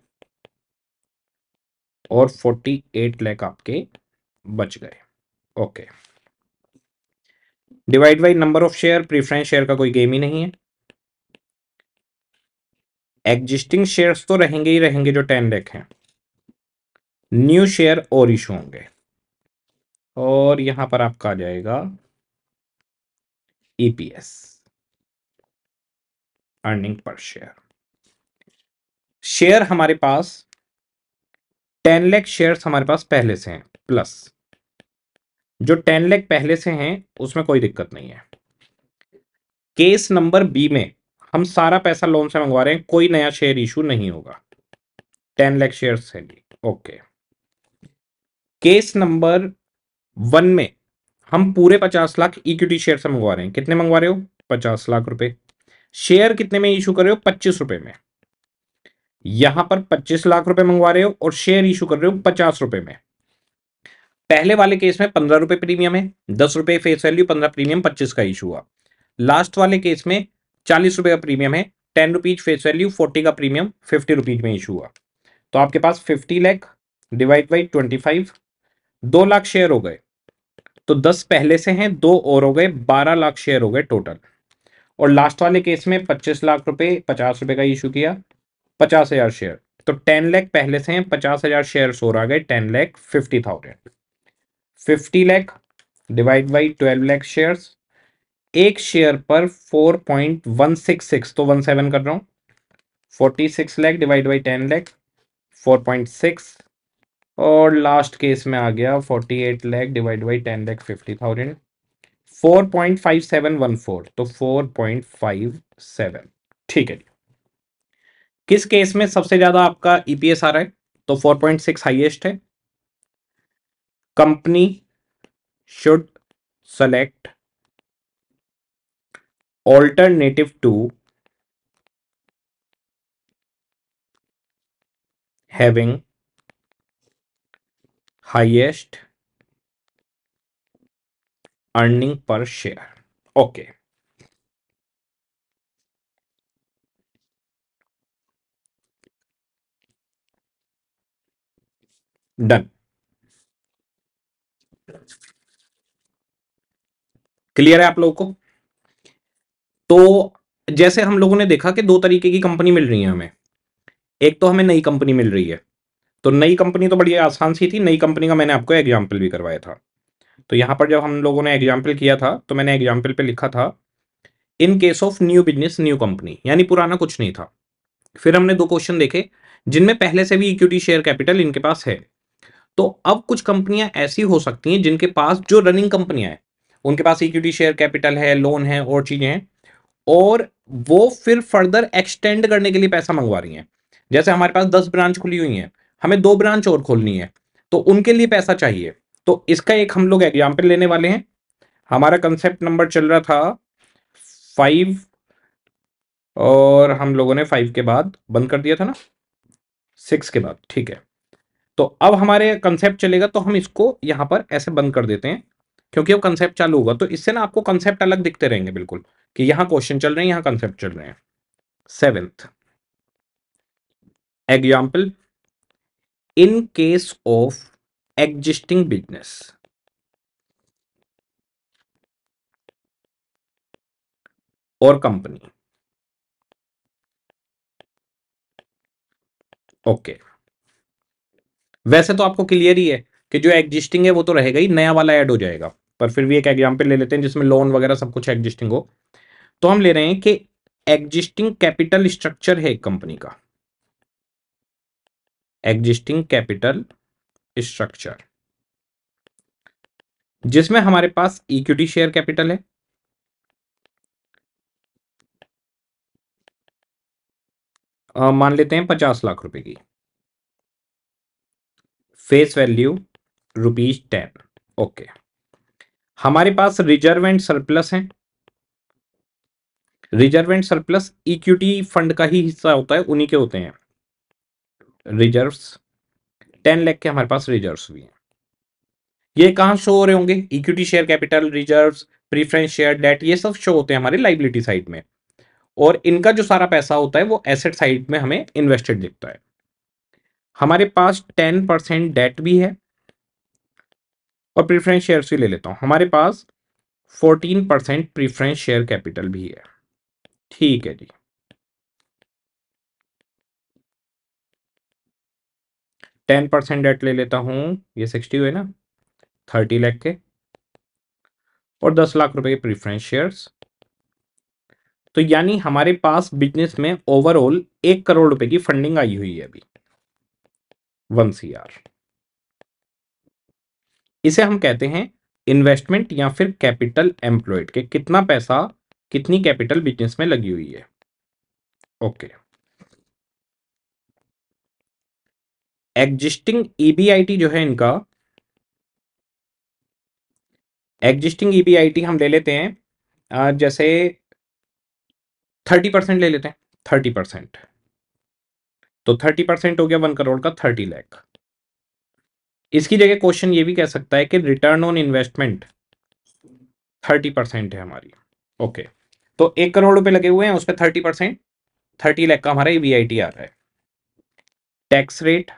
और फोर्टी एट लैख आपके बच गए okay okay. Divide by number of share preference share का कोई गेम ही नहीं है एग्जिस्टिंग शेयर्स तो रहेंगे ही रहेंगे जो टेन लेख हैं न्यू शेयर और इशू होंगे और यहां पर आपका आ जाएगा EPS earning per share share हमारे पास टेन लैख शेयर्स हमारे पास पहले से हैं प्लस जो टेन लेख पहले से हैं उसमें कोई दिक्कत नहीं है केस नंबर बी में हम सारा पैसा लोन से मंगवा रहे हैं कोई नया शेयर इशू नहीं होगा टेन लैख शेयर है जी ओके केस नंबर वन में हम पूरे पचास लाख इक्विटी शेयर से मंगवा रहे हैं कितने मंगवा रहे हो पचास लाख रुपए शेयर कितने में इशू कर रहे हो पच्चीस रुपए में यहां पर पच्चीस लाख रुपए मंगवा रहे हो और शेयर इशू कर रहे हो पचास रुपए में पहले वाले केस में पंद्रह रुपए प्रीमियम है दस रुपए फेस वैल्यू पंद्रह प्रीमियम पच्चीस का इशू हुआ लास्ट वाले केस में चालीस रुपए का प्रीमियम है ten rupees face value forty का प्रीमियम फिफ्टी रुपीज में इशू हुआ तो आपके पास fifty lakh divide by twenty five दो लाख शेयर हो गए तो दस पहले से हैं दो और हो गए बारह लाख शेयर हो गए टोटल और लास्ट वाले केस में पच्चीस लाख रुपए पचास रुपए का इशू किया पचास हजार शेयर तो टेन लैख पहले से हैं पचास हजार शेयर और आ गए ten lakh fifty thousand fifty lakh divide by twelve lakh shares एक शेयर पर four point one six six तो वन सेवन कर रहा हूं forty six lakh divide by ten lakh four और लास्ट केस में आ गया forty eight lakh divide by ten lakh fifty thousand four point five seven one four तो फोर पॉइंट फाइव सेवन ठीक है किस केस में सबसे ज़्यादा आपका ईपीएस e आ रहा है तो फोर पॉइंट सिक्स हाइएस्ट है company should select alternative to having highest earning per share okay done clear है आप लोगों को तो जैसे हम लोगों ने देखा कि दो तरीके की कंपनी मिल रही है हमें एक तो हमें नई कंपनी मिल रही है तो नई कंपनी तो बड़ी आसान सी थी नई कंपनी का मैंने आपको एग्जाम्पल भी करवाया था तो यहां पर जब हम लोगों ने एग्जाम्पल किया था तो मैंने एग्जाम्पल पे लिखा था in case of new business new company यानी पुराना कुछ नहीं था फिर हमने दो क्वेश्चन देखे जिनमें पहले से भी इक्विटी शेयर कैपिटल इनके पास है तो अब कुछ कंपनियां ऐसी हो सकती हैं जिनके पास जो रनिंग कंपनियां हैं उनके पास इक्विटी शेयर कैपिटल है लोन है और चीज़ें हैं और वो फिर फर्दर एक्सटेंड करने के लिए पैसा मंगवा रही हैं जैसे हमारे पास दस ब्रांच खुली हुई हैं हमें दो ब्रांच और खोलनी है तो उनके लिए पैसा चाहिए तो इसका एक हम लोग एग्जाम्पल लेने वाले हैं हमारा कंसेप्ट नंबर चल रहा था फाइव और हम लोगों ने फाइव के बाद बंद कर दिया था ना सिक्स के बाद ठीक है तो अब हमारे कंसेप्ट चलेगा तो हम इसको यहां पर ऐसे बंद कर देते हैं क्योंकि अब कंसेप्ट चालू होगा तो इससे ना आपको कंसेप्ट अलग दिखते रहेंगे बिल्कुल कि यहां क्वेश्चन चल रहे हैं यहां कंसेप्ट चल रहे हैं seventh example in case of existing business और कंपनी ओके okay. वैसे तो आपको क्लियर ही है कि जो एग्जिस्टिंग है वो तो रहेगा ही नया वाला ऐड हो जाएगा पर फिर भी एक एग्जाम्पल ले लेते हैं जिसमें लोन वगैरह सब कुछ एग्जिस्टिंग हो तो हम ले रहे हैं कि एग्जिस्टिंग कैपिटल स्ट्रक्चर है एक कंपनी का एग्जिस्टिंग कैपिटल स्ट्रक्चर जिसमें हमारे पास इक्विटी शेयर कैपिटल है मान लेते हैं पचास लाख रुपए की face value rupees ten okay हमारे पास रिजर्व एंड सरप्लस है reserve and surplus equity fund का ही हिस्सा होता है उन्हीं के होते हैं रिजर्व्स टेन लेख के हमारे पास रिजर्व्स भी हैं ये कहां शो हो रहे होंगे equity share capital reserves preference share debt ये सब शो होते हैं हमारे लाइबिलिटी साइड में और इनका जो सारा पैसा होता है वो एसेट साइड में हमें इन्वेस्टेड दिखता है हमारे पास टेन परसेंट डेट भी है और प्रीफरेंस शेयर्स भी ले लेता हूँ हमारे पास fourteen percent preference share capital भी है ठीक है जी टेन परसेंट डेट ले लेता हूँ ये सिक्सटी हुए ना थर्टी लाख के और दस लाख रुपए के प्रीफरेंस शेयर्स तो यानी हमारे पास बिजनेस में ओवरऑल एक करोड़ रुपए की फंडिंग आई हुई है अभी वन सी आर इसे हम कहते हैं इन्वेस्टमेंट या फिर कैपिटल एम्प्लॉयड के कितना पैसा कितनी कैपिटल बिजनेस में लगी हुई है ओके एग्जिस्टिंग ईबीआईटी जो है इनका एग्जिस्टिंग ईबीआईटी e हम ले लेते हैं जैसे थर्टी परसेंट ले लेते हैं थर्टी परसेंट तो थर्टी परसेंट हो गया वन करोड़ का थर्टी लैख इसकी जगह क्वेश्चन ये भी कह सकता है कि return on investment thirty percent है हमारी ओके तो एक करोड़ रुपए लगे हुए हैं उस पर थर्टी परसेंट थर्टी लैख का हमारा ई वी आ रहा है tax rate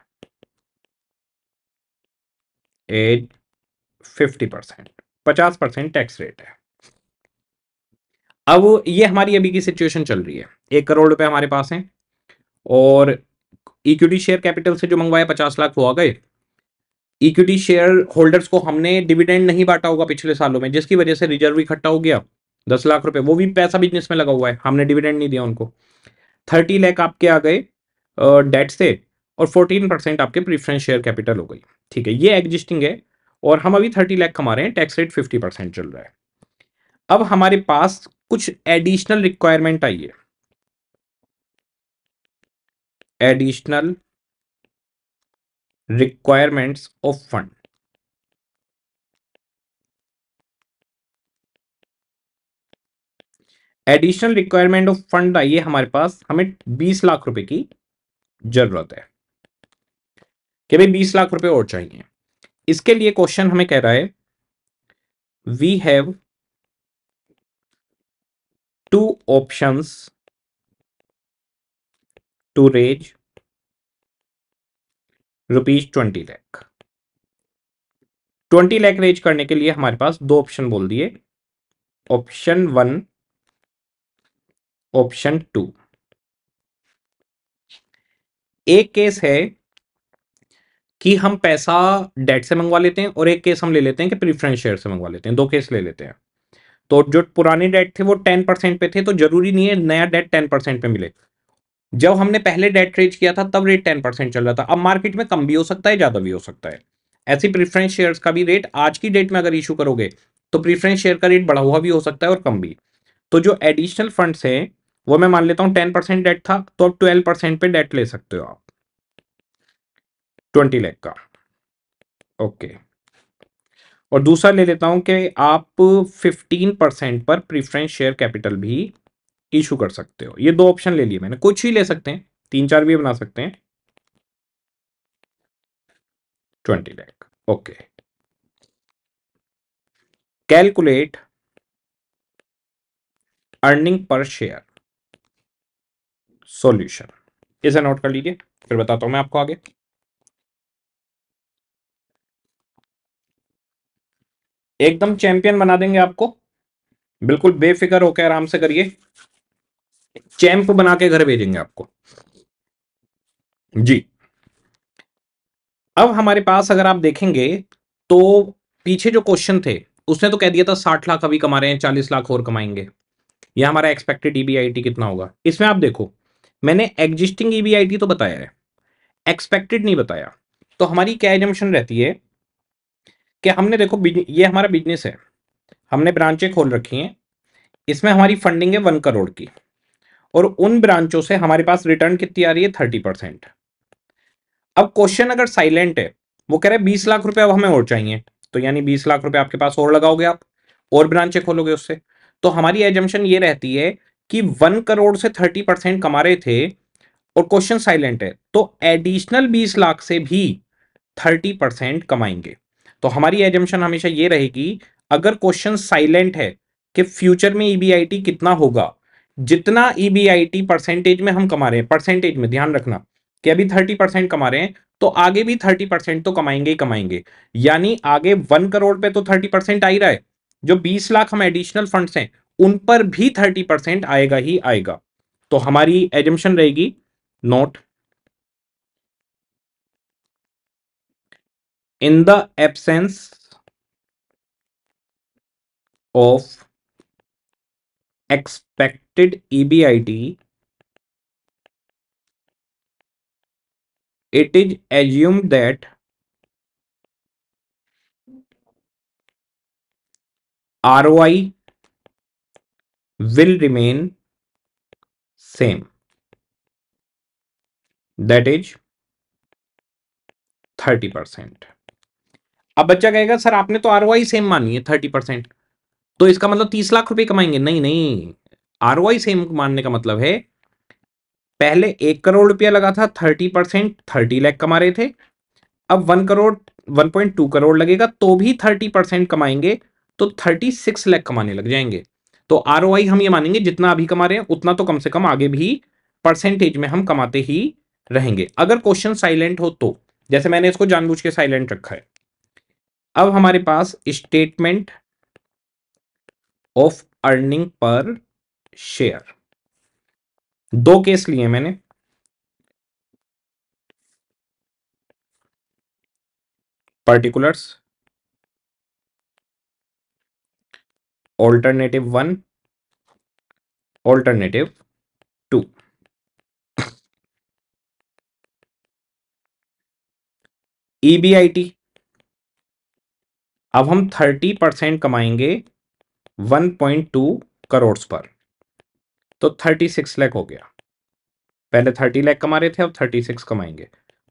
at fifty percent पचास परसेंट टैक्स रेट है अब ये हमारी अभी की सिचुएशन चल रही है एक करोड़ रुपए हमारे पास हैं और इक्विटी शेयर कैपिटल से जो मंगवाया पचास लाख वो आ गए इक्विटी शेयर होल्डर्स को हमने डिविडेंड नहीं बांटा होगा पिछले सालों में जिसकी वजह से रिजर्व इकट्ठा हो गया दस लाख रुपए वो भी पैसा बिजनेस में लगा हुआ है हमने डिविडेंड नहीं दिया उनको थर्टी लैख आपके आ गए डेट से और फोर्टीन परसेंट आपके प्रीफरेंस शेयर कैपिटल हो गई ठीक है ये एग्जिस्टिंग है और हम अभी थर्टी लैख कमा रहे हैं टैक्स रेट फिफ्टी परसेंट चल रहा है अब हमारे पास कुछ एडिशनल रिक्वायरमेंट आई है additional requirements of fund additional requirement of fund आई है हमारे पास हमें बीस लाख रुपए की जरूरत है कि भाई बीस लाख रुपए और चाहिए इसके लिए क्वेश्चन हमें कह रहा है we have two options raise rupees twenty lakh twenty lakh raise करने के लिए हमारे पास दो ऑप्शन बोल दिए ऑप्शन वन ऑप्शन टू एक केस है कि हम पैसा डेट से मंगवा लेते हैं और एक केस हम ले लेते हैं कि प्रीफरेंस शेयर से मंगवा लेते हैं दो केस ले लेते हैं तो जो पुराने डेट थे वो टेन परसेंट पे थे तो जरूरी नहीं है नया डेट टेन परसेंट पे मिले जब हमने पहले डेट ट्रेज किया था तब रेट टेन परसेंट चल रहा था अब मार्केट में कम भी हो सकता है ज्यादा भी हो सकता है ऐसी प्रीफरेंस शेयर्स का भी रेट आज की डेट में अगर इशू करोगे तो प्रीफरेंस शेयर का रेट बढ़ा हुआ भी हो सकता है और कम भी तो जो एडिशनल फंड्स हैं वो मैं मान लेता हूँ टेन परसेंट डेट था तो अब ट्वेल्व परसेंट पे डेट ले सकते हो आप ट्वेंटी लैख का ओके और दूसरा ले लेता हूँ कि आप फिफ्टीन परसेंट पर प्रीफरेंस शेयर कैपिटल भी इशू कर सकते हो ये दो ऑप्शन ले लिए मैंने कुछ ही ले सकते हैं तीन चार भी बना सकते हैं twenty lakh okay calculate earning per share solution इसे नोट कर लीजिए फिर बताता हूं मैं आपको आगे एकदम चैंपियन बना देंगे आपको बिल्कुल बेफिक्र होकर आराम से करिए चैंप बना के घर भेजेंगे आपको जी अब हमारे पास अगर आप देखेंगे तो पीछे जो क्वेश्चन थे उसने तो कह दिया था साठ लाख अभी कमा रहे हैं चालीस लाख और कमाएंगे या हमारा एक्सपेक्टेड ईबीआईटी e कितना होगा इसमें आप देखो मैंने एग्जिस्टिंग ईबीआईटी e तो बताया है एक्सपेक्टेड नहीं बताया तो हमारी क्या एजम्पन रहती है कि हमने देखो ये हमारा बिजनेस है हमने ब्रांचें खोल रखी हैं इसमें हमारी फंडिंग है वन करोड़ की और उन ब्रांचों से हमारे पास रिटर्न कितनी आ रही है थर्टी परसेंट अब क्वेश्चन अगर साइलेंट है वो कह रहे हैं बीस लाख रुपए अब हमें और चाहिए तो यानी बीस लाख रुपए आपके पास और लगाओगे आप और ब्रांचें खोलोगे उससे तो हमारी एजम्पन ये रहती है कि वन करोड़ से थर्टी परसेंट कमा रहे थे और क्वेश्चन साइलेंट है तो एडिशनल बीस लाख से भी थर्टी परसेंट कमाएंगे तो हमारी एजम्पन हमेशा ये रहेगी अगर क्वेश्चन साइलेंट है कि फ्यूचर में ईबीआईटी e कितना होगा जितना ईबीआईटी e परसेंटेज में हम कमा रहे हैं परसेंटेज में ध्यान रखना कि अभी थर्टी परसेंट कमा रहे हैं तो आगे भी थर्टी परसेंट तो कमाएंगे ही कमाएंगे यानी आगे वन करोड़ पे तो थर्टी परसेंट आ ही रहा है जो बीस लाख हम एडिशनल फंड्स हैं उन पर भी थर्टी परसेंट आएगा ही आएगा तो हमारी एडमिशन रहेगी note in the absence of expected EBIT, it is assumed that ROI will remain same that is 30 percent अब बच्चा कहेगा सर आपने तो आर सेम मानी है 30 परसेंट तो इसका मतलब तीस लाख रुपए कमाएंगे नहीं नहीं आर सेम मानने का मतलब है पहले एक करोड़ रुपया लगा था थर्टी परसेंट थर्टी लैख कमा रहे थे अब one crore one point two crore लगेगा तो भी थर्टी परसेंट कमाएंगे तो थर्टी सिक्स लैख कमाने लग जाएंगे तो आर हम ये मानेंगे जितना अभी कमा रहे हैं उतना तो कम से कम आगे भी परसेंटेज में हम कमाते ही रहेंगे अगर क्वेश्चन साइलेंट हो तो जैसे मैंने इसको जानबूझ के साइलेंट रखा है अब हमारे पास statement of earning per share दो केस लिए मैंने particulars alternative one alternative two EBIT अब हम थर्टी परसेंट कमाएंगे 1.2 करोड़ पर तो 36 लाख हो गया पहले 30 लाख कमा रहे थे अब 36 कमाएंगे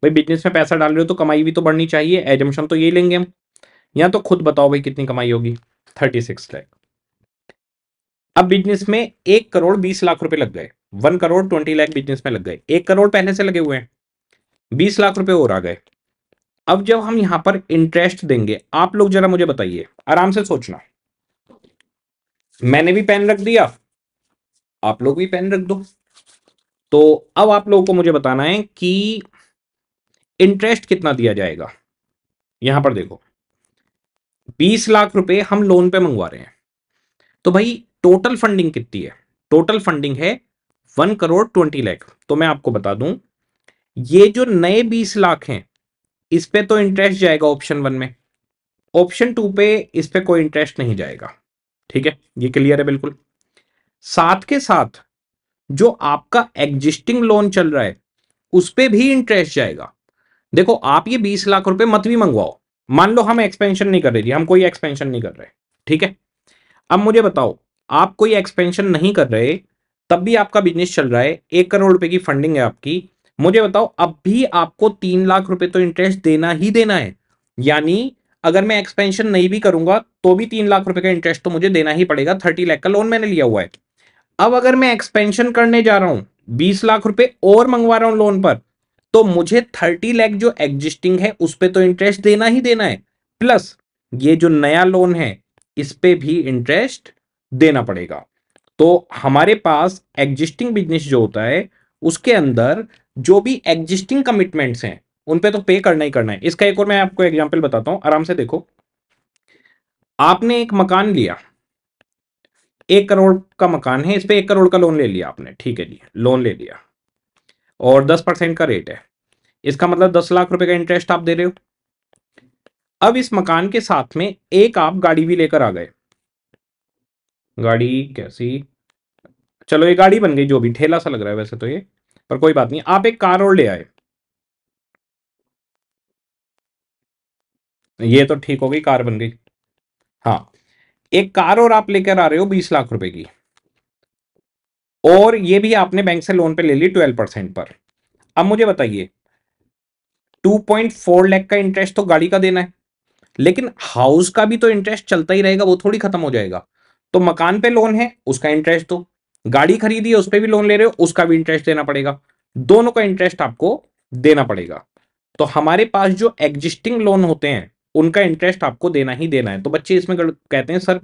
भाई बिजनेस में पैसा डाल रहे हो तो कमाई भी तो बढ़नी चाहिए एजम्पन तो यही लेंगे हम या तो खुद बताओ भाई कितनी कमाई होगी 36 लाख अब बिजनेस में एक करोड़ बीस लाख रुपए लग गए one crore twenty lakh business में लग गए एक करोड़ पहले से लगे हुए हैं बीस लाख रुपए और आ गए अब जब हम यहाँ पर इंटरेस्ट देंगे आप लोग जरा मुझे बताइए आराम से सोचना मैंने भी पेन रख दिया आप लोग भी पेन रख दो तो अब आप लोगों को मुझे बताना है कि इंटरेस्ट कितना दिया जाएगा यहां पर देखो बीस लाख रुपए हम लोन पे मंगवा रहे हैं तो भाई टोटल फंडिंग कितनी है टोटल फंडिंग है वन करोड़ ट्वेंटी लाख तो मैं आपको बता दूं ये जो नए बीस लाख हैं इस पे तो इंटरेस्ट जाएगा ऑप्शन वन में ऑप्शन टू पे इस पे कोई इंटरेस्ट नहीं जाएगा ठीक है ये क्लियर है बिल्कुल साथ के साथ जो आपका एग्जिस्टिंग लोन चल रहा है उस पर भी इंटरेस्ट जाएगा देखो आप ये बीस लाख रुपए मत भी मंगवाओ मान लो हम एक्सपेंशन नहीं कर रहे थे हम कोई एक्सपेंशन नहीं कर रहे ठीक है अब मुझे बताओ आप कोई एक्सपेंशन नहीं कर रहे तब भी आपका बिजनेस चल रहा है एक करोड़ रुपए की फंडिंग है आपकी मुझे बताओ अब भी आपको तीन लाख रुपए तो इंटरेस्ट देना ही देना है यानी अगर मैं एक्सपेंशन नहीं भी करूंगा तो भी तीन लाख रुपए का इंटरेस्ट तो मुझे देना ही पड़ेगा थर्टी लाख का लोन मैंने लिया हुआ है अब अगर मैं एक्सपेंशन करने जा रहा हूं बीस लाख रुपए और मंगवा रहा हूं लोन पर तो मुझे थर्टी लाख जो एग्जिस्टिंग है उस पर तो इंटरेस्ट देना ही देना है प्लस ये जो नया लोन है इस पर भी इंटरेस्ट देना पड़ेगा तो हमारे पास एग्जिस्टिंग बिजनेस जो होता है उसके अंदर जो भी एग्जिस्टिंग कमिटमेंट्स हैं उन पे तो पे करना ही करना है इसका एक और मैं आपको एग्जांपल बताता हूँ आराम से देखो आपने एक मकान लिया एक करोड़ का मकान है इस पर एक करोड़ का लोन ले लिया आपने ठीक है जी लोन ले लिया और दस परसेंट का रेट है इसका मतलब दस लाख रुपए का इंटरेस्ट आप दे रहे हो अब इस मकान के साथ में एक आप गाड़ी भी लेकर आ गए गाड़ी कैसी चलो ये गाड़ी बन गई जो भी ठेला सा लग रहा है वैसे तो ये पर कोई बात नहीं आप एक कार और ले आए ये तो ठीक हो गई कार बन गई हाँ एक कार और आप लेकर आ रहे हो बीस लाख रुपए की और ये भी आपने बैंक से लोन पे ले ली ट्वेल्व परसेंट पर अब मुझे बताइए टू पॉइंट फोर लैख का इंटरेस्ट तो गाड़ी का देना है लेकिन हाउस का भी तो इंटरेस्ट चलता ही रहेगा वो थोड़ी खत्म हो जाएगा तो मकान पे लोन है उसका इंटरेस्ट दो गाड़ी खरीदी है उस पर भी लोन ले रहे हो उसका भी इंटरेस्ट देना पड़ेगा दोनों का इंटरेस्ट आपको देना पड़ेगा तो हमारे पास जो एग्जिस्टिंग लोन होते हैं उनका इंटरेस्ट आपको देना ही देना है तो बच्चे इसमें कहते हैं सर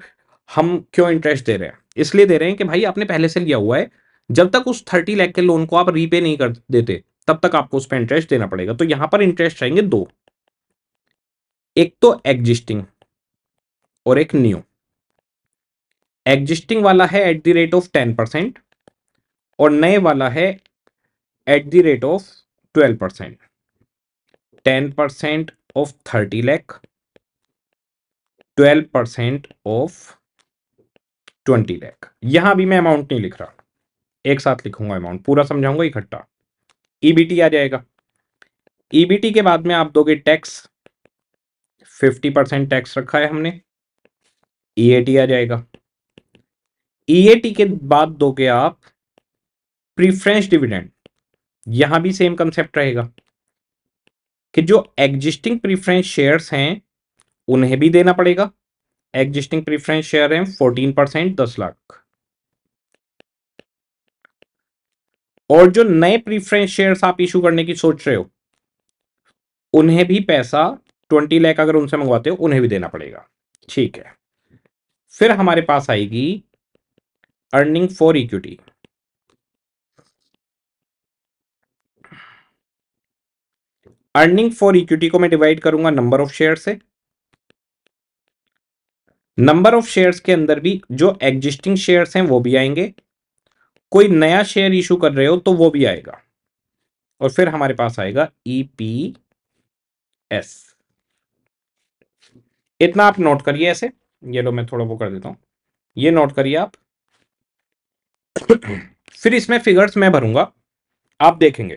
हम क्यों इंटरेस्ट दे रहे हैं इसलिए दे रहे हैं कि भाई आपने पहले से लिया हुआ है जब तक उस थर्टी लैख के लोन को आप रीपे नहीं कर देते तब तक आपको उस पर इंटरेस्ट देना पड़ेगा तो यहां पर इंटरेस्ट रहेंगे दो एक तो एग्जिस्टिंग और एक न्यू एग्जिस्टिंग वाला है at the rate of ten percent और नए वाला है at the rate of twelve percent ten percent of 30 lakh 12 percent of 20 lakh यहां भी मैं अमाउंट नहीं लिख रहा एक साथ लिखूंगा अमाउंट पूरा समझाऊंगा इकट्ठा ईबीटी e आ जाएगा ईबीटी e के बाद में आप दोगे टैक्स 50 परसेंट टैक्स रखा है हमने ईएटी e आ जाएगा ईएटी के बाद दोगे आप प्रीफ्रेंस डिविडेंड यहां भी सेम कंसेप्ट रहेगा कि जो एग्जिस्टिंग प्रीफरेंस शेयर्स हैं उन्हें भी देना पड़ेगा एग्जिस्टिंग प्रीफरेंस शेयर हैं फोर्टीन परसेंट दस लाख और जो नए प्रीफरेंस शेयर्स आप इशू करने की सोच रहे हो उन्हें भी पैसा ट्वेंटी लाख अगर उनसे मंगवाते हो उन्हें भी देना पड़ेगा ठीक है फिर हमारे पास आएगी earning for equity earning for equity को मैं डिवाइड करूंगा नंबर ऑफ शेयर से नंबर ऑफ शेयर्स के अंदर भी जो एग्जिस्टिंग शेयर्स हैं वो भी आएंगे कोई नया शेयर इशू कर रहे हो तो वो भी आएगा और फिर हमारे पास आएगा ई पी एस इतना आप नोट करिए ऐसे ये लो मैं थोड़ा वो कर देता हूं ये नोट करिए आप फिर इसमें फिगर्स मैं भरूंगा आप देखेंगे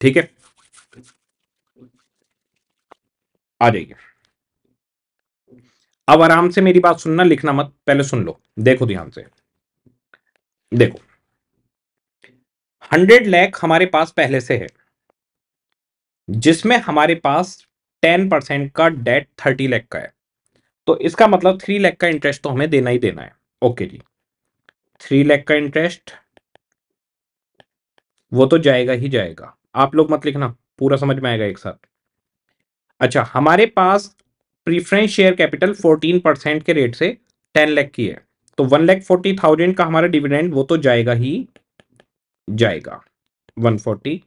ठीक है आ जाइए अब आराम से मेरी बात सुनना लिखना मत पहले सुन लो देखो ध्यान से देखो हंड्रेड लैख हमारे पास पहले से है जिसमें हमारे पास टेन परसेंट का डेट थर्टी लैख का है तो इसका मतलब थ्री लैख का इंटरेस्ट तो हमें देना ही देना है ओके जी थ्री लैख का इंटरेस्ट वो तो जाएगा ही जाएगा आप लोग मत लिखना पूरा समझ में आएगा एक साथ अच्छा हमारे पास preference share capital fourteen percent के रेट से टेन लैख की है तो वन लैख फोर्टी थाउजेंड का हमारा डिविडेंड वो तो जाएगा ही जाएगा वन फोर्टी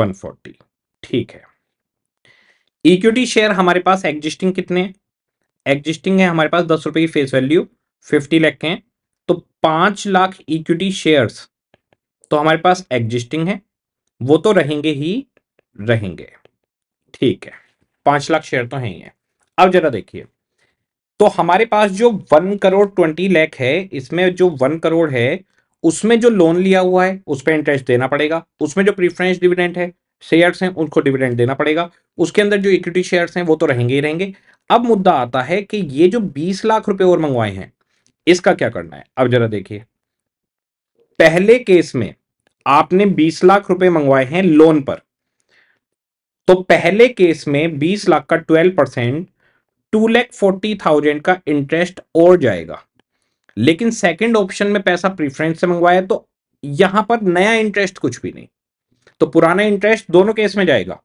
वन फोर्टी ठीक है इक्विटी शेयर हमारे पास एग्जिस्टिंग कितने एग्जिस्टिंग है हमारे पास दस रुपए की फेस वैल्यू फिफ्टी लैख के हैं तो पांच लाख इक्विटी शेयर्स तो हमारे पास एग्जिस्टिंग है वो तो रहेंगे ही रहेंगे ठीक है पांच लाख शेयर तो हैं ही है अब जरा देखिए तो हमारे पास जो वन करोड़ ट्वेंटी लैख है इसमें जो वन करोड़ है उसमें जो लोन लिया हुआ है उस पर इंटरेस्ट देना पड़ेगा उसमें जो प्रीफरेंस डिविडेंट है शेयर्स हैं उनको डिविडेंट देना पड़ेगा उसके अंदर जो इक्विटी शेयर्स हैं वो तो रहेंगे ही रहेंगे अब मुद्दा आता है कि ये जो बीस लाख रुपए और मंगवाए हैं इसका क्या करना है अब जरा देखिए पहले केस में आपने 20 लाख रुपए मंगवाए हैं लोन पर तो पहले केस में 20 लाख का 12 percent two lakh forty thousand का इंटरेस्ट और जाएगा लेकिन सेकंड ऑप्शन में पैसा प्रीफरेंस से मंगवाया तो यहां पर नया इंटरेस्ट कुछ भी नहीं तो पुराना इंटरेस्ट दोनों केस में जाएगा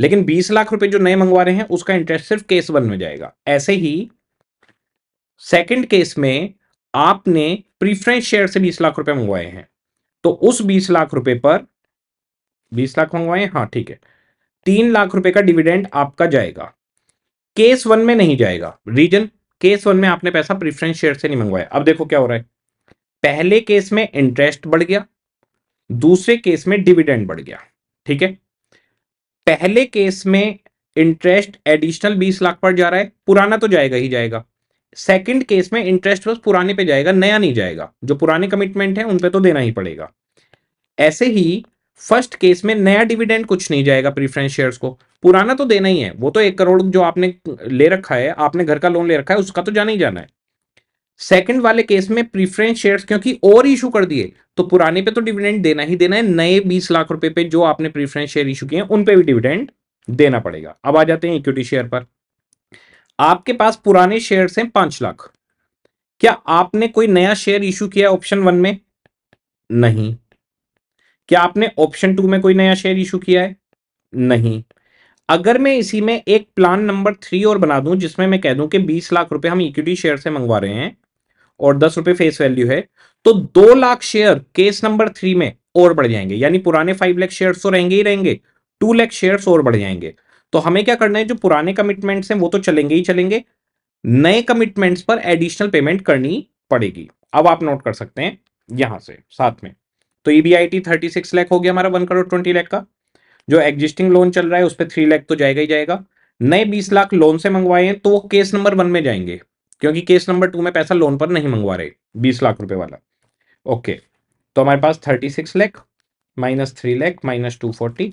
लेकिन 20 लाख रुपए जो नए मंगवा रहे हैं उसका इंटरेस्ट सिर्फ केस वन में जाएगा ऐसे ही सेकंड केस में आपने प्रीफरेंस शेयर से 20 लाख रुपए मंगवाए हैं तो उस बीस लाख रुपए पर बीस लाख मंगवाए हाँ ठीक है तीन लाख रुपए का डिविडेंड आपका जाएगा केस वन में नहीं जाएगा रीजन केस वन में आपने पैसा प्रिफरेंस शेयर से नहीं मंगवाया अब देखो क्या हो रहा है पहले केस में इंटरेस्ट बढ़ गया दूसरे केस में डिविडेंड बढ़ गया ठीक है पहले केस में इंटरेस्ट एडिशनल बीस लाख पर जा रहा है पुराना तो जाएगा ही जाएगा सेकंड केस में इंटरेस्ट बस पुराने पे जाएगा नया नहीं जाएगा जो पुराने कमिटमेंट है उन पे तो देना ही पड़ेगा ऐसे ही फर्स्ट केस में नया डिविडेंड कुछ नहीं जाएगा प्रीफरेंस शेयर्स को पुराना तो देना ही है वो तो एक करोड़ जो आपने ले रखा है आपने घर का लोन ले रखा है उसका तो जाना ही जाना है सेकंड वाले केस में प्रीफरेंस शेयर्स क्योंकि और इशू कर दिए तो पुराने पे तो डिविडेंड देना ही देना है नए बीस लाख रुपए पे जो आपने प्रीफरेंस शेयर इशू किए उन पे भी डिविडेंड देना पड़ेगा अब आ जाते हैं इक्विटी शेयर पर आपके पास पुराने शेयर हैं पांच लाख क्या आपने कोई नया शेयर इशू किया ऑप्शन वन में नहीं क्या आपने ऑप्शन टू में कोई नया शेयर इशू किया है नहीं अगर मैं इसी में एक प्लान नंबर थ्री और बना दूं जिसमें मैं कह दूं कि बीस लाख रुपए हम इक्विटी शेयर से मंगवा रहे हैं और दस रुपए फेस वैल्यू है तो दो lakh share case number three में और बढ़ जाएंगे यानी पुराने फाइव लैख शेयर तो रहेंगे ही रहेंगे टू लैख शेयर और बढ़ जाएंगे तो हमें क्या करना है जो पुराने कमिटमेंट्स हैं वो तो चलेंगे ही चलेंगे नए कमिटमेंट्स पर एडिशनल पेमेंट करनी पड़ेगी अब आप नोट कर सकते हैं यहां से साथ में तो E B I T thirty six lakh हो गया हमारा वन करोड़ ट्वेंटी लैख का जो एग्जिस्टिंग लोन चल रहा है उस पर थ्री लैख तो जाएगा ही जाएगा नए बीस लाख लोन से मंगवाए हैं तो वो केस नंबर वन में जाएंगे क्योंकि केस नंबर टू में पैसा लोन पर नहीं मंगवा रहे बीस लाख रुपए वाला ओके तो हमारे पास thirty six lakh minus three lakh minus two forty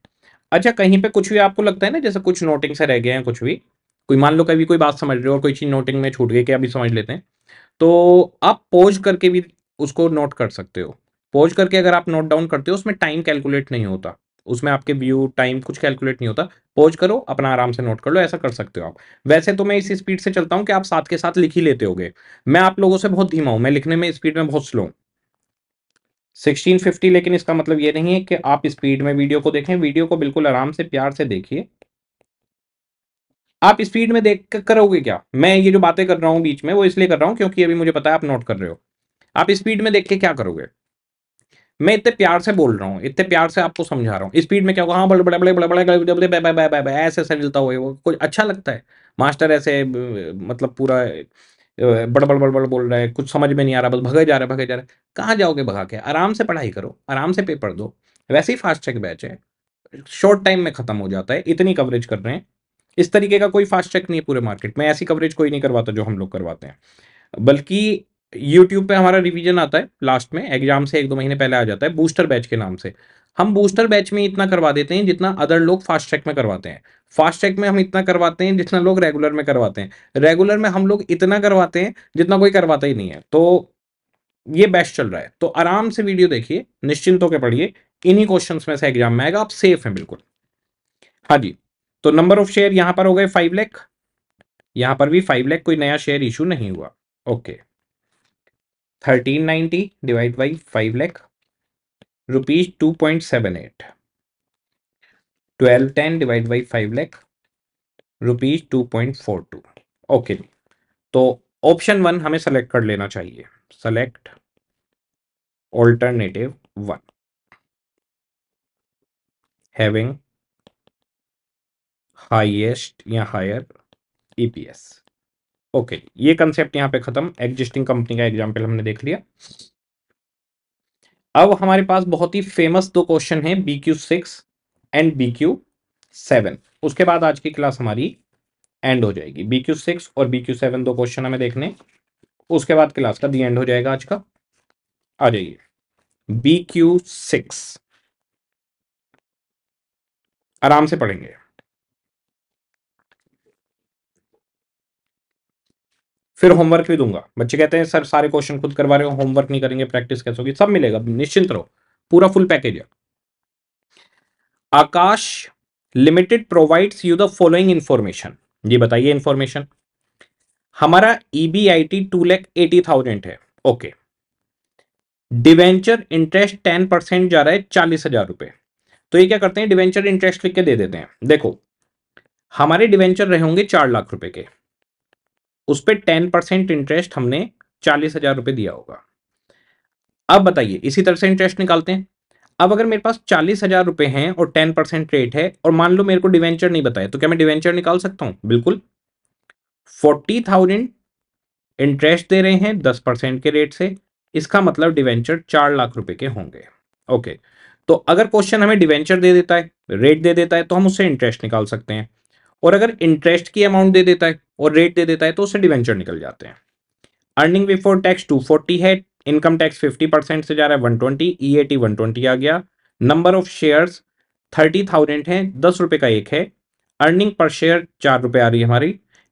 अच्छा कहीं पे कुछ भी आपको लगता है ना जैसे कुछ नोटिंग से रह गए हैं कुछ भी कोई मान लो कभी कोई बात समझ रहे हो और कोई चीज़ नोटिंग में छूट गई कि अभी समझ लेते हैं तो आप पोज करके भी उसको नोट कर सकते हो पोज करके अगर आप नोट डाउन करते हो उसमें टाइम कैलकुलेट नहीं होता उसमें आपके व्यू टाइम कुछ कैलकुलेट नहीं होता पोज करो अपना आराम से नोट कर लो ऐसा कर सकते हो आप वैसे तो मैं इस स्पीड से चलता हूँ कि आप साथ के साथ लिख ही लेते होगे मैं आप लोगों से बहुत धीमा हूँ मैं लिखने में स्पीड में बहुत स्लो हूँ 1650 लेकिन इसका मतलब ये नहीं है कि आप स्पीड में वीडियो को देखें वीडियो को बिल्कुल आराम से प्यार से देखिए आप स्पीड में देख कर करोगे क्या मैं ये जो बातें कर रहा हूँ बीच में वो इसलिए कर रहा हूँ क्योंकि अभी मुझे पता है आप नोट कर रहे हो आप स्पीड में देख के क्या करोगे मैं इतने प्यार से बोल रहा हूँ इतने प्यार से आपको समझा रहा हूँ स्पीड में क्या होगा हाँ बड़े बड़े बड़े बड़े बड़े बड़े बड़े बड़े ऐसे ऐसे मिलता हुआ कुछ अच्छा लगता है मास्टर ऐसे मतलब पूरा बड़बड़ बड़बड़ बोल रहा है कुछ समझ में नहीं आ रहा बस भगे जा रहा है जा रहा है कहाँ जाओगे भगा के आराम से पढ़ाई करो आराम से पेपर दो वैसे ही फास्ट चेक बैच है शॉर्ट टाइम में खत्म हो जाता है इतनी कवरेज कर रहे हैं इस तरीके का कोई फास्ट चेक नहीं है पूरे मार्केट में ऐसी कवरेज कोई नहीं करवाता जो हम लोग करवाते हैं बल्कि यूट्यूब पे हमारा रिवीजन आता है लास्ट में एग्जाम से एक दो महीने पहले आ जाता है बूस्टर बैच के नाम से हम बूस्टर बैच में इतना करवा देते हैं जितना अदर लोग फास्ट ट्रैक में करवाते हैं फास्ट ट्रैक में हम इतना करवाते हैं जितना लोग रेगुलर में करवाते हैं रेगुलर में हम लोग इतना करवाते हैं जितना कोई करवाता ही नहीं है तो ये बेस्ट चल रहा है तो आराम से वीडियो देखिए निश्चिंत होकर पढ़िए इन्हीं क्वेश्चन में से एग्जाम में आएगा आप सेफ है बिल्कुल हाँ जी तो नंबर ऑफ शेयर यहां पर हो गए फाइव लैख यहां पर भी फाइव लैख कोई नया शेयर इशू नहीं हुआ okay okay. Thirteen ninety divide by five lakh rupees two point seven eight twelve ten divide by five lakh rupees two point four two okay तो ऑप्शन वन हमें सेलेक्ट कर लेना चाहिए select alternative one having highest या higher EPS e okay okay, ये concept यहाँ पे खत्म एग्जिस्टिंग कंपनी का एग्जाम्पल हमने देख लिया अब हमारे पास बहुत ही फेमस दो क्वेश्चन है B Q six and B Q seven उसके बाद आज की क्लास हमारी एंड हो जाएगी बी क्यू सिक्स और बी क्यू सेवन दो क्वेश्चन हमें देखने उसके बाद क्लास का दी एंड हो जाएगा आज का आ जाइए बी क्यू सिक्स आराम से पढ़ेंगे फिर होमवर्क भी दूंगा बच्चे कहते हैं सर सारे क्वेश्चन खुद करवा रहे हो होमवर्क नहीं करेंगे प्रैक्टिस कैसे होगी सब मिलेगा निश्चिंत रहो पूरा फुल पैकेज है Akash limited provides you the following information जी बताइए इन्फॉर्मेशन हमारा EBIT two lakh eighty thousand है okay debenture interest ten percent जा रहा है चालीस हजार रुपए तो ये क्या करते हैं डिवेंचर इंटरेस्ट लिख के दे देते हैं देखो हमारे डिवेंचर रहे होंगे चार लाख रुपए के उस पर टेन परसेंट इंटरेस्ट हमने चालीस हजार रुपये दिया होगा अब बताइए इसी तरह से इंटरेस्ट निकालते हैं अब अगर मेरे पास चालीस हजार रुपये हैं और टेन परसेंट रेट है और मान लो मेरे को डिवेंचर नहीं बताया तो क्या मैं डिवेंचर निकाल सकता हूँ बिल्कुल फोर्टी थाउजेंड इंटरेस्ट दे रहे हैं दस परसेंट के रेट से इसका मतलब डिवेंचर चार लाख रुपए के होंगे ओके तो अगर क्वेश्चन हमें डिवेंचर दे देता है रेट दे देता है तो हम उससे इंटरेस्ट निकाल सकते हैं और अगर इंटरेस्ट की अमाउंट दे देता है और रेट दे देता है तो उससे डिवेंचर निकल जाते हैं अर्निंग बिफोर टैक्स 240 है इनकम टैक्स 50 परसेंट से जा रहा है 120 ईएटी 120 आ गया नंबर ऑफ शेयर्स 30,000 है दस रुपये का एक है अर्निंग पर शेयर चार रुपये आ रही है हमारी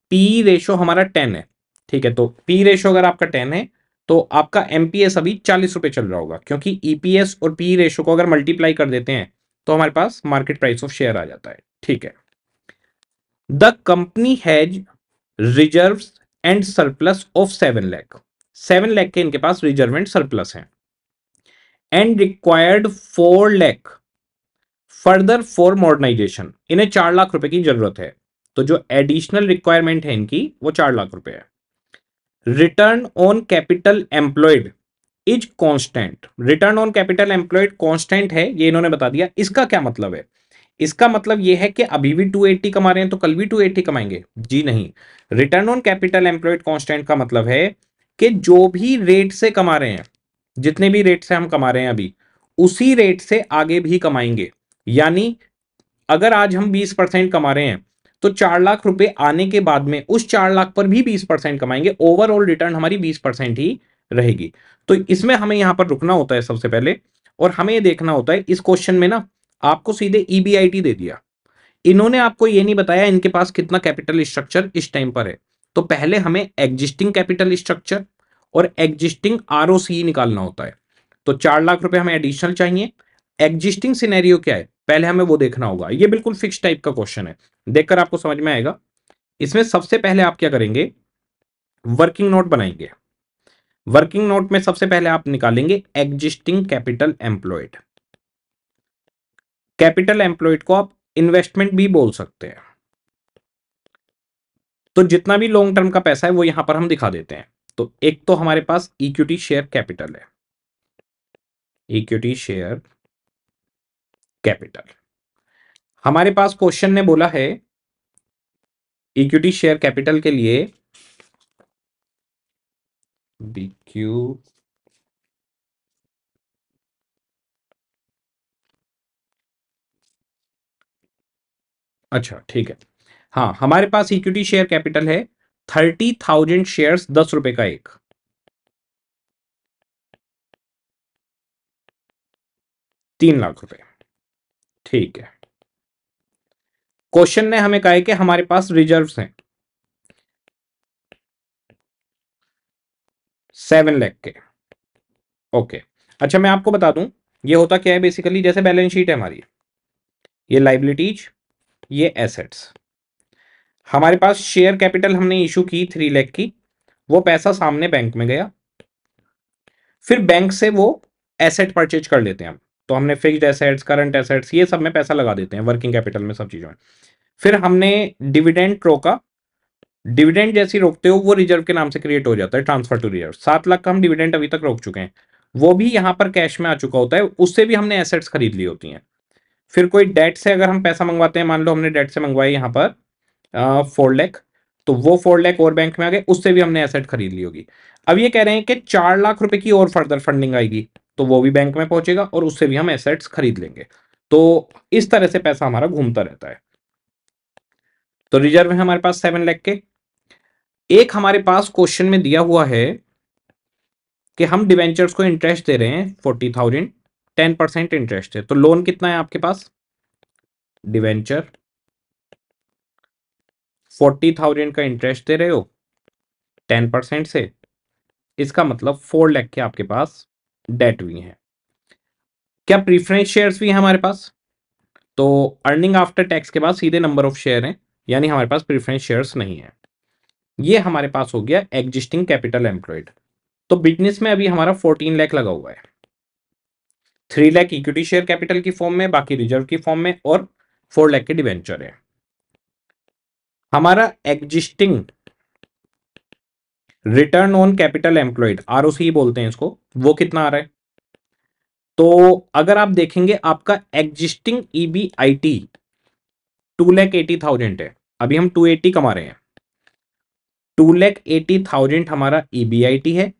पी रेशो e हमारा टेन है ठीक है तो पी रेशो e अगर आपका टेन है तो आपका एम अभी चालीस रुपए चल रहा होगा क्योंकि ई e और पी रेशो को अगर मल्टीप्लाई कर देते हैं तो हमारे पास मार्केट प्राइस ऑफ शेयर आ जाता है ठीक है the company has reserve and surplus of seven lakh seven lakh के इनके पास रिजर्व एंड सरप्लस है and required four lakh further for modernisation इन्हें चार लाख रुपए की जरूरत है तो जो एडिशनल रिक्वायरमेंट है इनकी वो चार लाख रुपए है return on capital employed is constant return on capital employed constant है ये इन्होंने बता दिया इसका क्या मतलब है इसका मतलब यह है कि अभी भी 280 कमा रहे हैं तो कल भी 280 कमाएंगे जी नहीं return on capital employed constant का मतलब है कि जो भी रेट से कमा रहे हैं जितने भी रेट से हम कमा रहे हैं अभी उसी रेट से आगे भी कमाएंगे यानी अगर आज हम 20 परसेंट कमा रहे हैं तो चार लाख रुपए आने के बाद में उस चार लाख पर भी बीस परसेंट कमाएंगे ओवरऑल रिटर्न हमारी बीस परसेंट ही रहेगी तो इसमें हमें यहां पर रुकना होता है सबसे पहले और हमें देखना होता है इस क्वेश्चन में ना आपको सीधे ईबीआईटी e दे दिया इन्होंने आपको ये नहीं बताया इनके पास कितना कैपिटल स्ट्रक्चर इस टाइम पर है तो पहले हमें एग्जिस्टिंग कैपिटल स्ट्रक्चर और एग्जिस्टिंग आर निकालना होता है तो चार लाख रुपए हमें एडिशनल चाहिए एग्जिस्टिंग सिनेरियो क्या है पहले हमें वो देखना होगा ये बिल्कुल फिक्स टाइप का क्वेश्चन है देखकर आपको समझ में आएगा इसमें सबसे पहले आप क्या करेंगे वर्किंग नोट बनाएंगे वर्किंग नोट में सबसे पहले आप निकालेंगे existing capital employed capital employed को आप इन्वेस्टमेंट भी बोल सकते हैं तो जितना भी लॉन्ग टर्म का पैसा है वो यहां पर हम दिखा देते हैं तो एक तो हमारे पास इक्विटी शेयर कैपिटल है इक्विटी शेयर कैपिटल हमारे पास क्वेश्चन ने बोला है इक्विटी शेयर कैपिटल के लिए बीक्यू अच्छा ठीक है हाँ हमारे पास इक्विटी शेयर कैपिटल है थर्टी थाउजेंड शेयर दस रुपए का एक तीन लाख रुपए ठीक है क्वेश्चन ने हमें कहा है कि हमारे पास रिजर्व्स हैं सेवन लैख के ओके अच्छा मैं आपको बता दूं ये होता क्या है बेसिकली जैसे बैलेंस शीट है हमारी ये लाइबिलिटीज ये एसेट्स हमारे पास शेयर कैपिटल हमने इशू की थ्री लैख की वो पैसा सामने बैंक में गया फिर बैंक से वो एसेट परचेज कर लेते हैं हम तो हमने फिक्स्ड एसेट्स करंट एसेट्स ये सब में पैसा लगा देते हैं वर्किंग कैपिटल में सब चीज़ों में फिर हमने डिविडेंट रोका डिविडेंड जैसी रोकते हो वो रिजर्व के नाम से क्रिएट हो जाता है ट्रांसफर टू रिजर्व सात लाख का हम डिविडेंड अभी तक रोक चुके हैं वो भी यहां पर कैश में आ चुका होता है उससे भी हमने एसेट्स खरीद ली होती हैं फिर कोई डेट से अगर हम पैसा मंगवाते हैं मान लो हमने डेट से मंगवाई यहाँ पर फोर लैख तो वो फोर लैख और बैंक में आ गए उससे भी हमने एसेट खरीद ली होगी अब ये कह रहे हैं कि चार लाख रुपए की और फर्दर फंडिंग आएगी तो वो भी बैंक में पहुंचेगा और उससे भी हम एसेट्स खरीद लेंगे तो इस तरह से पैसा हमारा घूमता रहता है तो रिजर्व है हमारे पास सेवन लैख के एक हमारे पास क्वेश्चन में दिया हुआ है कि हम डिवेंचर्स को इंटरेस्ट दे रहे हैं forty thousand ten percent interest है तो लोन कितना है आपके पास डिवेंचर फोर्टी थाउजेंड का इंटरेस्ट दे रहे हो टेन परसेंट से इसका मतलब फोर लैख के आपके पास डेट भी है क्या प्रीफरेंस शेयर्स भी है हमारे पास तो अर्निंग आफ्टर टैक्स के बाद सीधे नंबर ऑफ शेयर हैं यानी हमारे पास प्रीफरेंस शेयर्स नहीं है ये हमारे पास हो गया एग्जिस्टिंग कैपिटल एम्प्लॉयड तो बिजनेस में अभी हमारा फोर्टीन लैख लगा हुआ है three lakh equity share capital की फॉर्म में बाकी रिजर्व की फॉर्म में और फोर लैख के डिवेंचर है हमारा existing return on capital employed R बोलते हैं इसको वो कितना आ रहा है तो अगर आप देखेंगे आपका existing E B I T two lakh eighty thousand है अभी हम टू एटी कमा रहे हैं टू लैख एटी थाउजेंड हमारा ई बी आई टी है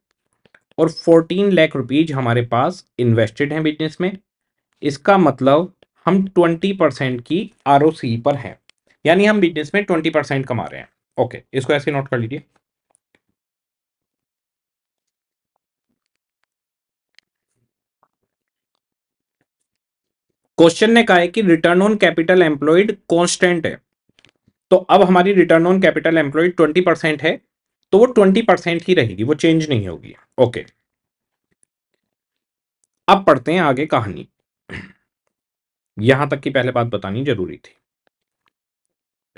और 14 लाख रुपीज हमारे पास इन्वेस्टेड हैं बिजनेस में इसका मतलब हम 20 परसेंट की आर पर हैं यानी हम बिजनेस में 20 परसेंट कमा रहे हैं ओके इसको ऐसे नोट कर लीजिए क्वेश्चन ने कहा है कि return on capital employed constant है तो अब हमारी return on capital employed 20 percent है तो वो ट्वेंटी परसेंट ही रहेगी वो चेंज नहीं होगी ओके अब पढ़ते हैं आगे कहानी यहां तक की पहले बात बतानी जरूरी थी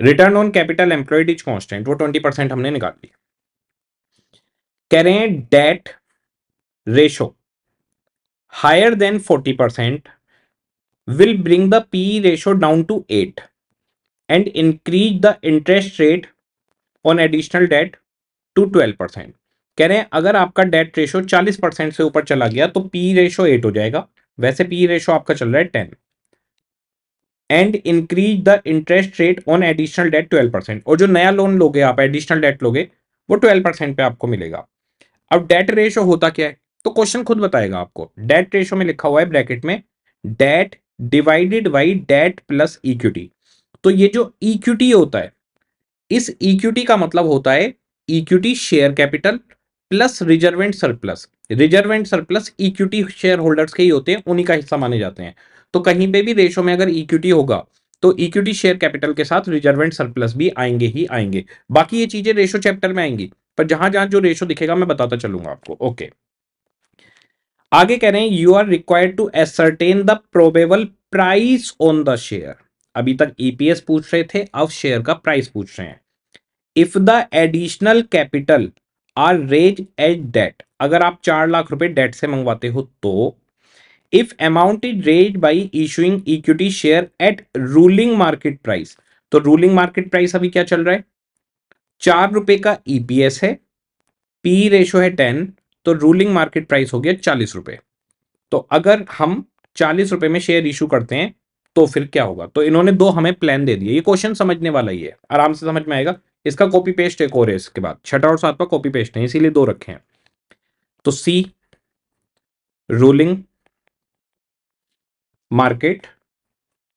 return on capital employed is constant वो ट्वेंटी परसेंट हमने निकाल लिया कह रहे हैं debt ratio higher than forty percent will bring the P ratio down to 8 and increase the interest rate on additional debt to twelve percent कह रहे हैं अगर आपका डेट रेशो चालीस परसेंट से ऊपर चला गया तो पी रेशो एट हो जाएगा वैसे पी रेशो आपका चल रहा है ten and increase the interest rate on additional debt twelve percent और जो नया लोन लोगे आप एडिशनल डेट लोगे वो ट्वेल्व परसेंट पे आपको मिलेगा अब डेट रेशो होता क्या है तो क्वेश्चन खुद बताएगा आपको डेट रेशो में लिखा हुआ है ब्रैकेट में debt divided by debt plus equity तो ये जो इक्विटी होता है इस इक्विटी का मतलब होता है equity share capital plus reserve and surplus reserve and surplus equity share holders के ही होते हैं उन्हीं का हिस्सा माने जाते हैं तो कहीं पे भी रेशो में अगर इक्विटी होगा तो इक्विटी शेयर कैपिटल के साथ रिजर्वेंट सरप्लस भी आएंगे ही आएंगे बाकी ये चीजें रेशो चैप्टर में आएंगी पर जहां जहां जो रेशो दिखेगा मैं बताता चलूंगा आपको ओके आगे कह रहे हैं you are required to ascertain the probable price on the share अभी तक ईपीएस e पूछ रहे थे अब शेयर का प्राइस पूछ रहे हैं if the additional capital are raise as debt अगर आप चार लाख रुपए डेट से मंगवाते हो तो if amount is raise by issuing equity share at ruling market price तो रूलिंग मार्केट प्राइस अभी क्या चल रहा है चार रुपए का ईपीएस e है पी रेशो है टेन तो रूलिंग मार्केट प्राइस हो गया चालीस रुपए तो अगर हम चालीस रुपए में शेयर इशू करते हैं तो फिर क्या होगा तो इन्होंने दो हमें प्लान दे दिए ये क्वेश्चन समझने वाला ही है आराम से समझ में आएगा इसका कॉपी पेस्ट एक और है इसके बाद छठा और सातवा कॉपी पेस्ट है इसीलिए दो रखे हैं तो see ruling market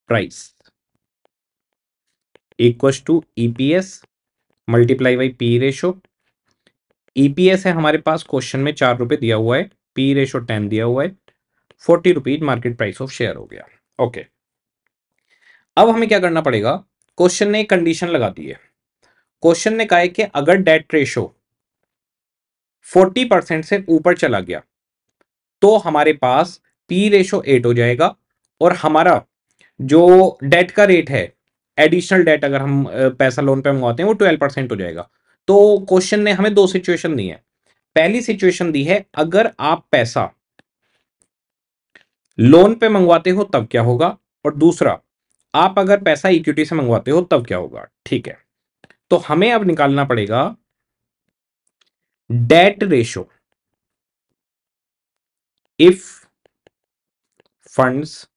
price equals to EPS multiply by P ratio EPS है हमारे पास क्वेश्चन में चार रुपए दिया हुआ है पी रेशो टेन दिया हुआ है forty rupees market price of share हो गया ओके okay. अब हमें क्या करना पड़ेगा क्वेश्चन ने एक कंडीशन लगा दी है क्वेश्चन ने कहा है कि अगर डेट रेशो 40 परसेंट से ऊपर चला गया तो हमारे पास पी रेशो एट हो जाएगा और हमारा जो डेट का रेट है एडिशनल डेट अगर हम पैसा लोन पे मंगवाते हैं वो ट्वेल्व परसेंट हो जाएगा तो क्वेश्चन ने हमें दो सिचुएशन दी है पहली सिचुएशन दी है अगर आप पैसा लोन पे मंगवाते हो तब क्या होगा और दूसरा आप अगर पैसा इक्विटी से मंगवाते हो तब क्या होगा ठीक है तो हमें अब निकालना पड़ेगा debt ratio if funds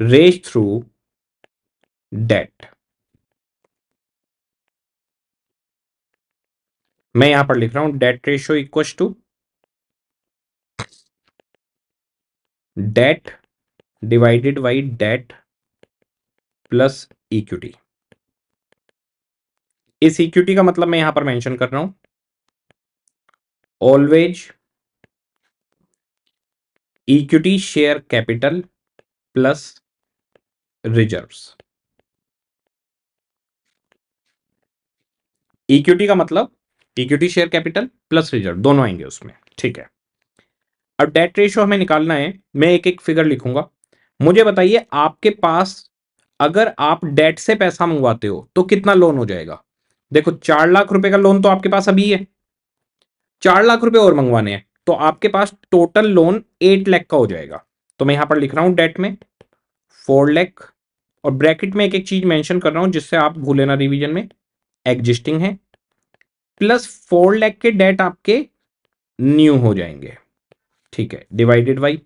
raise through debt मैं यहां पर लिख रहा हूं debt ratio equal to debt divided by debt plus equity इस इक्विटी e का मतलब मैं यहां पर मेंशन कर रहा हूं always equity share capital plus reserves equity का मतलब equity share capital plus reserve दोनों आएंगे उसमें ठीक है अब डेट रेशियो हमें निकालना है मैं एक एक फिगर लिखूंगा मुझे बताइए आपके पास अगर आप डेट से पैसा मंगवाते हो तो कितना लोन हो जाएगा देखो चार लाख रुपए का लोन तो आपके पास अभी है चार लाख रुपए और मंगवाने हैं तो आपके पास टोटल लोन एट लैख का हो जाएगा तो मैं यहां पर लिख रहा हूं डेट में फोर लैख और ब्रैकेट में एक एक चीज मेंशन कर रहा हूं जिससे आप भूले ना रिविजन में एग्जिस्टिंग है प्लस फोर लैख के डेट आपके न्यू हो जाएंगे ठीक है डिवाइडेड बाई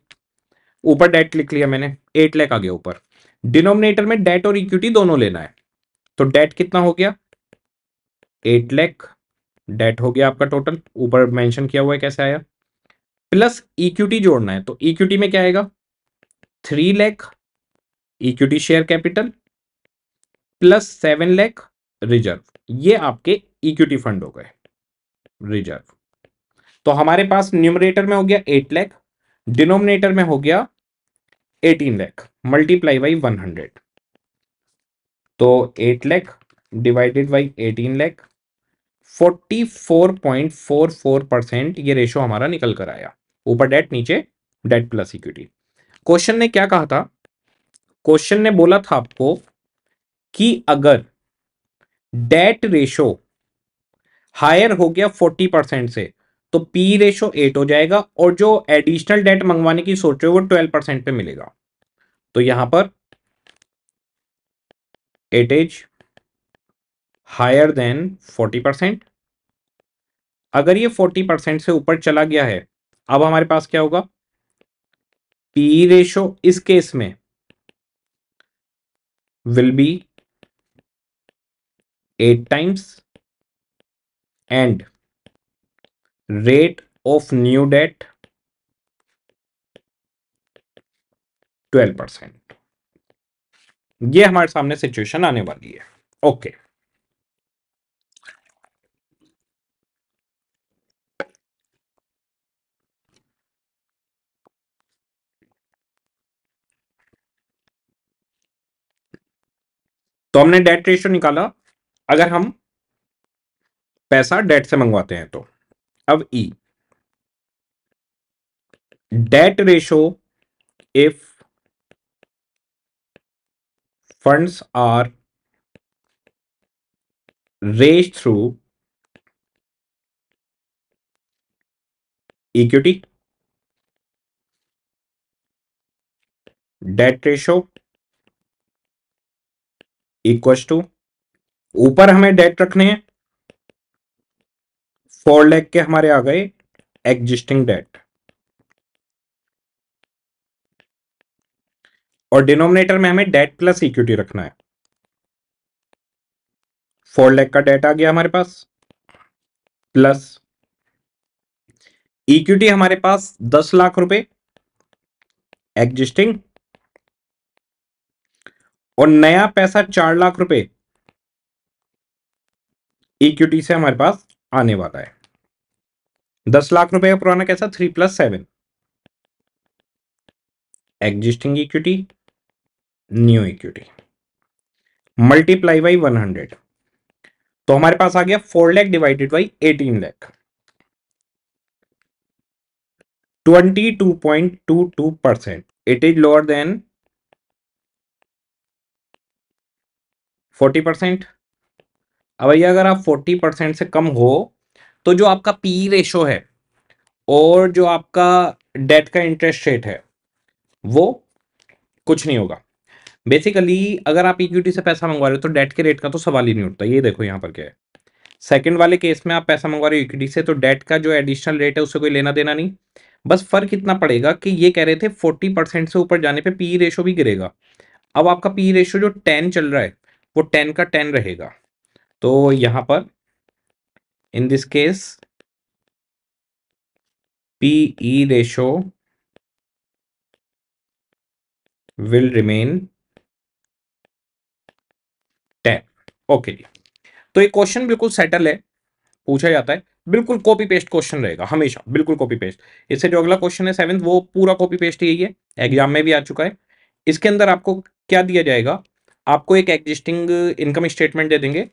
ऊपर डेट लिख लिया मैंने एट लैख आ गया ऊपर डिनोमिनेटर में डेट और इक्विटी दोनों लेना है तो डेट कितना हो गया एट लैख डेट हो गया आपका टोटल ऊपर मेंशन किया हुआ है कैसे आया प्लस इक्विटी जोड़ना है तो इक्विटी में क्या आएगा three lakh equity share capital plus seven lakh reserve ये आपके इक्विटी फंड हो गए रिजर्व तो हमारे पास न्यूमरेटर में हो गया एट लैख डिनोमिनेटर में हो गया eighteen lakh multiply by one hundred तो eight lakh divided by eighteen lakh 44.44 percent ये रेशो हमारा निकल कर आया ऊपर डेट नीचे डेट प्लस इक्विटी क्वेश्चन ने क्या कहा था क्वेश्चन ने बोला था आपको कि अगर डेट रेशो हायर हो गया 40 परसेंट से तो पी रेशो 8 हो जाएगा और जो एडिशनल डेट मंगवाने की सोच रहे हो वो 12 परसेंट पे मिलेगा तो यहां पर एटेज हायर देन 40 परसेंट अगर ये 40 परसेंट से ऊपर चला गया है अब हमारे पास क्या होगा पी रेशो e इस केस में will be eight times and rate of new debt twelve percent ये हमारे सामने सिचुएशन आने वाली है ओके okay. तो हमने डेट रेशियो निकाला अगर हम पैसा डेट से मंगवाते हैं तो अब E debt ratio if funds are raise through equity debt ratio equals to ऊपर हमें डेट रखने हैं फोर लैख के हमारे आ गए एग्जिस्टिंग डेट और डिनोमिनेटर में हमें डेट प्लस इक्विटी रखना है फोर लैख का डेट आ गया हमारे पास प्लस इक्विटी हमारे पास दस लाख रुपए एग्जिस्टिंग और नया पैसा चार लाख रुपए इक्विटी से हमारे पास आने वाला है दस लाख रुपए का पुराना कैसा three plus seven existing equity new equity multiply by one hundred तो हमारे पास आ गया four lakh divided by eighteen lakh twenty two point two two percent it is lower than forty percent अब भैया अगर आप फोर्टी परसेंट से कम हो तो जो आपका पी रेशो e है और जो आपका डेट का इंटरेस्ट रेट है वो कुछ नहीं होगा बेसिकली अगर आप इक्विटी से पैसा मंगवा रहे हो तो डेट के रेट का तो सवाल ही नहीं उठता ये देखो यहाँ पर क्या है सेकेंड वाले केस में आप पैसा मंगवा रहे हो इक्विटी से तो डेट का जो एडिशनल रेट है उससे कोई लेना देना नहीं बस फर्क इतना पड़ेगा कि ये कह रहे थे फोर्टी परसेंट से ऊपर जाने पे पी रेशो e भी गिरेगा अब आपका पी रेशो e जो टेन चल रहा है वो टेन का टेन रहेगा तो यहां पर in this case E ratio will remain ten okay तो ये क्वेश्चन बिल्कुल सेटल है पूछा जाता है बिल्कुल कॉपी पेस्ट क्वेश्चन रहेगा हमेशा बिल्कुल कॉपी पेस्ट इससे जो अगला क्वेश्चन है सेवेंथ वो पूरा कॉपी पेस्ट यही है एग्जाम में भी आ चुका है इसके अंदर आपको क्या दिया जाएगा आपको एक एग्जिस्टिंग इनकम स्टेटमेंट दे देंगे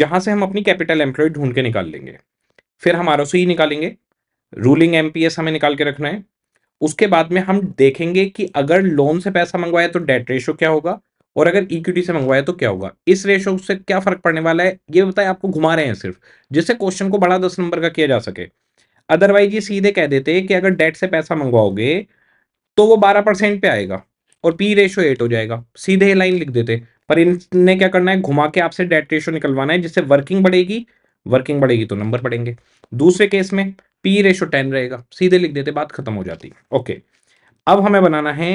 जहां से हम अपनी कैपिटल एम्प्लॉय ढूंढ के निकाल लेंगे फिर हम आर निकालेंगे रूलिंग एम हमें निकाल के रखना है उसके बाद में हम देखेंगे कि अगर लोन से पैसा मंगवाया तो डेट रेशो क्या होगा और अगर इक्विटी से मंगवाया तो क्या होगा इस रेशो से क्या फर्क पड़ने वाला है ये बताए आपको घुमा रहे हैं सिर्फ जिससे क्वेश्चन को बड़ा दस नंबर का किया जा सके अदरवाइज ये सीधे कह देते कि अगर डेट से पैसा मंगवाओगे तो वो बारह परसेंट पे आएगा और पी रेशो एट हो जाएगा सीधे लाइन लिख देते पर इनने क्या करना है घुमा के आपसे डेट रेशो निकलवाना है जिससे वर्किंग बढ़ेगी वर्किंग बढ़ेगी तो नंबर बढ़ेंगे दूसरे केस में पी रेशो टेन रहेगा सीधे लिख देते बात खत्म हो जाती ओके अब हमें बनाना है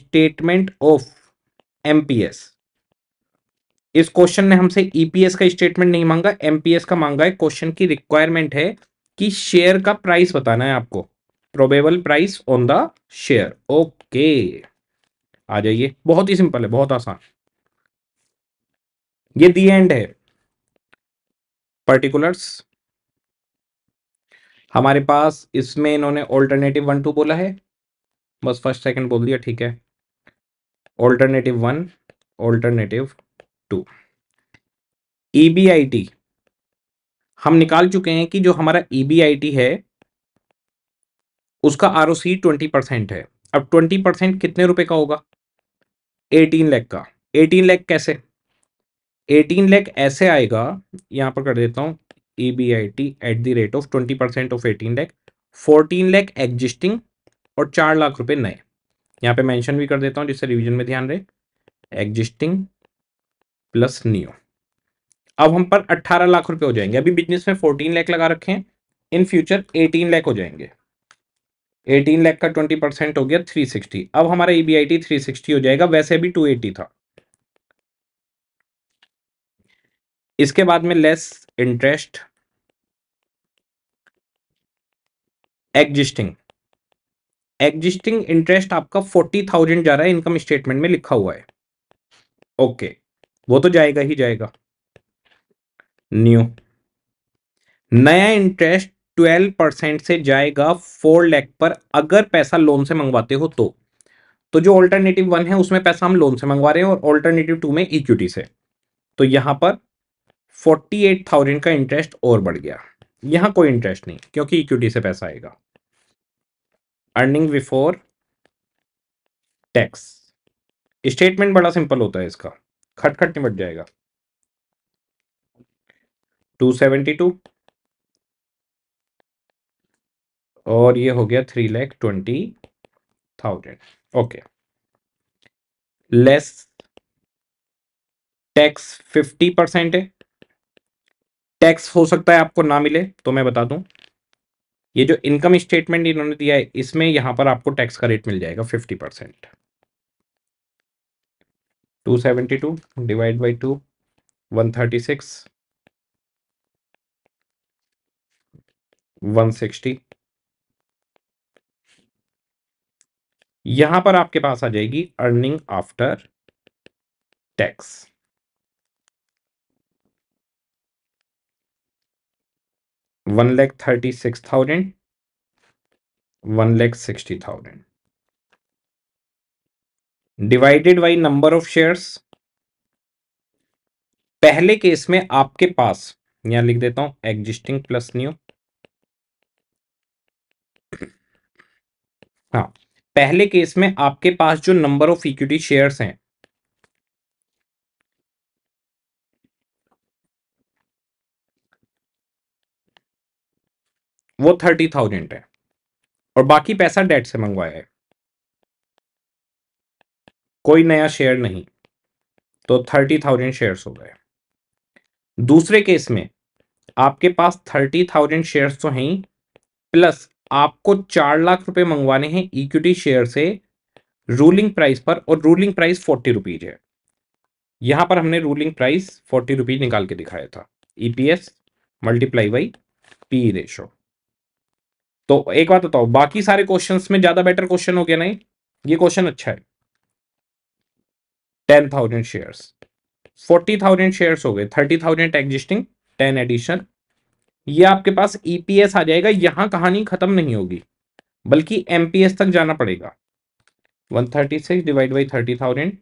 स्टेटमेंट ऑफ एमपीएस इस क्वेश्चन ने हमसे ईपीएस e का स्टेटमेंट नहीं मांगा एमपीएस का मांगा है क्वेश्चन की रिक्वायरमेंट है कि शेयर का प्राइस बताना है आपको probable price on the share okay आ जाइए बहुत ही सिंपल है बहुत आसान ये दी एंड है पर्टिकुलर्स हमारे पास इसमें इन्होंने ऑल्टरनेटिव वन टू बोला है बस फर्स्ट सेकंड बोल दिया ठीक है alternative one alternative two E हम निकाल चुके हैं कि जो हमारा ई e है उसका R O C twenty percent है अब ट्वेंटी परसेंट कितने रुपए का होगा एटीन लैख का एटीन लैख कैसे एटीन लैख ऐसे आएगा यहां पर कर देता हूं E B I T at the rate of twenty percent of eighteen lakh fourteen lakh existing और चार लाख रुपए नए यहां पे मेंशन भी कर देता हूं जिससे रिवीजन में ध्यान रहे एग्जिस्टिंग प्लस न्यू अब हम पर अट्ठारह लाख रुपए हो जाएंगे अभी बिजनेस में फोर्टीन लाख लगा रखे हैं इन फ्यूचर एटीन लाख हो जाएंगे एटीन लाख का ट्वेंटी परसेंट हो गया थ्री सिक्सटी अब हमारा E B I T three sixty हो जाएगा वैसे भी टू एटी था इसके बाद में less interest existing existing interest आपका फोर्टी थाउजेंड जा रहा है इनकम स्टेटमेंट में लिखा हुआ है ओके okay. वो तो जाएगा ही जाएगा न्यू नया इंटरेस्ट ट्वेल्व परसेंट से जाएगा फोर लैख पर अगर पैसा लोन से मंगवाते हो तो तो जो ऑल्टरनेटिव वन है उसमें पैसा हम लोन से मंगवा रहे हैं और ऑल्टरनेटिव टू में इक्विटी से तो यहां पर फोर्टी एट थाउजेंड का इंटरेस्ट और बढ़ गया यहां कोई इंटरेस्ट नहीं क्योंकि इक्विटी से पैसा आएगा अर्निंग बिफोर टैक्स स्टेटमेंट बड़ा सिंपल होता है इसका खटखट निपट जाएगा टू सेवेंटी टू और ये हो गया three lakh twenty thousand okay less tax fifty percent है टैक्स हो सकता है आपको ना मिले तो मैं बता दूं ये जो इनकम स्टेटमेंट इन्होंने दिया है इसमें यहां पर आपको टैक्स का रेट मिल जाएगा fifty percent two seventy two divide by two one thirty six one sixty यहां पर आपके पास आ जाएगी earning after tax one lakh thirty six thousand one lakh sixty thousand divided by number of shares पहले केस में आपके पास यहां लिख देता हूं एग्जिस्टिंग प्लस न्यू हाँ पहले केस में आपके पास जो नंबर ऑफ इक्विटी शेयर्स हैं वो थर्टी थाउजेंड है और बाकी पैसा डेट से मंगवाया है कोई नया शेयर नहीं तो थर्टी थाउजेंड शेयर्स हो गए दूसरे केस में आपके पास थर्टी थाउजेंड शेयर्स तो हैं प्लस आपको चार लाख रुपए मंगवाने हैं इक्विटी शेयर से रूलिंग प्राइस पर और रूलिंग प्राइस फोर्टी रुपीज है यहां पर हमने रूलिंग प्राइस फोर्टी रुपीज निकाल के दिखाया था EPS multiply by P ratio तो एक बात बताओ बाकी सारे क्वेश्चन में ज्यादा बेटर क्वेश्चन हो गया नहीं ये क्वेश्चन अच्छा है ten thousand shares forty thousand share हो गए thirty thousand existing ten addition ये आपके पास ईपीएस e आ जाएगा यहां कहानी खत्म नहीं होगी बल्कि एमपीएस तक जाना पड़ेगा 136 thirty six divide by thirty thousand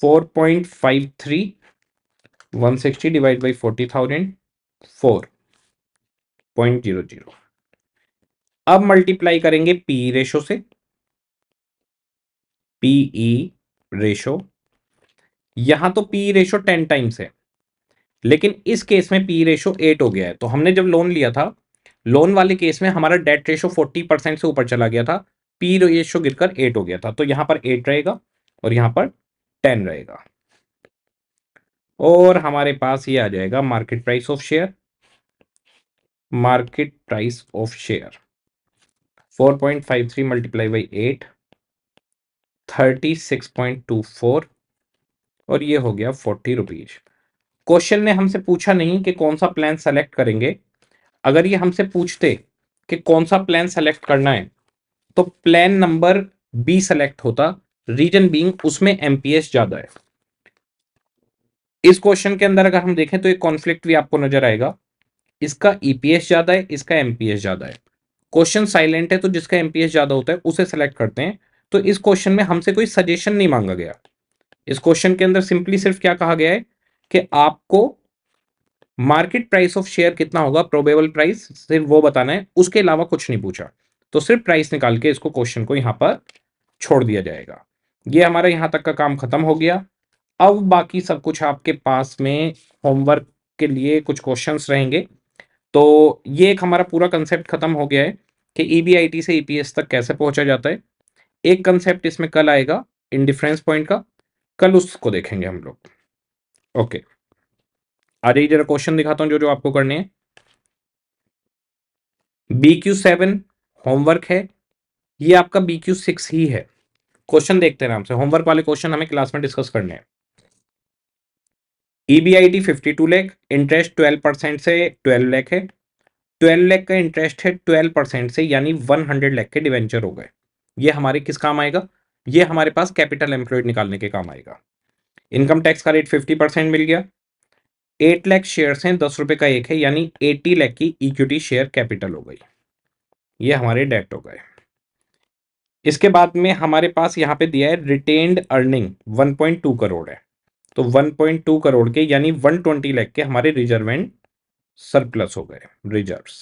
four point five three one sixty divide by forty thousand four point zero zero अब मल्टीप्लाई करेंगे पीई रेशो e से पीई रेशो यहां तो PE ratio e ten times है लेकिन इस case में P ratio eight हो गया है तो हमने जब लोन लिया था लोन वाले केस में हमारा डेट रेशो फोर्टी परसेंट से ऊपर चला गया था पी रेशो गिरकर एट हो गया था तो यहां पर एट रहेगा और यहां पर टेन रहेगा और हमारे पास ये आ जाएगा market price of share market price of share four point five three multiply by eight thirty six point two four और ये हो गया फोर्टी रुपीज़ क्वेश्चन ने हमसे पूछा नहीं कि कौन सा प्लान सेलेक्ट करेंगे अगर ये हमसे पूछते कि कौन सा प्लान सेलेक्ट करना है तो प्लान नंबर बी सेलेक्ट होता रीजन बींग उसमें एमपीएस ज्यादा है इस क्वेश्चन के अंदर अगर हम देखें तो एक कॉन्फ्लिक्ट भी आपको नजर आएगा इसका ईपीएस e ज्यादा है इसका एमपीएस ज्यादा है क्वेश्चन साइलेंट है तो जिसका एमपीएस ज्यादा होता है उसे सेलेक्ट करते हैं तो इस क्वेश्चन में हमसे कोई सजेशन नहीं मांगा गया इस क्वेश्चन के अंदर सिंपली सिर्फ क्या कहा गया है कि आपको मार्केट प्राइस ऑफ शेयर कितना होगा प्रोबेबल प्राइस सिर्फ वो बताना है उसके अलावा कुछ नहीं पूछा तो सिर्फ प्राइस निकाल के इसको क्वेश्चन को यहाँ पर छोड़ दिया जाएगा ये हमारा यहाँ तक का काम खत्म हो गया अब बाकी सब कुछ आपके पास में होमवर्क के लिए कुछ क्वेश्चंस रहेंगे तो ये एक हमारा पूरा कंसेप्ट खत्म हो गया है कि ई e से ई e तक कैसे पहुंचा जाता है एक कंसेप्ट इसमें कल आएगा इंडिफरेंस पॉइंट का कल उसको देखेंगे हम लोग ओके आ जाइए जरा क्वेश्चन दिखाता हूं जो जो आपको करने हैं बी क्यू सेवन होमवर्क है ये आपका बी क्यू सिक्स ही है क्वेश्चन देखते हैं नाम से होमवर्क वाले क्वेश्चन हमें क्लास में डिस्कस करने हैं EBIT fifty two lakh interest twelve percent से ट्वेल्व लैख है ट्वेल्व लैख का इंटरेस्ट है ट्वेल्व परसेंट से यानी वन हंड्रेड लैख के डिवेंचर हो गए ये हमारे किस काम आएगा ये हमारे पास कैपिटल एम्प्लॉयड निकालने के काम आएगा इनकम टैक्स का रेट फिफ्टी परसेंट मिल गया एट लैख शेयर्स हैं दस रुपये का एक है यानी एटी लैख की इक्विटी शेयर कैपिटल हो गई ये हमारे डेट हो गए इसके बाद में हमारे पास यहाँ पे दिया है रिटेन्ड अर्निंग 1.2 करोड़ है तो 1.2 करोड़ के यानी ट्वेंटी लैख के हमारे रिजर्व एंड सरप्लस हो गए रिजर्व्स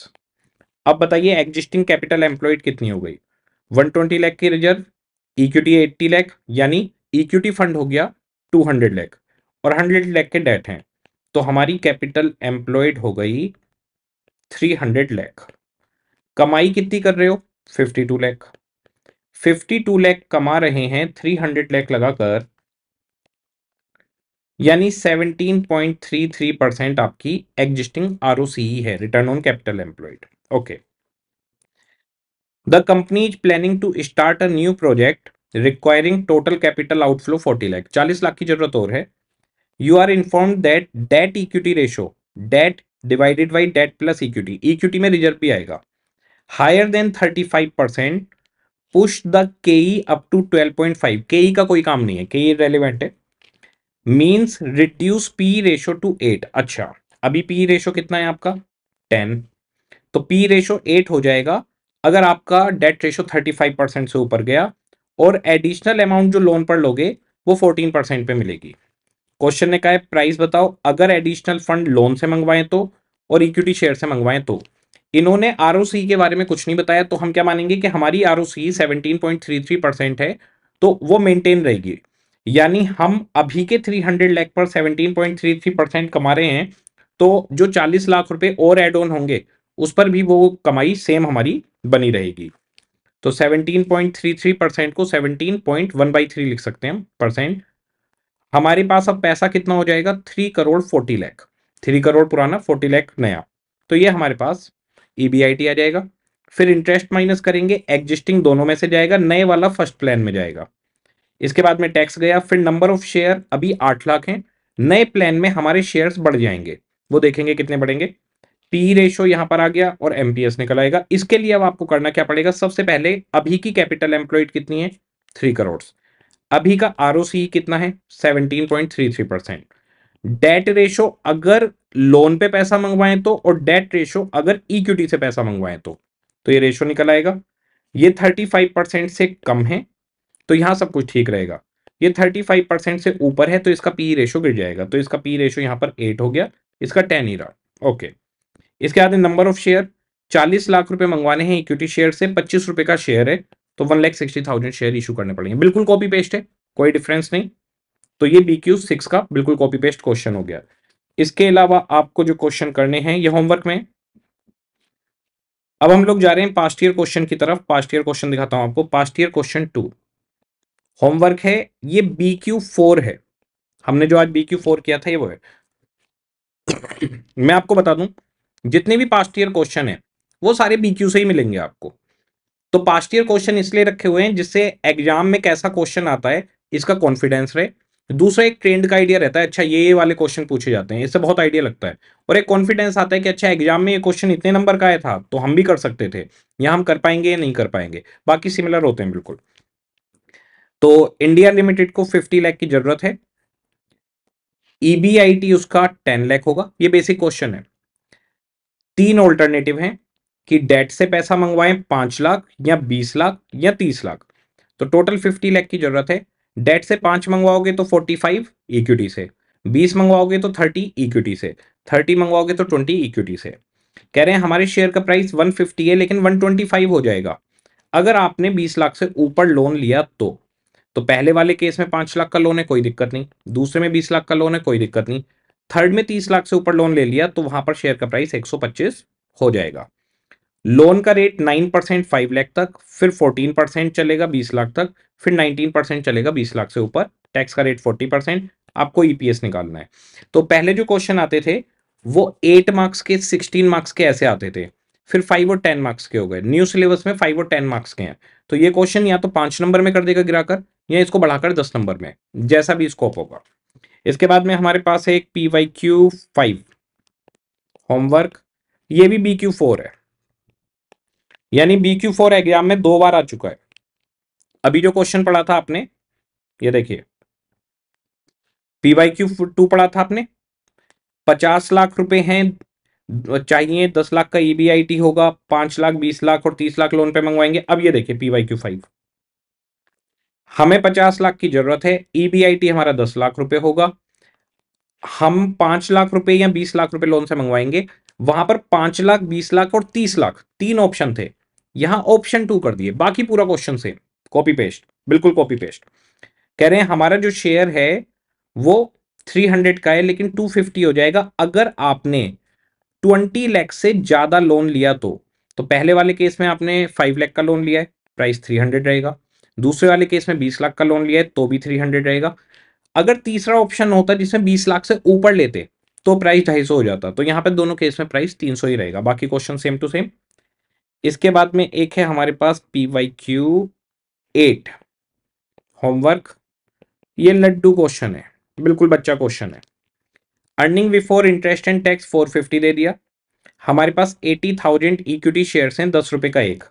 अब बताइए एग्जिस्टिंग कैपिटल एम्प्लॉयड कितनी हो गई 120 लाख की रिजर्व इक्विटी 80 लाख यानी इक्विटी फंड हो गया टू हंड्रेड लैख और हंड्रेड लैख के डेट हैं तो हमारी कैपिटल एम्प्लॉयड हो गई थ्री हंड्रेड लैख कमाई कितनी कर रहे हो fifty two lakh fifty two lakh कमा रहे हैं थ्री हंड्रेड लैख लगाकर यानी seventeen point three three percent आपकी एग्जिस्टिंग आर ओ सी है return on capital employed okay the company is planning to start a new project requiring total capital outflow forty lakh चालीस लाख की जरूरत और है you are inform that debt equity ratio debt divided by debt plus equity equity में reserve भी आएगा higher than thirty five percent push the K E up to twelve point five K E का कोई काम नहीं है K E relevant है means reduce P ratio to eight अच्छा अभी पी रेशो e कितना है आपका टेन तो पी रेशो एट हो जाएगा अगर आपका debt ratio thirty five percent से ऊपर गया और एडिशनल अमाउंट जो लोन पर लोगे वो फोर्टीन परसेंट पे मिलेगी क्वेश्चन ने कहा है प्राइस बताओ अगर एडिशनल फंड लोन से मंगवाएं तो और इक्विटी शेयर से मंगवाएं तो इन्होंने आर के बारे में कुछ नहीं बताया तो हम क्या मानेंगे कि हमारी आर ओ परसेंट है तो वो मेनटेन रहेगी यानी हम अभी के 300 लाख पर 17.33 परसेंट कमा रहे हैं तो जो 40 लाख रुपए और एड ऑन होंगे उस पर भी वो कमाई सेम हमारी बनी रहेगी तो 17.33 परसेंट को 17.1 पॉइंट वन बाई थ्री लिख सकते हैं परसेंट हमारे पास अब पैसा कितना हो जाएगा three crore forty lakh three crore पुराना फोर्टी लैख नया तो ये हमारे पास ई e आ जाएगा फिर इंटरेस्ट माइनस करेंगे एग्जिस्टिंग दोनों में से जाएगा नए वाला फर्स्ट प्लान में जाएगा इसके बाद में टैक्स गया फिर नंबर ऑफ शेयर अभी आठ लाख हैं नए प्लान में हमारे शेयर्स बढ़ जाएंगे वो देखेंगे कितने बढ़ेंगे पी रेशो यहां पर आ गया और एमपीएस निकल आएगा इसके लिए अब आपको करना क्या पड़ेगा सबसे पहले अभी की कैपिटल एम्प्लॉयड कितनी है थ्री करोड़ अभी का आर कितना है seventeen point three three percent debt ratio अगर लोन पे पैसा मंगवाएं तो और डेट रेशो अगर इक्विटी से पैसा मंगवाएं तो तो ये रेशो निकल आएगा ये थर्टी फाइव परसेंट से कम है तो यहाँ सब कुछ ठीक रहेगा ये थर्टी फाइव परसेंट से ऊपर है तो इसका पी रेशो गिर जाएगा तो इसका पी रेशो यहां पर एट हो गया इसका टेन ही रहा ओके इसके बाद नंबर ऑफ शेयर चालीस लाख रुपए मंगवाने हैं इक्विटी शेयर से पच्चीस रुपए का शेयर है तो one lakh sixty thousand share issue करने पड़ेंगे बिल्कुल कॉपी पेस्ट है कोई डिफरेंस नहीं तो ये बी क्यू सिक्स का बिल्कुल कॉपी पेस्ट क्वेश्चन हो गया इसके अलावा आपको जो क्वेश्चन करने हैं ये होमवर्क में अब हम लोग जा रहे हैं पास्ट ईयर क्वेश्चन की तरफ पास्ट ईयर क्वेश्चन दिखाता हूं आपको past year question two homework है ये बी क्यू फोर है हमने जो आज बी क्यू फोर किया था ये वो है मैं आपको बता दूं जितने भी पास्ट ईयर क्वेश्चन है वो सारे बीक्यू से ही मिलेंगे आपको तो पास्ट ईयर क्वेश्चन इसलिए रखे हुए हैं जिससे एग्जाम में कैसा क्वेश्चन आता है इसका कॉन्फिडेंस रहे दूसरा एक ट्रेंड का आइडिया रहता है अच्छा ये ये वाले क्वेश्चन पूछे जाते हैं इससे बहुत आइडिया लगता है और एक कॉन्फिडेंस आता है कि अच्छा एग्जाम में ये क्वेश्चन इतने नंबर का आया था तो हम भी कर सकते थे या हम कर पाएंगे या नहीं कर पाएंगे बाकी सिमिलर होते हैं बिल्कुल तो इंडिया लिमिटेड को फिफ्टी लैख की जरूरत है ईबीआईटी e उसका टेन लैख होगा ये बेसिक क्वेश्चन है तीन ऑल्टरनेटिव हैं कि डेट से पैसा मंगवाएं पांच लाख या बीस लाख या तीस लाख तो टोटल फिफ्टी लाख की जरूरत है डेट से पांच मंगवाओगे तो फोर्टी फाइव इक्विटी से बीस मंगवाओगे तो थर्टी इक्विटी से थर्टी मंगवाओगे तो ट्वेंटी इक्विटी से कह रहे हैं हमारे शेयर का प्राइस वन फिफ्टी है लेकिन वन ट्वेंटी फाइव हो जाएगा अगर आपने बीस लाख से ऊपर लोन लिया तो तो पहले वाले केस में पांच लाख का लोन है कोई दिक्कत नहीं दूसरे में बीस लाख का लोन है कोई दिक्कत नहीं थर्ड में तीस लाख से ऊपर लोन ले लिया तो वहां पर शेयर का प्राइस एक हो जाएगा लोन का rate nine percent five lakh तक फिर फोर्टीन परसेंट चलेगा बीस लाख तक फिर नाइनटीन परसेंट चलेगा बीस लाख से ऊपर टैक्स का रेट फोर्टी परसेंट आपको ईपीएस e निकालना है तो पहले जो क्वेश्चन आते थे वो एट मार्क्स के सिक्सटीन मार्क्स के ऐसे आते थे फिर फाइव और टेन मार्क्स के हो गए न्यू सिलेबस में फाइव और टेन मार्क्स के हैं तो ये क्वेश्चन या तो पांच नंबर में कर देगा गिराकर या इसको बढ़ाकर दस नंबर में जैसा भी स्कोप होगा इसके बाद में हमारे पास है एक P Y Q five homework ये भी बी क्यू फोर है यानी बी क्यू फोर एग्जाम में दो बार आ चुका है अभी जो क्वेश्चन पढ़ा था आपने ये देखिए पी वाई क्यू टू पढ़ा था आपने पचास लाख रुपए हैं चाहिए दस लाख का ईबीआईटी e होगा पांच लाख बीस लाख और तीस लाख लोन पे मंगवाएंगे अब ये देखिए पी वाई क्यू फाइव हमें पचास लाख की जरूरत है ईबीआईटी e हमारा दस लाख रुपए होगा हम पांच लाख रुपए या बीस लाख रुपए लोन से मंगवाएंगे वहां पर पांच लाख बीस लाख और तीस लाख तीन ऑप्शन थे यहां ऑप्शन टू कर दिए बाकी पूरा क्वेश्चन सेम कॉपी पेस्ट बिल्कुल कॉपी पेस्ट कह रहे हैं हमारा जो शेयर है वो थ्री हंड्रेड का है लेकिन टू फिफ्टी हो जाएगा अगर आपने ट्वेंटी लैख से ज्यादा लोन लिया तो तो पहले वाले केस में आपने फाइव लैख का लोन लिया है प्राइस थ्री हंड्रेड रहेगा दूसरे वाले केस में बीस लाख का लोन लिया है तो भी थ्री हंड्रेड रहेगा अगर तीसरा ऑप्शन होता जिसमें बीस लाख से ऊपर लेते तो प्राइस ढाई हो जाता तो यहाँ पे दोनों केस में प्राइस तीन ही रहेगा बाकी क्वेश्चन सेम टू सेम इसके बाद में एक है हमारे पास P Y Q eight homework ये लड्डू क्वेश्चन है बिल्कुल बच्चा क्वेश्चन है earning before interest and tax four fifty दे दिया हमारे पास एटी थाउजेंड इक्विटी शेयर हैं दस रुपए का एक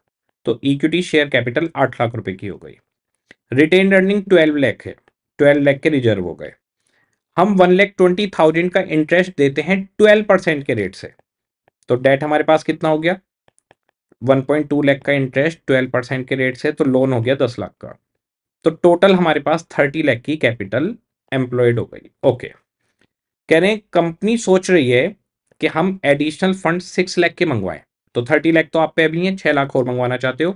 तो इक्विटी शेयर कैपिटल आठ लाख रुपए की हो गई रिटेन अर्निंग ट्वेल्व लैख है ट्वेल्व लैख के रिजर्व हो गए हम वन लैख ट्वेंटी थाउजेंड का इंटरेस्ट देते हैं ट्वेल्व परसेंट के रेट से तो डेट हमारे पास कितना हो गया वन पॉइंट टू लैख का इंटरेस्ट ट्वेल्व परसेंट के रेट से तो लोन हो गया दस लाख का तो टोटल हमारे पास थर्टी लैख की कैपिटल एम्प्लॉयड हो गई ओके कह रहे हैं कंपनी सोच रही है कि हम एडिशनल फंड सिक्स लैख के मंगवाएं तो थर्टी लैख तो आप पे अभी छह लाख और मंगवाना चाहते हो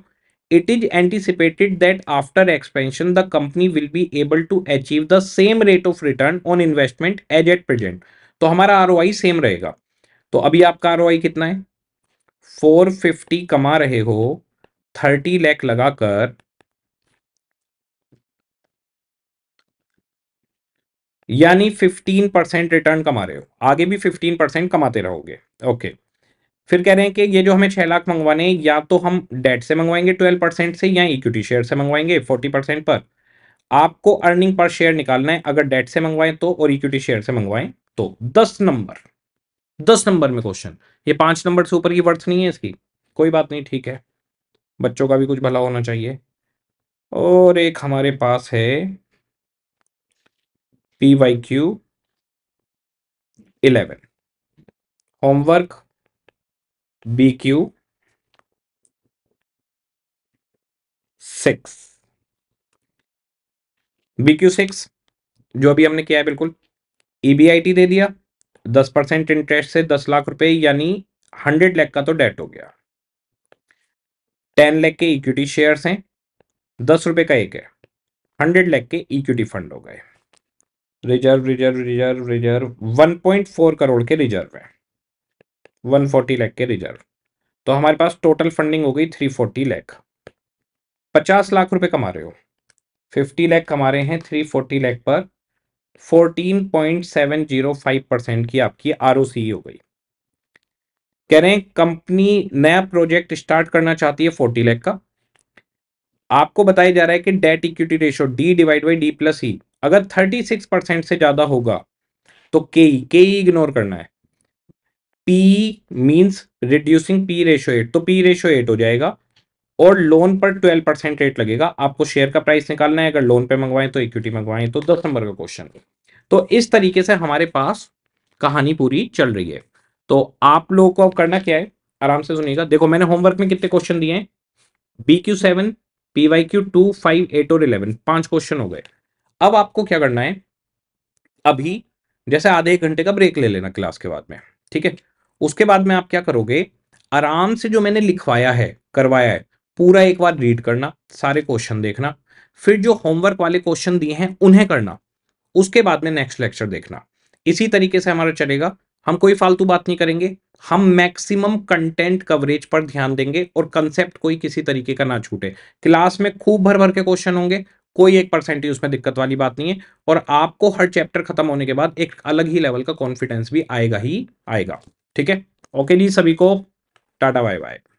it is anticipated that after expansion the company will be able to achieve the same rate of return on investment as at present तो हमारा आर सेम रहेगा तो अभी आपका आर कितना है 450 कमा रहे हो 30 लाख लगाकर यानी फिफ्टीन परसेंट रिटर्न कमा रहे हो आगे भी फिफ्टीन परसेंट कमाते रहोगे ओके okay. फिर कह रहे हैं कि ये जो हमें छह लाख मंगवाने या तो हम डेट से मंगवाएंगे ट्वेल्व परसेंट से या इक्विटी शेयर से मंगवाएंगे फोर्टी परसेंट पर आपको अर्निंग पर शेयर निकालना है अगर डेट से मंगवाएं तो और इक्विटी शेयर से मंगवाएं तो दस नंबर दस नंबर में क्वेश्चन ये पांच नंबर से ऊपर की वर्थ नहीं है इसकी कोई बात नहीं ठीक है बच्चों का भी कुछ भला होना चाहिए और एक हमारे पास है P Y Q eleven homework BQ 6 BQ six जो अभी हमने किया है बिल्कुल ईबीआईटी e दे दिया दस परसेंट इंटरेस्ट से दस लाख रुपए यानी हंड्रेड लाख का तो डेट हो गया टेन लाख के इक्विटी शेयर्स हैं दस रुपए का एक है हंड्रेड लाख के इक्विटी फंड हो गए reserve reserve reserve reserve one point four crore के रिजर्व है वन फोर्टी लैख के रिजर्व तो हमारे पास टोटल फंडिंग हो गई थ्री फोर्टी लैख पचास लाख रुपए कमा रहे हो फिफ्टी लैख कमा रहे हैं थ्री फोर्टी लैख पर fourteen point seven zero five percent की आपकी आर हो गई कह रहे हैं कंपनी नया प्रोजेक्ट स्टार्ट करना चाहती है फोर्टी लैख का आपको बताया जा रहा है कि debt equity ratio D divide by D plus E अगर थर्टी सिक्स परसेंट से ज़्यादा होगा तो के ई के ई इग्नोर करना है P means reducing P ratio eight तो पी रेशो एट हो जाएगा और लोन पर ट्वेल्व परसेंट रेट लगेगा आपको शेयर का प्राइस निकालना है अगर लोन पे मंगवाएं तो इक्विटी मंगवाएं तो दस नंबर का क्वेश्चन तो इस तरीके से हमारे पास कहानी पूरी चल रही है तो आप लोगों को अब करना क्या है आराम से सुनिएगा देखो मैंने होमवर्क में कितने क्वेश्चन दिए हैं B Q seven P Y Q two five eight और इलेवन पांच क्वेश्चन हो गए अब आपको क्या करना है अभी जैसे आधे एक घंटे का ब्रेक ले लेना क्लास के बाद में ठीक है उसके बाद में आप क्या करोगे आराम से जो मैंने लिखवाया है करवाया है पूरा एक बार रीड करना सारे क्वेश्चन देखना फिर जो होमवर्क वाले क्वेश्चन दिए हैं उन्हें करना उसके बाद में नेक्स्ट लेक्चर देखना इसी तरीके से हमारा चलेगा हम कोई फालतू बात नहीं करेंगे हम मैक्सिमम कंटेंट कवरेज पर ध्यान देंगे और कंसेप्ट कोई किसी तरीके का ना छूटे क्लास में खूब भर भर के क्वेश्चन होंगे कोई एक परसेंट उसमें दिक्कत वाली बात नहीं है और आपको हर चैप्टर खत्म होने के बाद एक अलग ही लेवल का कॉन्फिडेंस भी आएगा ही आएगा ठीक है ओके जी सभी को टाटा बाय बाय